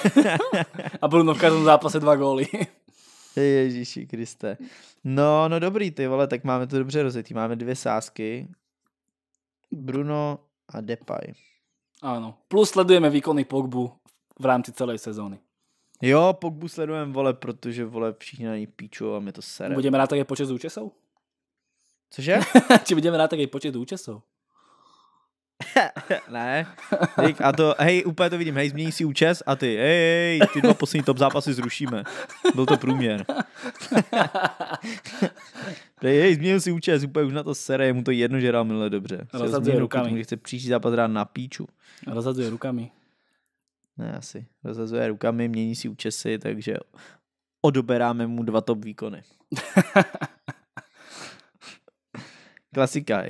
a Bruno v každém zápase dva góly. [laughs] Ježíši Kriste. No, no dobrý, ty vole, tak máme to dobře rozjetý. Máme dvě sásky. Bruno a Depay. Ano. Plus sledujeme výkony Pogbu v rámci celé sezóny. Jo, Pogbu sledujeme, vole, protože, vole, všichni na ní píčou a my to sere. Budeme rád také počet účesou? Cože? [laughs] Či budeme rád také počet účesou. [laughs] ne, dík, a to, hej, úplně to vidím, hej, změní si účes a ty, hej, hej, ty dva poslední top zápasy zrušíme. Byl to průměr. [laughs] hej, hej, změnil si účes, úplně už na to sere, mu to jedno, že hrál milé dobře. Rozhazuje rukami. Když chce příští zápas rád na píču. Rozhazuje rukami. Ne, asi. Rozhazuje rukami, mění si účesy, takže odoberáme mu dva top výkony. [laughs] Klasika.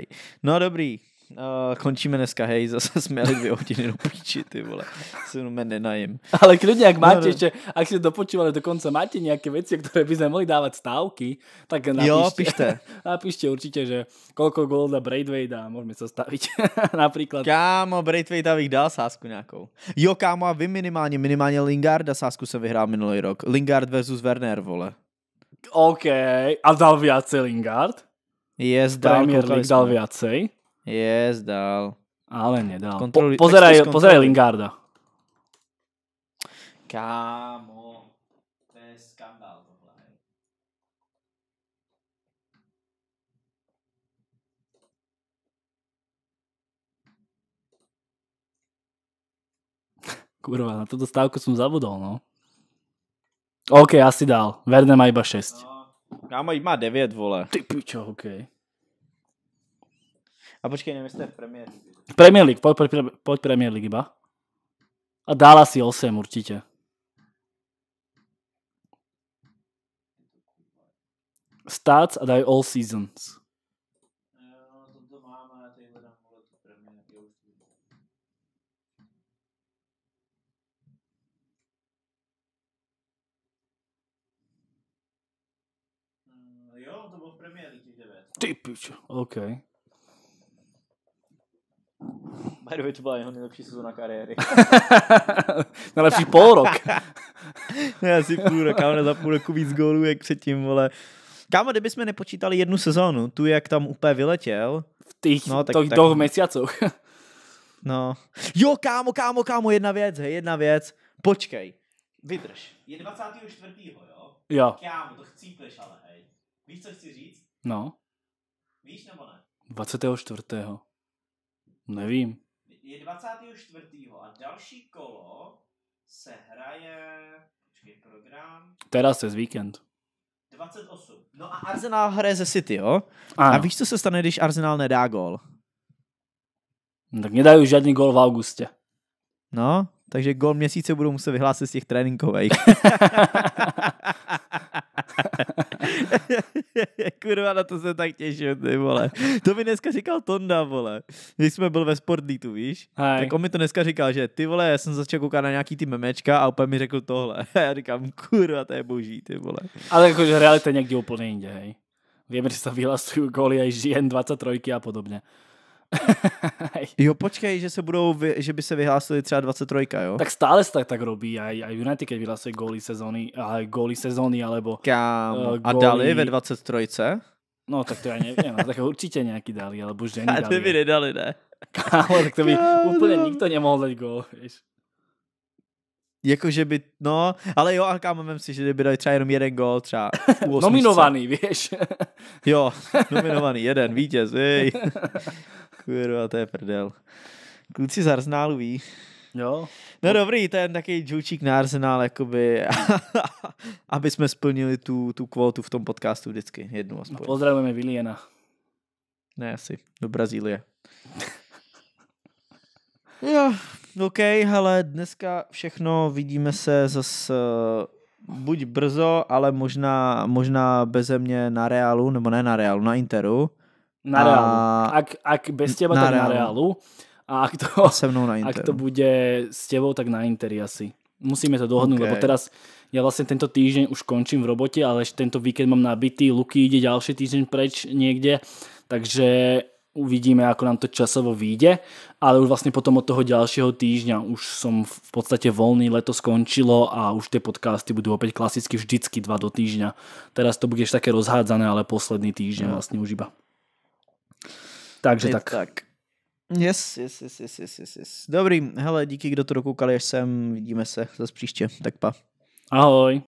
No dobrý, Uh, končíme dneska, hej, [laughs] zase jsme jeli dvě hodiny do píči, ty vole, se jenom nenajím. Ale klidně, jak no, máte no, no. ještě, ak si dopočívali do konce, máte nějaké věci, které by sme mohli dávat stávky, tak napište. Jo, pište. [laughs] napište určitě, že kolko a Braidway dá, můžeme se stavit [laughs] například. Kámo, dá bych dal sásku nějakou. Jo, kámo, a vy minimálně, minimálně a sásku se vyhrál minulý rok. Lingard versus Werner, vole. OK, a dal viacej Lingard? Yes, dal, Premier League dal viacej. Yes, zdal. Ale nedal. Kontroli, po, pozeraj, kontroli... pozeraj Lingarda. Kámo, Kurva, na túto stávku som zabudol, no. OK, asi dal. Verne má iba 6. No, kámo, má 9, vole. Ty pičo, OK. A počkej, neviem, to je Premier League. Premier League, poď, poď, poď Premier League iba. A dál asi 8 určite. Stats a daj all seasons. Jo, to byl v Ty piče, OK. By the way, to byla jeho nejlepší sezóna kariéry. [laughs] nejlepší půl rok. [laughs] ne, asi půl rok, ale za půl roku víc gólů, jak předtím, vole. Kámo, kdybychom nepočítali jednu sezónu, tu jak tam úplně vyletěl. V těch no, tak, tak, dvou měsících. [laughs] no. Jo, kámo, kámo, kámo, jedna věc, hej, jedna věc. Počkej. Vydrž. Je 24. jo? Jo. Kámo, to chcípeš ale, hej. Víš, co chci říct? No. Víš nebo ne? 24. Nevím. Je 24. a další kolo se hraje... Počkej, program... se z víkend. 28. No a Arsenal hraje ze City, jo? Ano. A víš, co se stane, když Arsenal nedá gol? No, tak nedají žádný gol v augustě. No, takže gol měsíce budou muset vyhlásit z těch tréninkových. [laughs] [laughs] Kurva, na to se tak těším, ty vole. To mi dneska říkal Tonda, vole. Když jsme byl ve tu víš? Hej. Tak on mi to dneska říkal, že ty vole, já jsem začal koukat na nějaký ty memečka a úplně mi řekl tohle. [laughs] A já říkám, kurva, to je boží, ty vole. Ale jakože realita je někdy úplně jinde, hej. Vieme, že se vyhlasují góly aj jen 23 a podobně. [laughs] jo, počkej, že se budou, vy, že by se vyhlásili třeba 23, jo? Tak stále se tak, tak robí, aj, aj United, keď vyhlásili góly sezóny, a góly sezóny, alebo... Kam? Uh, eh, góly... A dali ve 23? No, tak to já nevím, no, tak určitě nějaký dali, alebo už dali. [laughs] A ty by nedali, ne? [laughs] Kámo, tak to by Kámo. úplně nikto nemohl dať gól, víš. Jakože by, no, ale jo, a kámo, vem si, že kdyby dali třeba jenom jeden gol, třeba u [laughs] Nominovaný, víš. [laughs] jo, nominovaný, jeden, vítěz, jej. Kurva, to je prdel. Kluci z Arsenalu, ví. Jo. No dobrý, ten taky džučík na Arsenal, jakoby, [laughs] aby jsme splnili tu, tu kvotu v tom podcastu vždycky, jednu no, aspoň. No pozdravujeme Viliena. Ne, asi, do Brazílie. Jo, OK, ale dneska všechno, vidíme se zase eh, buď brzo, ale možná, možná beze mě na Realu, nebo ne na Realu, na Interu. Na Realu. A... Ak, ak bez teba, na tak Realu. na Realu. A ak to, se mnou na Interu. [laughs] ak to bude s tebou, tak na Interi asi. Musíme to dohodnout, okay. lebo teraz ja vlastně tento týden už končím v robote, ale tento víkend mám nabitý, Luky ide další týden preč někde, takže uvidíme, ako nám to časovo vyjde, ale už vlastne potom od toho ďalšieho týždňa už som v podstate voľný, leto skončilo a už tie podcasty budú opäť klasicky vždycky dva do týždňa. Teraz to bude ešte také rozhádzané, ale posledný týždeň no. vlastne už iba. Takže tak. tak. Yes, yes, yes, yes, yes, yes, yes. Dobrý, hele, díky, kdo to dokoukali až sem, vidíme se zase příště, tak pa. Ahoj.